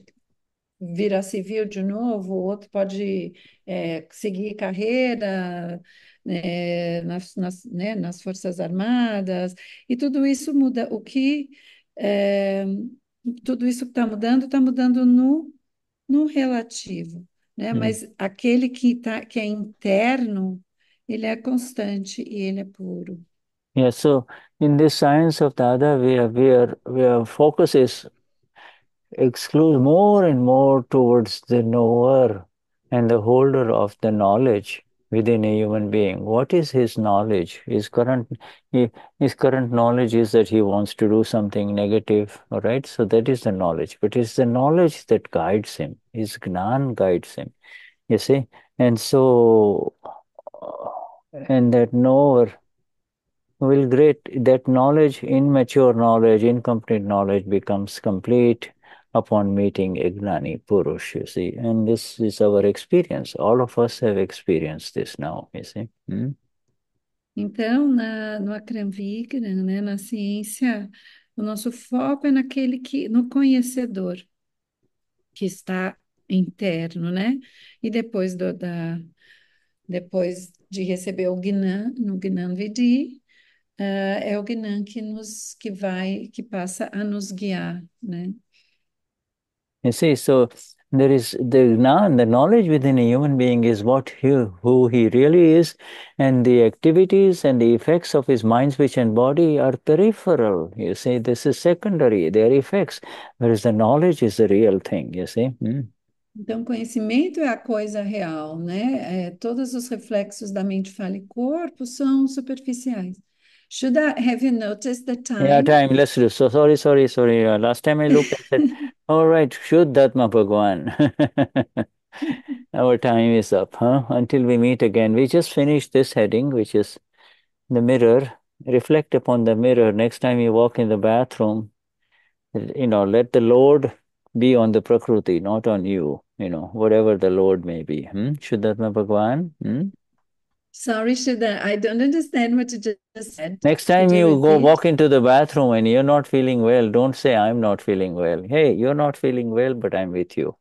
virar civil de novo, o outro pode é, seguir carreira é, nas, nas, né, nas forças armadas e tudo isso muda. O que é, tudo isso que está mudando, está mudando no, no relativo, né? Hum. Mas aquele que, tá, que é interno, ele é constante e ele é puro. Yeah, so in the science of Dada, we are where where where focus is exclude more and more towards the knower and the holder of the knowledge, within a human being. What is his knowledge? His current his current knowledge is that he wants to do something negative, all right? So that is the knowledge. But it's the knowledge that guides him. His gnan guides him. You see? And so uh, and that knower will great that knowledge, immature knowledge, incomplete knowledge becomes complete upon meeting Ignani Purush, you see. And this is our experience. All of us have experienced this now, you see. Hmm? Então, na, no Akram Vigran, né, na ciência, o nosso foco é naquele que, no conhecedor que está interno, né? E depois do, da, depois de receber o Gnan, no Gnan Vidi, uh, ah, é o Gnan que nos, que vai, que passa a nos guiar, né? You see, so there is the the knowledge within a human being is what he, who he really is, and the activities and the effects of his mind, speech, and body are peripheral. You see, this is secondary; they are effects, whereas the knowledge is the real thing. You see. Mm. Então, conhecimento é a coisa real, né? É, todos os reflexos da mente, fala e corpo são superficiais. Should I have you noticed the time? Yeah, time. Let's do. So sorry, sorry, sorry. Uh, last time I looked, I said All right, Shuddhatma Bhagwan. Our time is up, huh? Until we meet again, we just finished this heading, which is the mirror. Reflect upon the mirror. Next time you walk in the bathroom, you know, let the Lord be on the Prakruti, not on you, you know, whatever the Lord may be. Hmm? Shuddhatma Bhagwan. Hmm? Sorry, Shida, I don't understand what you just said. Next time you you go walk into the bathroom and you're not feeling well, don't say, I'm not feeling well. Hey, you're not feeling well, but I'm with you.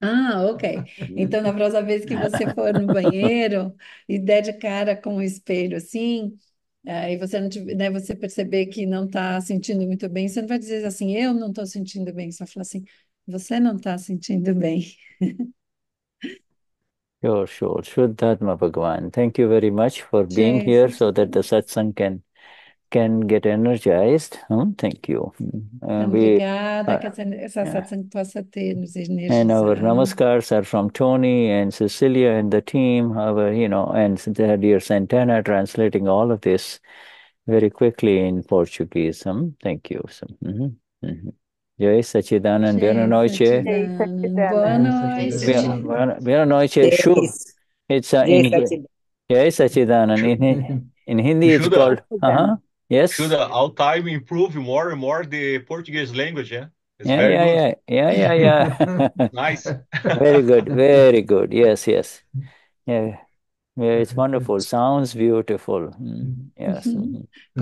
Ah, ok. Então, na próxima vez que você for no banheiro e der de cara com o espelho assim, aí eh, você não né, você perceber que não está sentindo muito bem, você não vai dizer assim, eu não estou sentindo bem, você vai falar assim, você não está sentindo bem. Sure, sure. Shuddhatma Bhagwan. Thank you very much for being here so that the satsang can can get energized. Hmm? Thank you. Uh, we, uh, And our namaskars are from Tony and Cecilia and the team, our, you know, and dear Santana translating all of this very quickly in Portuguese. Hmm? Thank you. So, mm -hmm, mm Jai Sachidanand, buena noche. Buena noche. It's uh, in Jai Sachidanand. In, in Hindi, it's called. Uh-huh. Yes. Should uh, all time improve more and more the Portuguese language, yeah? It's yeah, yeah, yeah, yeah, yeah, yeah, nice. very good, very good. Yes, yes. Yeah, yeah. It's wonderful. Sounds beautiful. Mm, yes. Mm -hmm.